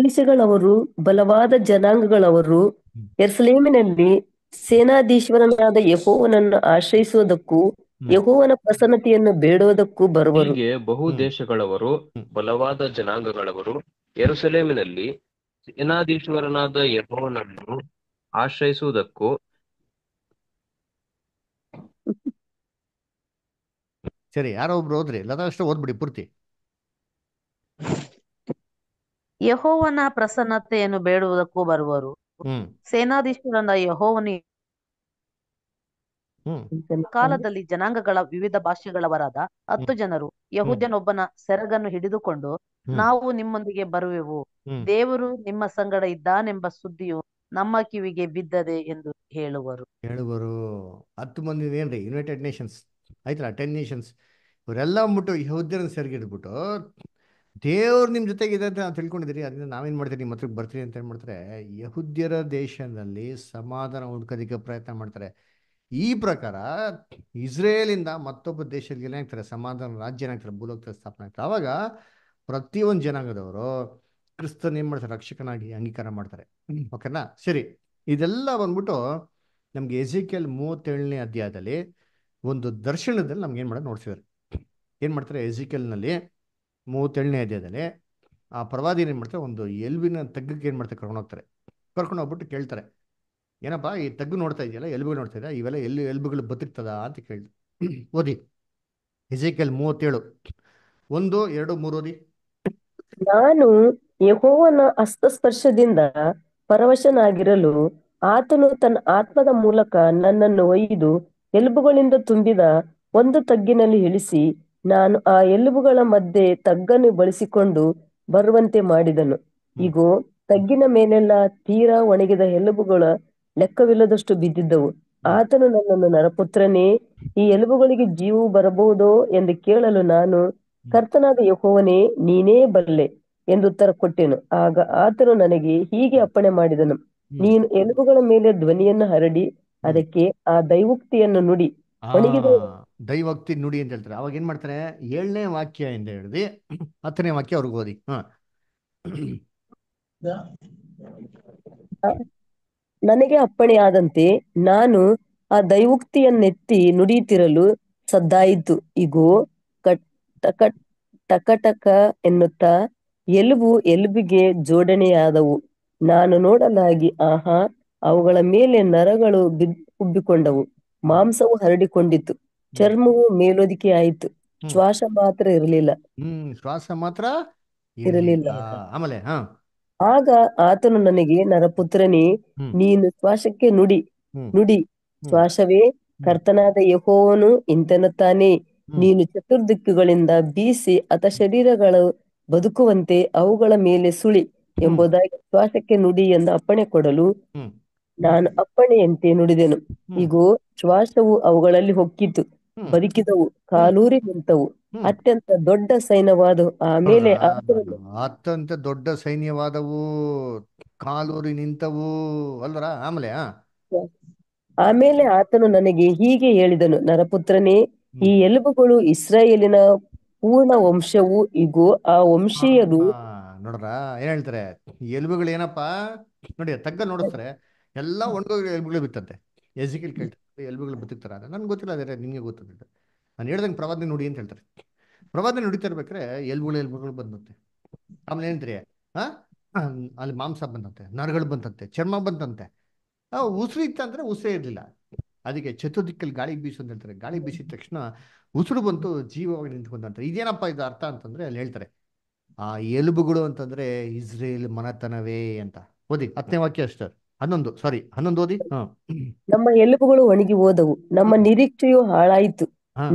ದೇಶಗಳವರು ಬಲವಾದ ಜನಾಂಗಗಳವರು ಎರ್ಸ್ಲೇಮಿನಲ್ಲಿ ಸೇನಾಧೀಶ್ವರನಾದ ಯಹೋವನನ್ನು ಆಶ್ರಯಿಸುವುದಕ್ಕೂ ಯಹೋವನ ಪ್ರಸನ್ನತೆಯನ್ನು ಬೇಡುವುದಕ್ಕೂ ಬರುವ ಬಹು ದೇಶಗಳವರು ಬಲವಾದ ಜನಾಂಗಗಳವರು ಎರಸಲೇಮಿನಲ್ಲಿ ಸೇನಾಧೀಶ್ವರನಾದ ಯಹೋವನನ್ನು ಆಶ್ರಯಿಸುವುದಕ್ಕೂ ಸರಿ ಯಾರೋ ಒಬ್ರು ಹೋದ್ರಿ ಅಷ್ಟು ಓದ್ಬಿಡಿ ಪೂರ್ತಿ ಯಹೋವನ ಪ್ರಸನ್ನತೆಯನ್ನು ಬೇಡುವುದಕ್ಕೂ ಬರುವರು ಸೇನಾಧೀಶರನ್ನ ಯಹೋವನು ಕಾಲದಲ್ಲಿ ಜನಾಂಗಗಳ ವಿವಿಧ ಭಾಷೆಗಳವರಾದ ಹತ್ತು ಜನರು ಯಹೂದ್ಯನೊಬ್ಬನ ಸೆರಗನ್ನು ಹಿಡಿದುಕೊಂಡು ನಾವು ನಿಮ್ಮೊಂದಿಗೆ ಬರುವೆವು ದೇವರು ನಿಮ್ಮ ಸಂಗಡ ಇದ್ದಾನೆಂಬ ಸುದ್ದಿಯು ನಮ್ಮ ಕಿವಿಗೆ ಬಿದ್ದದೆ ಎಂದು ಹೇಳುವರು ಹೇಳುವರು ಹತ್ತು ಮಂದಿ ಏನ್ರಿ ಯುನೈಟೆಡ್ ನೇಷನ್ಸ್ ಆಯ್ತಲ್ಲ ಟೆನ್ ನೇಷನ್ಸ್ ಇವರೆಲ್ಲ ಅಂದ್ಬಿಟ್ಟು ಯಹೂದ್ಯರನ್ನ ಸೆರಗಿಡ್ಬಿಟ್ಟು ದೇವ್ರು ನಿಮ್ಮ ಇದೆ ಅಂತ ನಾವು ತಿಳ್ಕೊಂಡಿದ್ದೀರಿ ಅದರಿಂದ ನಾವೇನು ಮಾಡ್ತೀವಿ ನಿಮ್ಮ ಹತ್ರಕ್ಕೆ ಬರ್ತೀರಿ ಅಂತ ಏನು ಮಾಡ್ತಾರೆ ಯಹುದ್ಯರ ದೇಶದಲ್ಲಿ ಸಮಾಧಾನ ಹುಡ್ಕೋದಕ್ಕೆ ಪ್ರಯತ್ನ ಮಾಡ್ತಾರೆ ಈ ಪ್ರಕಾರ ಇಸ್ರೇಲಿಂದ ಮತ್ತೊಬ್ಬ ದೇಶದಲ್ಲಿ ಏನಾಗ್ತಾರೆ ಸಮಾಧಾನ ರಾಜ್ಯ ಏನಾಗ್ತಾರೆ ಭೂಲೋಕದಲ್ಲಿ ಸ್ಥಾಪನೆ ಆಗ್ತಾರೆ ಅವಾಗ ಪ್ರತಿಯೊಂದು ಜನಾಂಗದವರು ಕ್ರಿಸ್ತನ್ ಏನು ಮಾಡ್ತಾರೆ ರಕ್ಷಕನಾಗಿ ಅಂಗೀಕಾರ ಮಾಡ್ತಾರೆ ಓಕೆನಾ ಸರಿ ಇದೆಲ್ಲ ಬಂದ್ಬಿಟ್ಟು ನಮ್ಗೆ ಎಜಿಕೆಲ್ ಮೂವತ್ತೇಳನೇ ಅಧ್ಯಾಯದಲ್ಲಿ ಒಂದು ದರ್ಶನದಲ್ಲಿ ನಮ್ಗೆ ಏನು ಮಾಡೋದು ನೋಡ್ತಿದ್ದಾರೆ ಏನು ಮಾಡ್ತಾರೆ ಎಜಿಕೆಲ್ನಲ್ಲಿ ಮೂವತ್ತೇಳನೇ ಅಧ್ಯಾಯದಲ್ಲಿ ಆ ಪ್ರವಾದಿ ಏನು ಮಾಡ್ತಾರೆ ಒಂದು ಎಲ್ಬಿನ ತಗ್ಗಕ್ಕೆ ಏನು ಮಾಡ್ತಾರೆ ಕರ್ಕೊಂಡು ಹೋಗ್ತಾರೆ ಕರ್ಕೊಂಡು ಹೋಗ್ಬಿಟ್ಟು ಕೇಳ್ತಾರೆ ಏನಪ್ಪ ಈ ತಗ್ಗು ನೋಡ್ತಾ ಇದೆಯಲ್ಲ ಎಲ್ಬು ನೋಡ್ತಾ ಇದೆಯಾ ಇವೆಲ್ಲ ಎಲ್ಲಿ ಎಲ್ಬುಗಳು ಬದುಕ್ತದ ಅಂತ ಕೇಳಿದ್ರು ಓದಿ ಹಿಜೇಕಲ್ ಮೂವತ್ತೇಳು ಒಂದು ಎರಡು ಮೂರು ಓದಿ ನಾನು ಯಹೋವನ ಹಸ್ತಸ್ಪರ್ಶದಿಂದ ಪರವಶನಾಗಿರಲು ಆತನು ತನ್ನ ಆತ್ಮದ ಮೂಲಕ ನನ್ನನ್ನು ಒಯ್ದು ಎಲ್ಬುಗಳಿಂದ ತುಂಬಿದ ಒಂದು ತಗ್ಗಿನಲ್ಲಿ ಇಳಿಸಿ ನಾನು ಆ ಎಲುಬುಗಳ ಮಧ್ಯೆ ತಗ್ಗನ್ನು ಬಳಸಿಕೊಂಡು ಬರುವಂತೆ ಮಾಡಿದನು ಇಗೋ ತಗ್ಗಿನ ಮೇಲೆಲ್ಲ ತೀರಾ ಒಣಗಿದ ಎಲುಬುಗಳ ಲೆಕ್ಕವಿಲ್ಲದಷ್ಟು ಬಿದ್ದಿದ್ದವು ಆತನು ನನ್ನನ್ನು ನರಪುತ್ರನೇ ಈ ಎಲುಬುಗಳಿಗೆ ಜೀವ ಬರಬಹುದೋ ಎಂದು ಕೇಳಲು ನಾನು ಕರ್ತನಾದ ಯಹೋವನೇ ನೀನೇ ಬಲ್ಲೆ ಎಂದು ಉತ್ತರ ಕೊಟ್ಟೆನು ಆಗ ಆತನು ನನಗೆ ಹೀಗೆ ಅಪ್ಪಣೆ ಮಾಡಿದನು ನೀನು ಎಲುಬುಗಳ ಮೇಲೆ ಧ್ವನಿಯನ್ನು ಹರಡಿ ಅದಕ್ಕೆ ಆ ದೈವುಕ್ತಿಯನ್ನು ನುಡಿ ಒಣಗಿದ ದೈವಕ್ತಿ ನುಡಿ ಅಂತ ಹೇಳ್ತಾರೆ ಅವಾಗ ಏನು ಮಾಡ್ತಾರೆ ಏಳನೇ ವಾಕ್ಯ ಎಂದು ಹೇಳಿದ್ವಿ ಹತ್ತನೇ ವಾಕ್ಯ ಅವ್ರಿಗೆ ಓದಿ ಹ ನನಗೆ ಅಪ್ಪಣೆಯಾದಂತೆ ನಾನು ಆ ದೈವೋಕ್ತಿಯನ್ನೆತ್ತಿ ನುಡಿಯುತ್ತಿರಲು ಸದ್ದಾಯಿತು ಇಗೋ ಕಟ್ ಟಕಟಕ ಎನ್ನುತ್ತಾ ಎಲುಬು ಎಲುಬಿಗೆ ಜೋಡಣೆಯಾದವು ನಾನು ನೋಡಲಾಗಿ ಆಹಾ ಅವುಗಳ ಮೇಲೆ ನರಗಳು ಬಿದ್ ಉಬ್ಬಿಕೊಂಡವು ಮಾಂಸವು ಹರಡಿಕೊಂಡಿತು ಚರ್ಮವು ಮೇಲೋದಿಕೆ ಆಯಿತು ಶ್ವಾಸ ಮಾತ್ರ ಇರಲಿಲ್ಲ ಶ್ವಾಸ ಮಾತ್ರ ಇರಲಿಲ್ಲ ಆಮೇಲೆ ಆಗ ಆತನು ನನಗೆ ನರಪುತ್ರನೇ ನೀನು ಶ್ವಾಸಕ್ಕೆ ನುಡಿ ನುಡಿ ಶ್ವಾಸವೇ ಕರ್ತನಾದ ಯಹೋವನು ತಾನೆ ನೀನು ಚತುರ್ದಿಕ್ಕುಗಳಿಂದ ಬೀಸಿ ಅತ ಶರೀರಗಳು ಬದುಕುವಂತೆ ಅವುಗಳ ಮೇಲೆ ಸುಳಿ ಎಂಬುದಾಗಿ ಶ್ವಾಸಕ್ಕೆ ನುಡಿ ಎಂದು ಅಪ್ಪಣೆ ಕೊಡಲು ನಾನು ಅಪ್ಪಣೆಯಂತೆ ನುಡಿದೆನು ಈಗ ಶ್ವಾಸವು ಅವುಗಳಲ್ಲಿ ಹೊಕ್ಕಿತು ಬದುಕಿದವು ಕಾಲೂರಿ ನಿಂತವು ಅತ್ಯಂತ ದೊಡ್ಡ ಸೈನ್ಯವಾದವು ಆಮೇಲೆ ಅತ್ಯಂತ ದೊಡ್ಡ ಸೈನ್ಯವಾದವು ಕಾಲೂರಿ ನಿಂತವು ಅಲ್ವರ ಆಮೇಲೆ ಆಮೇಲೆ ಆತನು ನನಗೆ ಹೀಗೆ ಹೇಳಿದನು ನರಪುತ್ರನೇ ಈ ಎಲುಬುಗಳು ಇಸ್ರಾಯೇಲಿನ ಪೂರ್ಣ ವಂಶವು ಇಗು ಆ ವಂಶೀಯರು ನೋಡ್ರ ಏನ್ ಹೇಳ್ತಾರೆ ಎಲುಬುಗಳು ಏನಪ್ಪಾ ನೋಡಿ ತಗ್ಗ ನೋಡಿಸ್ತಾರೆ ಎಲ್ಲಾ ಒಣಗೋಗಿ ಎಲುಬುಗಳು ಬಿತ್ತಂತೆ ಎಸಿಕೆಲ್ ಕೇಳ್ತಾರೆ ಎಲ್ಬಿಗಳು ಬದುಕ್ತಾರೆ ಅಂತ ನನ್ಗೆ ಗೊತ್ತಿಲ್ಲ ಅದೇ ನಿಮಗೆ ಗೊತ್ತಿದ್ದು ನಾನು ಹೇಳ್ದಂಗೆ ಪ್ರವಾದನೆ ನುಡಿ ಅಂತ ಹೇಳ್ತಾರೆ ಪ್ರವಾದನೆ ನುಡಿತಾ ಇರ್ಬೇಕ್ರೆ ಎಲ್ಬುಗಳು ಎಲ್ಬುಗಳು ಬಂದಂತೆ ಆಮೇಲೆ ಏನ್ರಿ ಹಾ ಅಲ್ಲಿ ಮಾಂಸ ಬಂದಂತೆ ನರಗಳು ಬಂತಂತೆ ಚರ್ಮ ಬಂತಂತೆ ಉಸಿರು ಇತ್ತಂದ್ರೆ ಉಸಿರೇ ಇರಲಿಲ್ಲ ಅದಕ್ಕೆ ಚತುರ್ದಿಕ್ಕಲ್ಲಿ ಗಾಳಿ ಬೀಸು ಅಂತ ಹೇಳ್ತಾರೆ ಗಾಳಿ ಬೀಸಿದ ತಕ್ಷಣ ಉಸಿರು ಬಂತು ಜೀವವಾಗಿ ನಿಂತ್ಕೊಂಡಂತಾರೆ ಇದೇನಪ್ಪ ಇದು ಅರ್ಥ ಅಂತಂದ್ರೆ ಅಲ್ಲಿ ಹೇಳ್ತಾರೆ ಆ ಎಲುಬುಗಳು ಅಂತಂದ್ರೆ ಇಸ್ರೇಲ್ ಮನತನವೇ ಅಂತ ಓದಿ ಹತ್ತನೇ ವಾಕ್ಯ ಅಷ್ಟೇ ಹನ್ನೊಂದು ಸಾರಿ ಹನ್ನೊಂದು ಓದಿ ನಮ್ಮ ಎಲುಬುಗಳು ಒಣಗಿ ಹೋದವು ನಮ್ಮ ನಿರೀಕ್ಷೆಯು ಹಾಳಾಯಿತು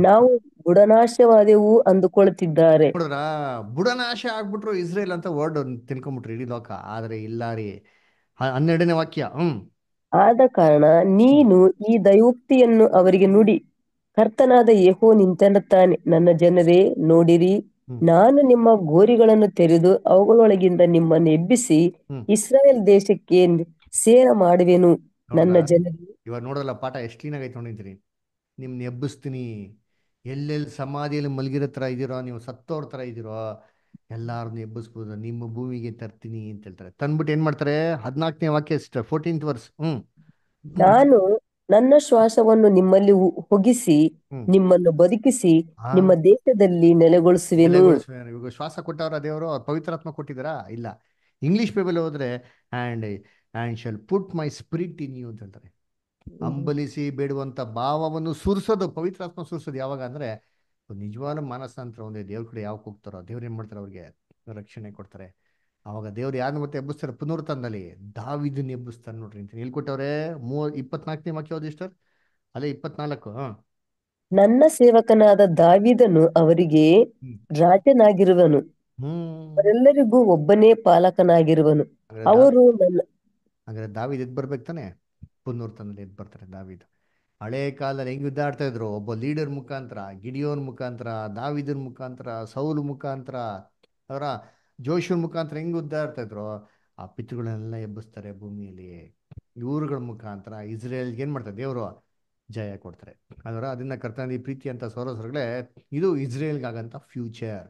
ನಾವು ಬುಡನಾಶವಾದೆವು ಅಂದುಕೊಳ್ತಿದ್ದಾರೆ ಬುಡನಾಶ ಆಗ್ಬಿಟ್ರು ಇಸ್ರೇಲ್ ಅಂತ ವರ್ಡ್ ತಿನ್ಕೊಂಡ್ಬಿಟ್ರು ಇಡೀ ಲೋಕ ಆದ್ರೆ ಇಲ್ಲ ರೀ ಹನ್ನೆರಡನೇ ವಾಕ್ಯ ಹ್ಮ್ ಆದ ಕಾರಣ ನೀನು ಈ ದಯೋಕ್ತಿಯನ್ನು ಅವರಿಗೆ ನುಡಿ ಕರ್ತನಾದ ಯಹೋ ನಿಂತನ್ನುತ್ತಾನೆ ನನ್ನ ಜನರೇ ನೋಡಿರಿ ನಾನು ನಿಮ್ಮ ಗೋರಿಗಳನ್ನು ತೆರೆದು ಅವುಗಳೊಳಗಿಂದ ನಿಮ್ಮನ್ನು ಎಬ್ಬಿಸಿ ಇಸ್ರಾಯೇಲ್ ದೇಶಕ್ಕೆ ಸೇರ ಮಾಡುವೆನು ನನ್ನ ಜನರು ಇವಾಗ ನೋಡಲ್ಲ ಪಾಠ ಎಷ್ಟು ಕ್ಲೀನ್ ಆಗೈತೆ ನೋಡಿದ್ರಿ ನಿಮ್ನ ಎಬ್ಬಿಸ್ತೀನಿ ಎಲ್ಲೆಲ್ಲಿ ಸಮಾಧಿಯಲ್ಲಿ ಮಲಗಿರೋ ಥರ ಇದ್ದೀರೋ ನೀವು ಸತ್ತೋರ್ ಥರ ಇದ್ದೀರೋ ಎಲ್ಲಾರನ್ನು ಎಬ್ಬಿಸ್ಬೋದು ನಿಮ್ಮ ಭೂಮಿಗೆ ತರ್ತೀನಿ ಅಂತ ಹೇಳ್ತಾರೆ ತಂದ್ಬಿಟ್ಟು ಏನ್ ಮಾಡ್ತಾರೆ ಹದಿನಾಲ್ಕನೇ ವಾಕ್ಯ ಸಿಸ್ಟರ್ ಫೋರ್ಟೀನ್ತ್ ವರ್ಸ್ ಹ್ಮ್ ನಾನು ನನ್ನ ಶ್ವಾಸವನ್ನು ನಿಮ್ಮಲ್ಲಿ ಹೊಗಿಸಿ ನಿಮ್ಮನ್ನು ಬದುಕಿಸಿ ನಿಮ್ಮ ದೇಶದಲ್ಲಿ ನೆಲೆಗೊಳಿಸುವೆನು ಶ್ವಾಸ ಕೊಟ್ಟವರ ದೇವರು ಪವಿತ್ರಾತ್ಮ ಕೊಟ್ಟಿದ್ದೀರಾ ಇಲ್ಲ ಇಂಗ್ಲಿಷ್ ಬೈಬಲ್ ಹೋದ್ರೆ and and shall put my spirit in you ಅಂತ ಹೇಳ್ತಾರೆ ಅಂಬಲಿಸಿ ಬೇಡುವಂತ ಭಾವವನ್ನು ಸುರಿಸೋದು ಪವಿತ್ರಾತ್ಮ ಸುರಿಸೋದು ಯಾವಾಗ ಅಂದ್ರೆ ನಿಜವಾದ ಮಾನಸಾಂತರ ಒಂದೇ ದೇವ್ರ ಕಡೆ ಯಾವಾಗ ಹೋಗ್ತಾರೋ ದೇವ್ರು ಏನ್ ಮಾಡ್ತಾರೆ ಅವ್ರಿಗೆ ರಕ್ಷಣೆ ಕೊಡ್ತಾರೆ ಅವಾಗ ದೇವ್ರು ಯಾರನ್ನ ಮತ್ತೆ ಎಬ್ಬಿಸ್ತಾರೆ ಪುನರ್ತನದಲ್ಲಿ ದಾವಿದನ್ ಎಬ್ಬಿಸ್ತಾರೆ ನೋಡ್ರಿ ಅಂತ ಹೇಳ್ಕೊಟ್ಟವ್ರೆ ಮೂವತ್ ಇಪ್ಪತ್ನಾಲ್ಕನೇ ವಾಕ್ಯ ಯಾವ್ದು ಇಷ್ಟರ್ ಅಲ್ಲೇ ಇಪ್ಪತ್ನಾಲ್ಕು ನನ್ನ ಸೇವಕನಾದ ದಾವಿದನು ಅವರಿಗೆ ರಾಜನಾಗಿರುವನು ಅವರೆಲ್ಲರಿಗೂ ಒಬ್ಬನೇ ಪಾಲಕನಾಗಿರುವನು ಅವರು ಹಾಗಾದ್ರೆ ದಾವಿದ್ ಎದ್ದು ಬರ್ಬೇಕು ತಾನೆ ಪುನ್ನೂರು ತನದಲ್ಲಿ ಎದ್ದು ಬರ್ತಾರೆ ದಾವಿದ್ ಹಳೆ ಕಾಲದಲ್ಲಿ ಹೆಂಗೆ ಯುದ್ಧ ಆಡ್ತಾ ಇದ್ರು ಒಬ್ಬ ಲೀಡರ್ ಮುಖಾಂತರ ಗಿಡಿಯೋನ್ ಮುಖಾಂತರ ದಾವಿದ್ರ ಮುಖಾಂತರ ಸೌಲ್ ಮುಖಾಂತರ ಅವರ ಜೋಶುರ ಮುಖಾಂತರ ಹೆಂಗೆ ಯುದ್ಧ ಆಡ್ತಾ ಇದ್ರು ಆ ಪಿತೃಗಳನ್ನೆಲ್ಲ ಎಬ್ಬಿಸ್ತಾರೆ ಭೂಮಿಯಲ್ಲಿ ಇವರುಗಳ ಮುಖಾಂತರ ಇಸ್ರೇಲ್ಗೆ ಏನು ಮಾಡ್ತಾರೆ ದೇವರು ಜಯ ಕೊಡ್ತಾರೆ ಅದರ ಅದನ್ನ ಕರ್ತನ ಪ್ರೀತಿ ಅಂತ ಸೋರಸರುಗಳೇ ಇದು ಇಸ್ರೇಲ್ಗಾಗಂತ ಫ್ಯೂಚರ್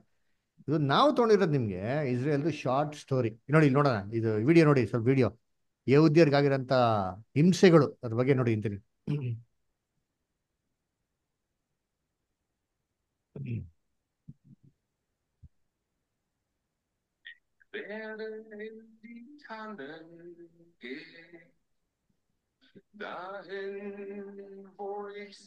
ಇದು ನಾವು ತೊಗೊಂಡಿರೋದು ನಿಮಗೆ ಇಸ್ರೇಲ್ದು ಶಾರ್ಟ್ ಸ್ಟೋರಿ ನೋಡಿ ನೋಡೋಣ ಇದು ವಿಡಿಯೋ ನೋಡಿ ಸ್ವಲ್ಪ ವಿಡಿಯೋ ಯೌದ್ಯರಿಗಾಗಿರೋಂಥ ಹಿಂಸೆಗಳು ಅದ್ರ ಬಗ್ಗೆ ನೋಡಿ ಅಂತೀನಿ Dahin, wo ich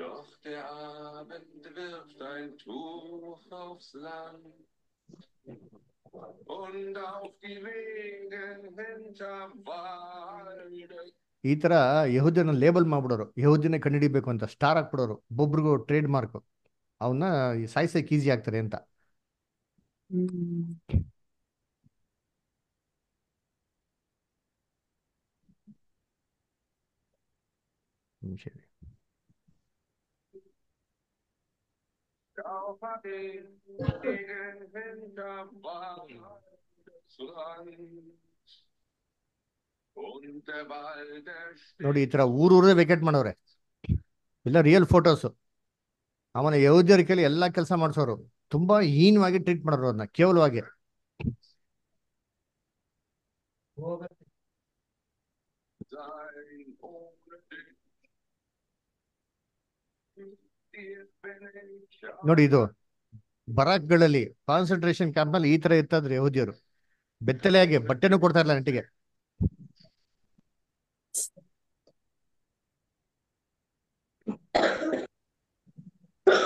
Doch der Abend wirft ein Tuch aufs Land. ಈ ತರ ಯಹೂದಿನ ಲೇಬಲ್ ಮಾಡ್ಬಿಡೋರು ಯಹೂದಿನ ಕಂಡಿಡಿಬೇಕು ಅಂತ ಸ್ಟಾರ್ ಹಾಕ್ಬಿಡೋರು ಒಬ್ಬೊಬ್ರಿಗೂ ಟ್ರೇಡ್ ಮಾರ್ಕ್ ಅವನ್ನ ಸಾಯಿಸಕ್ಕೆ ಈಸಿ ಆಗ್ತಾರೆ ಅಂತ ಸರಿ ನೋಡಿ ಈ ತರ ಊರೂರೇ ವೆಕೆಟ್ ಮಾಡೋರೆ ಇಲ್ಲ ರಿಯಲ್ ಫೋಟೋಸ್ ಅವನ ಯಹೂದ್ಯರ ಕೇಳಿ ಎಲ್ಲಾ ಕೆಲಸ ಮಾಡಿಸೋರು ತುಂಬಾ ಹೀನವಾಗಿ ಟ್ರೀಟ್ ಮಾಡೋರು ಅದನ್ನ ಕೇವಲವಾಗಿ ನೋಡಿ ಇದು ಬರಾಕ್ಗಳಲ್ಲಿ ಕಾನ್ಸಂಟ್ರೇಷನ್ ಕ್ಯಾಂಪ್ ನಲ್ಲಿ ಈ ತರ ಇರ್ತಾದ್ರೆ ಯಹೋದಿಯರು ಬೆತ್ತಲೆಯಾಗಿ ಬಟ್ಟೆನೂ ಕೊಡ್ತಾ ಇರಲ್ಲ ನೆಟ್ಟಿಗೆ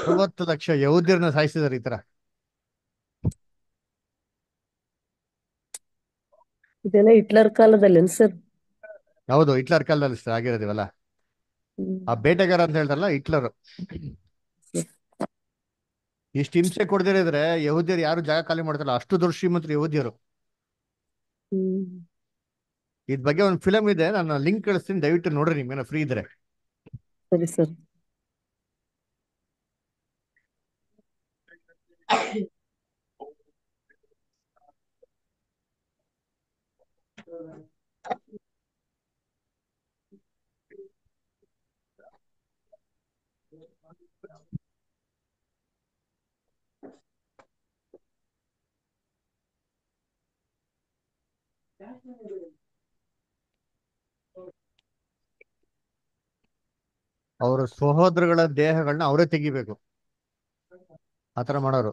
ಅರವತ್ತು ಲಕ್ಷ ಯಹೂದ್ಯರನ್ನ ಸಾಯಿಸಿದಾರೆ ಈ ತರ ಇದೆಲ್ಲ ಹಿಟ್ಲರ್ ಕಾಲದಲ್ಲಿ ಸರ್ ಹೌದು ಹಿಟ್ಲರ್ ಕಾಲದಲ್ಲಿ ಸರ್ ಆಗಿರೋದಿವಲ್ಲ ಆ ಬೇಟೆಗಾರ ಅಂತ ಹೇಳ್ತಾರಲ್ಲ ಹಿಟ್ಲರ್ ಇಷ್ಟು ಹಿಂಸೆ ಕೊಡದಿರಿದ್ರೆ ಯಹೂದ್ಯರು ಯಾರು ಜಾಗ ಖಾಲಿ ಮಾಡ್ತಾರಲ್ಲ ಅಷ್ಟು ದೊಡ್ಡ ಶ್ರೀಮಂತರು ಯಹೂದ್ಯರು ಇದ್ ಬಗ್ಗೆ ಒಂದು ಫಿಲಮ್ ಇದೆ ನಾನು ಲಿಂಕ್ ಕಳಿಸ್ತೀನಿ ದಯವಿಟ್ಟು ನೋಡ್ರಿ ನಿಮ್ಗೆ ಫ್ರೀ ಇದ್ರೆ ಸರಿ ಸರ್ ಅವ್ರ ಸಹೋದರಗಳ ದೇಹಗಳನ್ನ ಅವರೇ ತೆಗಿಬೇಕು ಆತರ ಮಾಡೋರು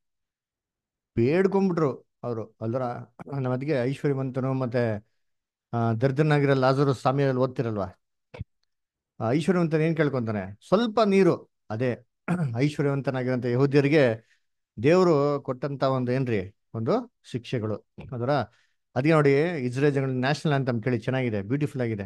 ಬೇಡ್ಕೊಂಡ್ಬಿಟ್ರು ಅವರು ಅಲ್ದ್ರ ಅದಕ್ಕೆ ಐಶ್ವರ್ಯವಂತನು ಮತ್ತೆ ದರ್ದನಾಗಿರೋ ಲಾಜರು ಸ್ವಾಮಿಯಲ್ಲಿ ಓದ್ತಿರಲ್ವಾ ಐಶ್ವರ್ಯವಂತನ ಏನ್ ಕೇಳ್ಕೊಂತಾನೆ ಸ್ವಲ್ಪ ನೀರು ಅದೇ ಐಶ್ವರ್ಯವಂತನಾಗಿರುವಂತ ಯಹೋದ್ಯರಿಗೆ ದೇವರು ಕೊಟ್ಟಂತ ಒಂದು ಏನ್ರಿ ಒಂದು ಶಿಕ್ಷೆಗಳು ಅದರ ಅದೇ ನೋಡಿ ಇಸ್ರೇಲ್ ನ್ಯಾಷನಲ್ ಅಂತ ಕೇಳಿ ಚೆನ್ನಾಗಿದೆ ಬ್ಯೂಟಿಫುಲ್ ಆಗಿದೆ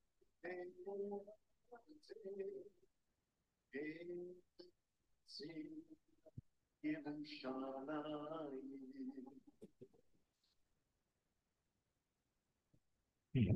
Hmm.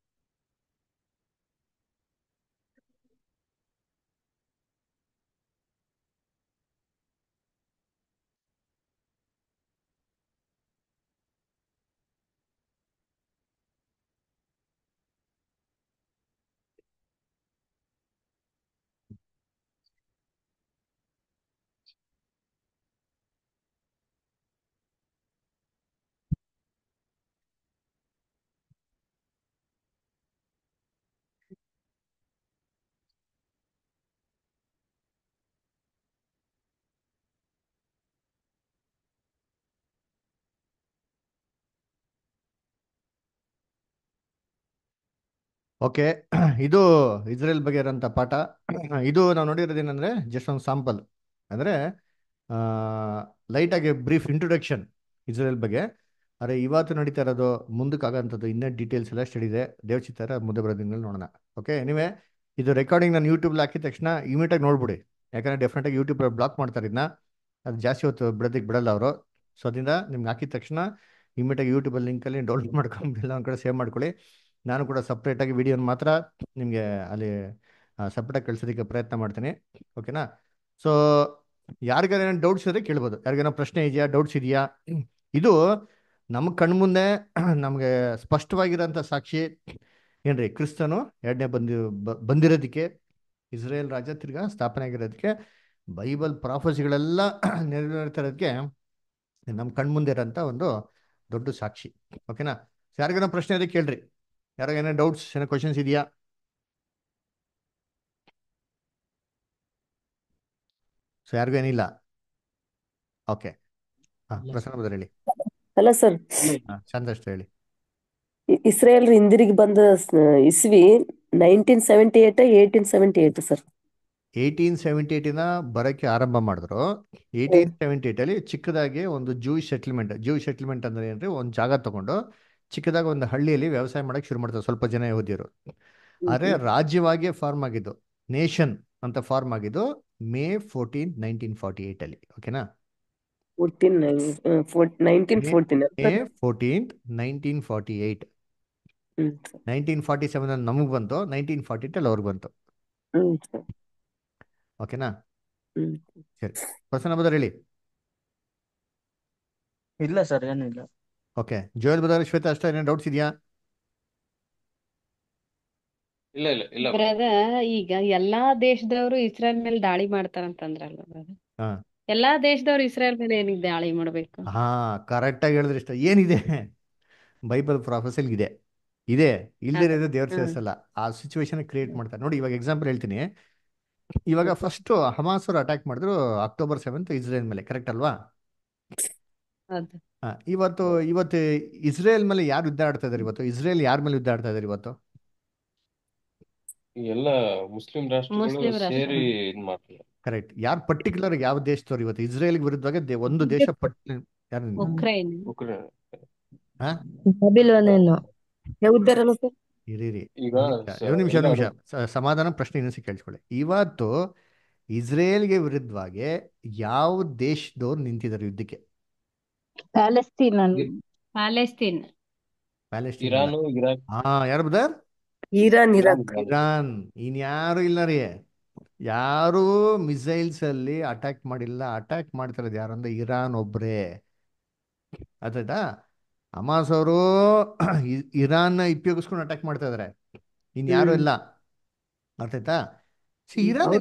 ಓಕೆ ಇದು ಇಸ್ರೇಲ್ ಬಗ್ಗೆ ಇರೋಂಥ ಪಾಠ ಇದು ನಾವು ನೋಡಿರೋದೇನಂದ್ರೆ ಜಸ್ಟ್ ಒಂದು ಸಾಂಪಲ್ ಅಂದರೆ ಲೈಟಾಗಿ ಬ್ರೀಫ್ ಇಂಟ್ರೊಡಕ್ಷನ್ ಇಸ್ರೇಲ್ ಬಗ್ಗೆ ಅರೆ ಇವತ್ತು ನಡೀತಾ ಇರೋದು ಮುಂದಕ್ಕೆ ಆಗೋಂಥದ್ದು ಇನ್ನೇ ಡೀಟೇಲ್ಸ್ ಎಲ್ಲ ಸ್ಟಡಿ ಇದೆ ದೇವಚಿತರ ಮುಂದೆ ಬರೋ ದಿನಗಳು ನೋಡೋಣ ಓಕೆ ಎನಿವೆ ಇದು ರೆಕಾರ್ಡಿಂಗ್ ನಾನು ಯೂಟ್ಯೂಬ್ಲಿ ಹಾಕಿದ ತಕ್ಷಣ ಇಮಿಡಿಯಾಗಿ ನೋಡ್ಬಿಡಿ ಯಾಕಂದರೆ ಡೆಫಿನೆಟಾಗಿ ಯೂಟ್ಯೂಬ್ ಬ್ಲಾಕ್ ಮಾಡ್ತಾರೆ ಇದನ್ನ ಅದು ಜಾಸ್ತಿ ಹೊತ್ತು ಬಿಡೋದಕ್ಕೆ ಬಿಡಲ್ಲ ಅವರು ಸೊ ಅದರಿಂದ ನಿಮ್ಗೆ ಹಾಕಿದ ತಕ್ಷಣ ಇಮಿಡಿಯಾಗಿ ಯೂಟ್ಯೂಬಲ್ಲಿ ಲಿಂಕಲ್ಲಿ ಡೌನ್ಲೋಡ್ ಮಾಡ್ಕೊಂಬಿಲ್ಲ ಒಂದು ಕಡೆ ಸೇವ್ ಮಾಡ್ಕೊಳ್ಳಿ ನಾನು ಕೂಡ ಸಪ್ರೇಟಾಗಿ ವಿಡಿಯೋನ ಮಾತ್ರ ನಿಮಗೆ ಅಲ್ಲಿ ಸಪ್ರೇಟಾಗಿ ಕಳಿಸೋದಕ್ಕೆ ಪ್ರಯತ್ನ ಮಾಡ್ತೀನಿ ಓಕೆನಾ ಸೊ ಯಾರಿಗಾರ ಡೌಟ್ಸ್ ಇದ್ರೆ ಕೇಳ್ಬೋದು ಯಾರಿಗೇನೋ ಪ್ರಶ್ನೆ ಇದೆಯಾ ಡೌಟ್ಸ್ ಇದೆಯಾ ಇದು ನಮ್ಮ ಕಣ್ಮುಂದೆ ನಮಗೆ ಸ್ಪಷ್ಟವಾಗಿರೋಂಥ ಸಾಕ್ಷಿ ಏನ್ರಿ ಕ್ರಿಸ್ತನು ಎರಡನೇ ಬಂದಿ ಬಂದಿರೋದಕ್ಕೆ ಇಸ್ರೇಲ್ ರಾಜ್ಯ ತಿರ್ಗಾ ಸ್ಥಾಪನೆ ಆಗಿರೋದಕ್ಕೆ ಬೈಬಲ್ ಪ್ರಾಫಸಿಗಳೆಲ್ಲ ನೆರವೇರ್ತಿರೋದಕ್ಕೆ ನಮ್ಮ ಕಣ್ಮುಂದೆ ಇರೋಂಥ ಒಂದು ದೊಡ್ಡ ಸಾಕ್ಷಿ ಓಕೆನಾ ಯಾರಿಗೇನೋ ಪ್ರಶ್ನೆ ಇದೆ ಕೇಳ್ರಿ ಯಾರಿಗೇನೇ ಡೌಟ್ಸ್ ಏನೋ ಕ್ವಶನ್ಸ್ ಇದೆಯಾ ಸೊ ಯಾರಿಗೂ ಏನಿಲ್ಲ ಓಕೆ ಪ್ರಸನ್ನ ಬದಲು ಹೇಳಿ ಹಲೋ ಸರ್ ಚಂದಷ್ಟು ಹೇಳಿ ಇಸ್ರೇಲ್ ಹಿಂದಿರುಗಿ ಬಂದ ಇಸ್ವಿ nineteen seventy eight eighteen seventy eight sir eighteen seventy ಏಯ್ಟಿನ ಬರೋಕ್ಕೆ ಆರಂಭ ಮಾಡಿದ್ರು ಏಯ್ಟೀನ್ ಸೆವೆಂಟಿ ಏಯ್ಟಲ್ಲಿ ಚಿಕ್ಕದಾಗಿ ಒಂದು ಜೂಯಿಶ್ ಸೆಟ್ಲ್ಮೆಂಟ್ ಜೂಯಿಶ್ ಸೆಟ್ಲ್ಮೆಂಟ್ ಅಂದ್ರೆ ಏನ್ರಿ ಒಂದು ಜಾಗ ತಗೊಂಡು ಚಿಕ್ಕದಾಗ ಒಂದು ಹಳ್ಳಿಯಲ್ಲಿ ವ್ಯವಸಾಯ ಮಾಡಕ್ಕೆ ಶುರು ಮಾಡ್ತಾರೆ ಸ್ವಲ್ಪ ಜನ ಯಹೂದಿಯರು ಆದರೆ ರಾಜ್ಯವಾಗಿ ಫಾರ್ಮ್ ಆಗಿದ್ದು ನೇಷನ್ ಅಂತ ಫಾರ್ಮ್ ಆಗಿದ್ದು May fourteen nineteen forty eight ಅಲ್ಲಿ ಓಕೆನಾ May fourteen nineteen forty eight nineteen forty seven ಅಲ್ಲಿ ನಮಗ್ ಬಂತು ನೈನ್ಟೀನ್ ಫಾರ್ಟಿ ಏಟ್ ಅಲ್ಲಿ ಅವ್ರಿಗೆ ಬಂತು ಓಕೆನಾ ಸರಿ ಕ್ವಶನ್ ಹೇಳಿ ಇಲ್ಲ ಸರ್ ಏನಿಲ್ಲ ಓಕೆ ಜೋಯಲ್ ಬ್ರದರ್ ಶ್ವೇತಾ ಅಷ್ಟ ಏನೇನು ಡೌಟ್ಸ್ ಇದೆಯಾ ಇಲ್ಲ ಇಲ್ಲ ಇಲ್ಲ ಈಗ ಎಲ್ಲಾ ದೇಶದವರು ಇಸ್ರೇಲ್ ಮೇಲೆ ದಾಳಿ ಮಾಡ್ತಾರಂತಂದ್ರಲ್ವ ಬ್ರದರ್ ಹಾ ಎಲ್ಲಾ ದೇಶದವ್ರು ಇಸ್ರೇಲ್ ಮೇಲೆ ಏನಿದೆ ದಾಳಿ ಮಾಡಬೇಕು ಹಾ ಕರೆಕ್ಟಾಗಿ ಹೇಳಿದ್ರೆ ಇಷ್ಟ ಏನಿದೆ ಬೈಬಲ್ ಪ್ರಾಫೆಸಲ್ ಇದೆ ಇದೆ ಇಲ್ಲದೆ ಇರೋದು ದೇವ್ರ ಸೇರಿಸಲ್ಲ ಆ ಸಿಚುವೇಶನ್ ಕ್ರಿಯೇಟ್ ಮಾಡ್ತಾರೆ ನೋಡಿ ಇವಾಗ ಎಕ್ಸಾಂಪಲ್ ಹೇಳ್ತೀನಿ ಇವಾಗ ಫಸ್ಟ್ ಅವರು ಅಟ್ಯಾಕ್ ಮಾಡಿದ್ರು ಅಕ್ಟೋಬರ್ ಸೆವೆಂತ್ ಇಸ್ರೇಲ್ ಮೇಲೆ ಕರೆಕ್ಟ್ ಅಲ್ವಾ ಇವತ್ತು ಇವತ್ತು ಇಸ್ರೇಲ್ ಮೇಲೆ ಯಾರು ಯುದ್ಧ ಆಡ್ತಾ ಇದಾರೆ ಇವತ್ತು ಇಸ್ರೇಲ್ ಯಾರ ಮೇಲೆ ಯುದ್ಧ ಆಡ್ತಾ ಇದಾರೆ ಇವತ್ತು ಎಲ್ಲ ಮುಸ್ಲಿಂ ರಾಷ್ಟ್ರಗಳು ಸೇರಿ ಕರೆಕ್ಟ್ ಯಾರ್ ಪರ್ಟಿಕ್ಯುಲರ್ ಯಾವ ದೇಶದವ್ರು ಇವತ್ತು ಇಸ್ರೇಲ್ ವಿರುದ್ಧವಾಗಿ ಒಂದು ದೇಶ ಉಕ್ರೇನ್ ನಿಮಿಷ ನಿಮಿಷ ಸಮಾಧಾನ ಪ್ರಶ್ನೆ ಇನ್ನೊಂದು ಕೇಳಿಸ್ಕೊಳ್ಳಿ ಇವತ್ತು ಇಸ್ರೇಲ್ಗೆ ವಿರುದ್ಧವಾಗಿ ಯಾವ ದೇಶದವ್ರು ನಿಂತಿದ್ದಾರೆ ಯುದ್ಧಕ್ಕೆ ಪ್ಯಾಲೆಸ್ತೀನ್ ಪ್ಯಾಲೆಸ್ತೀನ್ ಪ್ಯಾಲೆಸ್ಟೀನ್ ಇರಾಕ್ ಹಾ ಯಾರು ಬದರ್ ಇರಾನ್ ಇರಾಕ್ ಇರಾನ್ ಇನ್ಯಾರು ಇಲ್ಲ ರೀ ಯಾರು ಮಿಸೈಲ್ಸ್ ಅಲ್ಲಿ ಅಟ್ಯಾಕ್ ಮಾಡಿಲ್ಲ ಅಟ್ಯಾಕ್ ಮಾಡ್ತಿರೋದು ಯಾರು ಇರಾನ್ ಒಬ್ರೇ ಅದಾಯ್ತಾ ಹಮಾಸ್ ಅವರು ಇರಾನ್ ಉಪಯೋಗಿಸ್ಕೊಂಡು ಅಟ್ಯಾಕ್ ಮಾಡ್ತಾ ಇದಾರೆ ಇನ್ಯಾರು ಇಲ್ಲ ಅರ್ಥ ಆಯ್ತಾ ಇರಾನ್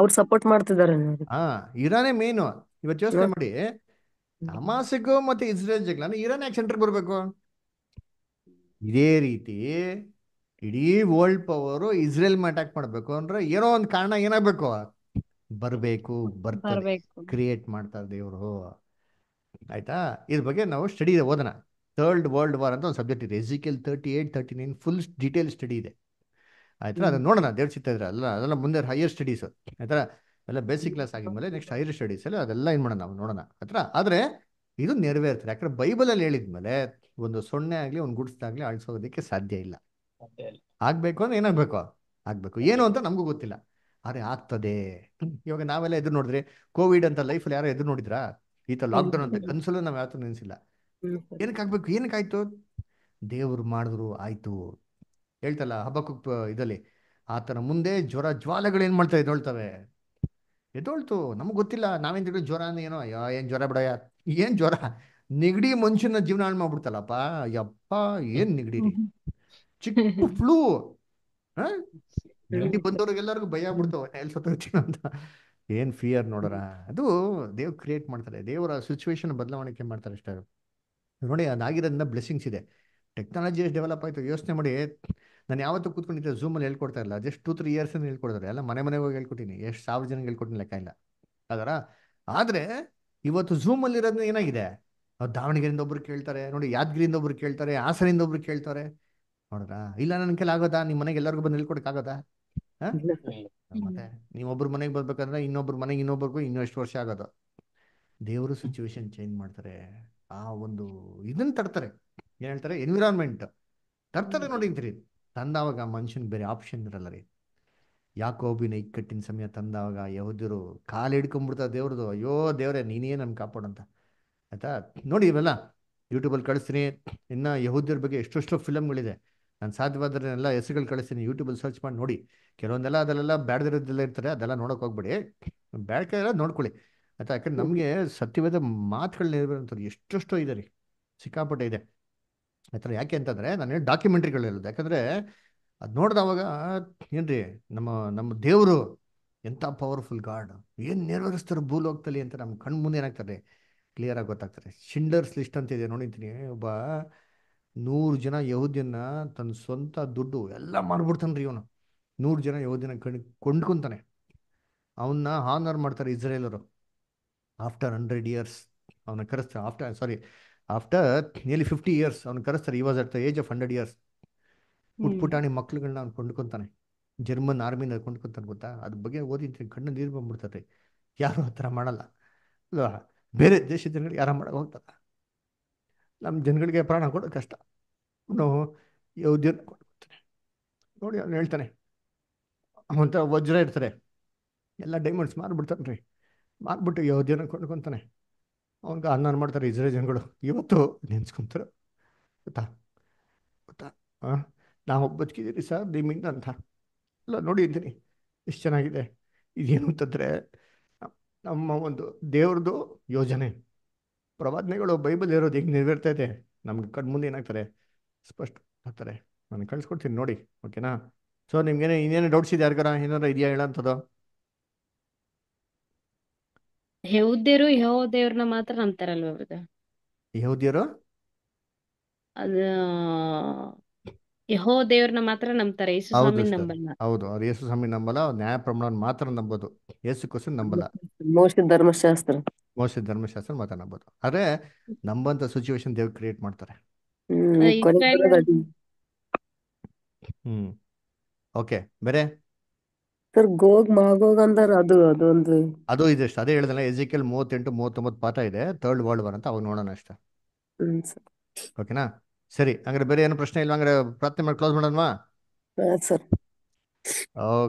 ಅವ್ರು ಸಪೋರ್ಟ್ ಮಾಡ್ತಿದ್ದಾರೆ ಹಾ ಇರಾನೇ ಮೇನ್ ಇವತ್ತು ಯೋಚನೆ ಮಾಡಿ ಹಮಾಸಿಗೂ ಮತ್ತೆ ಇಸ್ರೇಲ್ ಜಗಳನ ಇರಾನ್ ಯಾಕೆ ಸೆಂಟರ್ ಬರಬೇಕು ಇದೇ ರೀತಿ ಇಡೀ ವರ್ಲ್ಡ್ ಪವರ್ ಇಸ್ರೇಲ್ ಅಟ್ಯಾಕ್ ಮಾಡ್ಬೇಕು ಅಂದ್ರೆ ಏನೋ ಒಂದು ಕಾರಣ ಏನಾಗಬೇಕು ಬರಬೇಕು ಬರ್ತಾರೆ ಕ್ರಿಯೇಟ್ ಮಾಡ್ತಾರೆ ದೇವರು ಆಯ್ತಾ ಇದ್ರ ಬಗ್ಗೆ ನಾವು ಸ್ಟಡಿ ಇದೆ ಓದೋಣ ಥರ್ಡ್ ವರ್ಲ್ಡ್ ವಾರ್ ಅಂತ ಒಂದು ಸಬ್ಜೆಕ್ಟ್ ಇದೆ Ezekiel thirty eight thirty nine full detail study ಇದೆ ಆಯ್ತಾ ಅದನ್ನ ನೋಡೋಣ ದೇವ್ರ ಚಿತ್ರ ಇದ್ರೆ ಅಲ್ಲ ಅದೆಲ್ಲ ಮುಂದೆ ಹೈಯರ್ ಸ್ಟಡೀಸ್ ಆಯ್ತಾ ಎಲ್ಲ ಬೇಸಿಕ್ ಕ್ಲಾಸ್ ಆಗಿದ್ಮೇಲೆ ನೆಕ್ಸ್ಟ್ ಹೈರ್ ಸ್ಟಡೀಸ್ ಅಲ್ಲಿ ಅದೆಲ್ಲ ಏನ್ ಮಾಡೋಣ ನಾವು ನೋಡೋಣ ಹತ್ರ ಆದ್ರೆ ಇದು ನೆರವೇರ್ತದೆ ಯಾಕಂದ್ರೆ ಅಲ್ಲಿ ಹೇಳಿದ್ಮೇಲೆ ಒಂದು ಸೊನ್ನೆ ಆಗ್ಲಿ ಒಂದು ಗುಡ್ಸ್ದಾಗ್ಲಿ ಅಳಿಸೋದಕ್ಕೆ ಸಾಧ್ಯ ಇಲ್ಲ ಆಗ್ಬೇಕು ಅಂದ್ರೆ ಏನಾಗ್ಬೇಕು ಆಗ್ಬೇಕು ಏನು ಅಂತ ನಮಗೂ ಗೊತ್ತಿಲ್ಲ ಅರೆ ಆಗ್ತದೆ ಇವಾಗ ನಾವೆಲ್ಲ ಎದುರು ನೋಡಿದ್ರೆ ಕೋವಿಡ್ ಅಂತ ಲೈಫಲ್ಲಿ ಯಾರೋ ಎದುರು ನೋಡಿದ್ರಾ ಈ ತರ ಲಾಕ್ಡೌನ್ ಅಂತ ಕನ್ಸಲ್ಲ ನಾವ್ ಯಾವತ್ತೂ ನೆನ್ಸಿಲ್ಲ ಏನಕ್ಕೆ ಆಗ್ಬೇಕು ಆಯ್ತು ದೇವ್ರು ಮಾಡಿದ್ರು ಆಯ್ತು ಹೇಳ್ತಲ್ಲ ಹಬ್ಬಕ್ಕೂ ಇದಲ್ಲಿ ಆತನ ಮುಂದೆ ಜ್ವರ ಜ್ವಾಲೆಗಳು ಏನ್ ಮಾಡ್ತಾ ಇದ್ದೊಳ್ತವೆ ಎದೊಳ್ತು ನಮ್ಗೆ ಗೊತ್ತಿಲ್ಲ ನಾವೇನು ತಿಳಿದು ಜ್ವರ ಏನೋ ಅಯ್ಯೋ ಏನು ಜ್ವರ ಬಿಡಯ್ಯ ಏನು ಜ್ವರ ನೆಗಡಿ ಮನುಷ್ಯನ ಜೀವನ ಹಾಳು ಮಾಡ್ಬಿಡ್ತಲ್ಲಪ್ಪ ಯಪ್ಪ ಏನು ನೆಗಡಿ ಚಿಕ್ಕ ಫ್ಲೂ ಹಾ ನೆಗಡಿ ಎಲ್ಲರಿಗೂ ಭಯ ಬಿಡ್ತಾವೆ ಎಲ್ಲಿ ಸತ್ತೋಗ್ತೀನಿ ಅಂತ ಏನು ಫಿಯರ್ ನೋಡೋರ ಅದು ದೇವ್ ಕ್ರಿಯೇಟ್ ಮಾಡ್ತಾರೆ ದೇವರ ಸಿಚುವೇಶನ್ ಬದಲಾವಣೆ ಮಾಡ್ತಾರೆ ಅಷ್ಟೇ ನೋಡಿ ಅದಾಗಿರೋದ್ರಿಂದ ಬ್ಲೆಸ್ಸಿಂಗ್ಸ್ ಇದೆ ಟೆಕ್ನಾಲಜಿ ಎಷ್ಟು ಡೆವಲಪ್ ಆಯಿತು ಯೋಚನೆ ಮಾಡಿ ನಾನು ಯಾವತ್ತೂ ಕೂತ್ಕೊಂಡಿದ್ದೆ ಝೂಮಲ್ಲಿ ಹೇಳ್ಕೊಡ್ತಾ ಇಲ್ಲ ಜಸ್ಟ್ ಟೂ ತ್ರೀ ಇಯರ್ಸ್ ಹೇಳ್ಕೊಡ್ತಾರೆ ಎಲ್ಲ ಮನೆ ಮನೆಗೆ ಹೋಗಿ ಹೇಳ್ಕೊಟ್ಟಿನಿ ಎಷ್ಟು ಸಾವಿರ ಜನ ಹೇಳ್ಕೊಟ್ಟಿನಿ ಲೆಕ್ಕ ಇಲ್ಲ ಅದರ ಆದರೆ ಇವತ್ತು ಝೂಮಲ್ಲಿ ಇರೋದ್ರಿಂದ ಏನಾಗಿದೆ ದಾವಣಗೆರೆಯಿಂದ ಒಬ್ರು ಕೇಳ್ತಾರೆ ನೋಡಿ ಯಾದಗಿರಿಯಿಂದ ಒಬ್ರು ಕೇಳ್ತಾರೆ ಹಾಸನಿಂದ ಒಬ್ರು ಕೇಳ್ತಾರೆ ನೋಡ್ರಾ ಇಲ್ಲ ನನ್ನ ಕೆಲ ಆಗೋದಾ ನಿಮ್ಮ ಮನೆಗೆ ಎಲ್ಲರಿಗೂ ಬಂದು ಆಗೋದಾ ಮತ್ತೆ ನೀವೊಬ್ರು ಮನೆಗೆ ಬರ್ಬೇಕಂದ್ರೆ ಇನ್ನೊಬ್ರು ಮನೆಗೆ ಇನ್ನೊಬ್ಬರಿಗೂ ಇನ್ನೂ ಎಷ್ಟು ವರ್ಷ ಆಗೋದು ದೇವರು ಸಿಚುವೇಶನ್ ಚೇಂಜ್ ಮಾಡ್ತಾರೆ ಆ ಒಂದು ಇದನ್ನ ತರ್ತಾರೆ ಏನ್ ಹೇಳ್ತಾರೆ ಎನ್ವಿರಾನ್ಮೆಂಟ್ ತರ್ತಾರೆ ನೋಡಿದ್ರಿ ತಂದಾವಾಗ ಮನುಷ್ಯನ ಬೇರೆ ಆಪ್ಷನ್ ಇರಲ್ಲ ರೀ ಯಾಕೋಬಿನ ಇಕ್ಕಟ್ಟಿನ ಸಮಯ ತಂದಾವಾಗ ಯಹೋದ್ಯರು ಕಾಲು ಹಿಡ್ಕೊಂಡ್ಬಿಡ್ತಾ ದೇವ್ರದು ಅಯ್ಯೋ ದೇವರೇ ನೀನೇ ನಮ್ಗೆ ಕಾಪಾಡಂತ ಆಯ್ತಾ ನೋಡಿ ಇವೆಲ್ಲ ಯೂಟ್ಯೂಬಲ್ಲಿ ಕಳಿಸ್ತೀನಿ ಇನ್ನು ಯಹೋದ್ಯರ ಬಗ್ಗೆ ಎಷ್ಟೆಷ್ಟೋ ಫಿಲಮ್ಗಳಿದೆ ನಾನು ಸಾಧ್ಯವಾದ್ರೆಲ್ಲ ಹೆಸರುಗಳು ಕಳಿಸ್ತೀನಿ ಯೂಟ್ಯೂಬಲ್ಲಿ ಸರ್ಚ್ ಮಾಡಿ ನೋಡಿ ಕೆಲವೊಂದೆಲ್ಲ ಅದೆಲ್ಲ ಬ್ಯಾಡ್ದಿರೋದೆಲ್ಲ ಇರ್ತಾರೆ ಅದೆಲ್ಲ ನೋಡೋಕೆ ಹೋಗ್ಬೇಡಿ ಬ್ಯಾಡ್ಕೆಲ್ಲ ನೋಡ್ಕೊಳ್ಳಿ ಆಯ್ತಾ ಯಾಕಂದ್ರೆ ನಮಗೆ ಸತ್ಯವಾದ ಮಾತುಗಳನ್ನ ಇರಬೇಕು ಎಷ್ಟೆಷ್ಟೋ ಇದೆ ರೀ ಸಿಕ್ಕಾಪಟ್ಟೆ ಇದೆ ಆ ಯಾಕೆ ಅಂತಂದರೆ ನಾನು ಡಾಕ್ಯುಮೆಂಟ್ರಿಗಳು ಹೇಳಿದೆ ಯಾಕಂದರೆ ಅದು ನೋಡಿದವಾಗ ಏನ್ರಿ ನಮ್ಮ ನಮ್ಮ ದೇವರು ಎಂಥ ಪವರ್ಫುಲ್ ಗಾಡ್ ಏನು ನೆರವೇರಿಸ್ತಾರೆ ಭೂಲೋಕದಲ್ಲಿ ಅಂತ ನಮ್ಮ ಕಣ್ಣು ಮುಂದೆ ಏನಾಗ್ತಾರೆ ಕ್ಲಿಯರ್ ಆಗಿ ಗೊತ್ತಾಗ್ತಾರೆ ಶಿಂಡರ್ಸ್ ಲಿಸ್ಟ್ ಅಂತ ಇದೆ ನೋಡಿದ್ದೀನಿ ಒಬ್ಬ ನೂರು ಜನ ಯಹೂದಿಯನ್ನ ತನ್ನ ಸ್ವಂತ ದುಡ್ಡು ಎಲ್ಲ ಮಾಡ್ಬಿಡ್ತಾನೆ ರೀ ಇವನು ನೂರು ಜನ ಯಹುದಿನ ಕಣ್ ಕೊಂಡ್ಕೊಂತಾನೆ ಅವನ್ನ ಹಾನರ್ ಮಾಡ್ತಾರೆ ಇಸ್ರೇಲರು ಆಫ್ಟರ್ ಹಂಡ್ರೆಡ್ ಇಯರ್ಸ್ ಅವನ ಕರೆಸ್ತಾರೆ after sorry after nearly fifty years ಅವ್ನು ಕರೆಸ್ತಾರೆ he was at the age of hundred years ಪುಟ್ ಪುಟಾಣಿ ಮಕ್ಳುಗಳನ್ನ ಅವ್ನು ಕೊಂಡ್ಕೊತಾನೆ ಜರ್ಮನ್ ಆರ್ಮಿನ ಕೊಂಡ್ಕೊತಾನೆ ಗೊತ್ತಾ ಅದ್ರ ಬಗ್ಗೆ ಓದಿದ್ರೆ ಕಣ್ಣು ನೀರು ಬಂದ್ಬಿಡ್ತಾರೆ ಯಾರು ಆ ಥರ ಮಾಡಲ್ಲ ಅಲ್ವಾ ಬೇರೆ ದೇಶದ ಜನಗಳಿಗೆ ಯಾರು ಮಾಡಕ್ಕೆ ಹೋಗ್ತಾರ ನಮ್ಮ ಜನಗಳಿಗೆ ಪ್ರಾಣ ಕೊಡೋ ಕಷ್ಟ ನಾವು ಯೌದ್ಯನ ಕೊಂಡ್ಕೊತಾನೆ ನೋಡಿ ಅವ್ನು ಹೇಳ್ತಾನೆ ಅವಂಥ ವಜ್ರ ಇರ್ತಾರೆ ಎಲ್ಲ ಡೈಮಂಡ್ಸ್ ಮಾರ್ಬಿಡ್ತಾನೆ ರೀ ಮಾರ್ಬಿಟ್ಟು ಯೋಧ್ಯನ ಕೊಂಡ್ಕೊತಾನೆ ಅವ್ನಿಗೆ ಅನ್ನ ಮಾಡ್ತಾರೆ ಇಸ್ರೇಲ್ ಜನಗಳು ಇವತ್ತು ನೆನ್ಸ್ಕೊಂತಾರೆ ಗೊತ್ತಾ ಗೊತ್ತಾ ಹಾಂ ನಾವು ಬದುಕಿದ್ದೀನಿ ಸರ್ ನಿಮ್ಮಿಂದ ಅಂತ ನೋಡಿ ನೋಡಿದ್ದೀನಿ ಎಷ್ಟು ಚೆನ್ನಾಗಿದೆ ಇದೇನು ಅಂತಂದರೆ ನಮ್ಮ ಒಂದು ದೇವ್ರದ್ದು ಯೋಜನೆ ಪ್ರವಾದನೆಗಳು ಬೈಬಲ್ ಇರೋದು ಹೆಂಗೆ ನೆರವೇರ್ತಾ ಇದೆ ನಮ್ಗೆ ಮುಂದೆ ಏನಾಗ್ತಾರೆ ಸ್ಪಷ್ಟ ಆಗ್ತಾರೆ ನಾನು ಕಳಿಸ್ಕೊಡ್ತೀನಿ ನೋಡಿ ಓಕೆನಾ ಸೊ ನಿಮ್ಗೇನೇ ಇನ್ನೇನು ಡೌಟ್ಸ್ ಇದೆ ಯಾರಿಗಾರ ಏನಾರ ಇದೆಯಾ ಹೇಳೋ ಅಂಥದ್ದು ಯಹೂದ್ಯರು ಯಹೋ ದೇವ್ರನ್ನ ಮಾತ್ರ ನಂಬ್ತಾರಲ್ವ ಬ್ರದರ್ ಯಹೂದ್ಯರು ಅದು ಯಹೋ ದೇವ್ರನ್ನ ಮಾತ್ರ ನಂಬ್ತಾರೆ ಯೇಸು ಹೌದು ಸ್ವಾಮಿ ನಂಬಲ್ಲ ಹೌದು ಅವ್ರು ಯೇಸು ಸ್ವಾಮಿ ನಂಬಲ್ಲ ಅವ್ರು ನ್ಯಾಯ ಪ್ರಮಾಣ ಮಾತ್ರ ನಂಬೋದು ಯೇಸು ಕ್ರಿಸ್ತನ್ ನಂಬಲ್ಲ ಮೋಶ ಧರ್ಮಶಾಸ್ತ್ರ ಮೋಶ ಧರ್ಮಶಾಸ್ತ್ರ ಮಾತ್ರ ನಂಬೋದು ಆದ್ರೆ ನಂಬಂತ ಸಿಚುವೇಶನ್ ದೇವ್ರು ಕ್ರಿಯೇಟ್ ಮಾಡ್ತಾರೆ ಹ್ಮ್ ಓಕೆ ಬೇರೆ ಸರ್ ಗೋಗ್ ಮಾಗೋಗ್ ಅಂದ್ರೆ ಅದು ಅದೊಂದು ಅದು ಅಷ್ಟೇ ಅದೇ ಹೇಳಿದಲ್ಲ ಎಜಿಕಲ್ ಮೂವತ್ತೆಂಟು ಮೂವತ್ತೊಂಬತ್ತು ಪಾಠ ಇದೆ ಥರ್ಡ್ ವರ್ಲ್ಡ್ ವಾರ್ ಅಂತ ಅವಾಗ ನೋಡೋಣ ಅಷ್ಟೇ ಸರ್ ಓಕೆನಾ ಸರಿ ಅಂದ್ರೆ ಬೇರೆ ಏನು ಪ್ರಶ್ನೆ ಇಲ್ವಾ ಅಂದ್ರೆ ಪ್ರಾರ್ಥನೆ ಮಾಡಿ ಕ್ಲೋಸ್ ಮಾಡೋಣವಾ ಸರ್ ಓಕೆ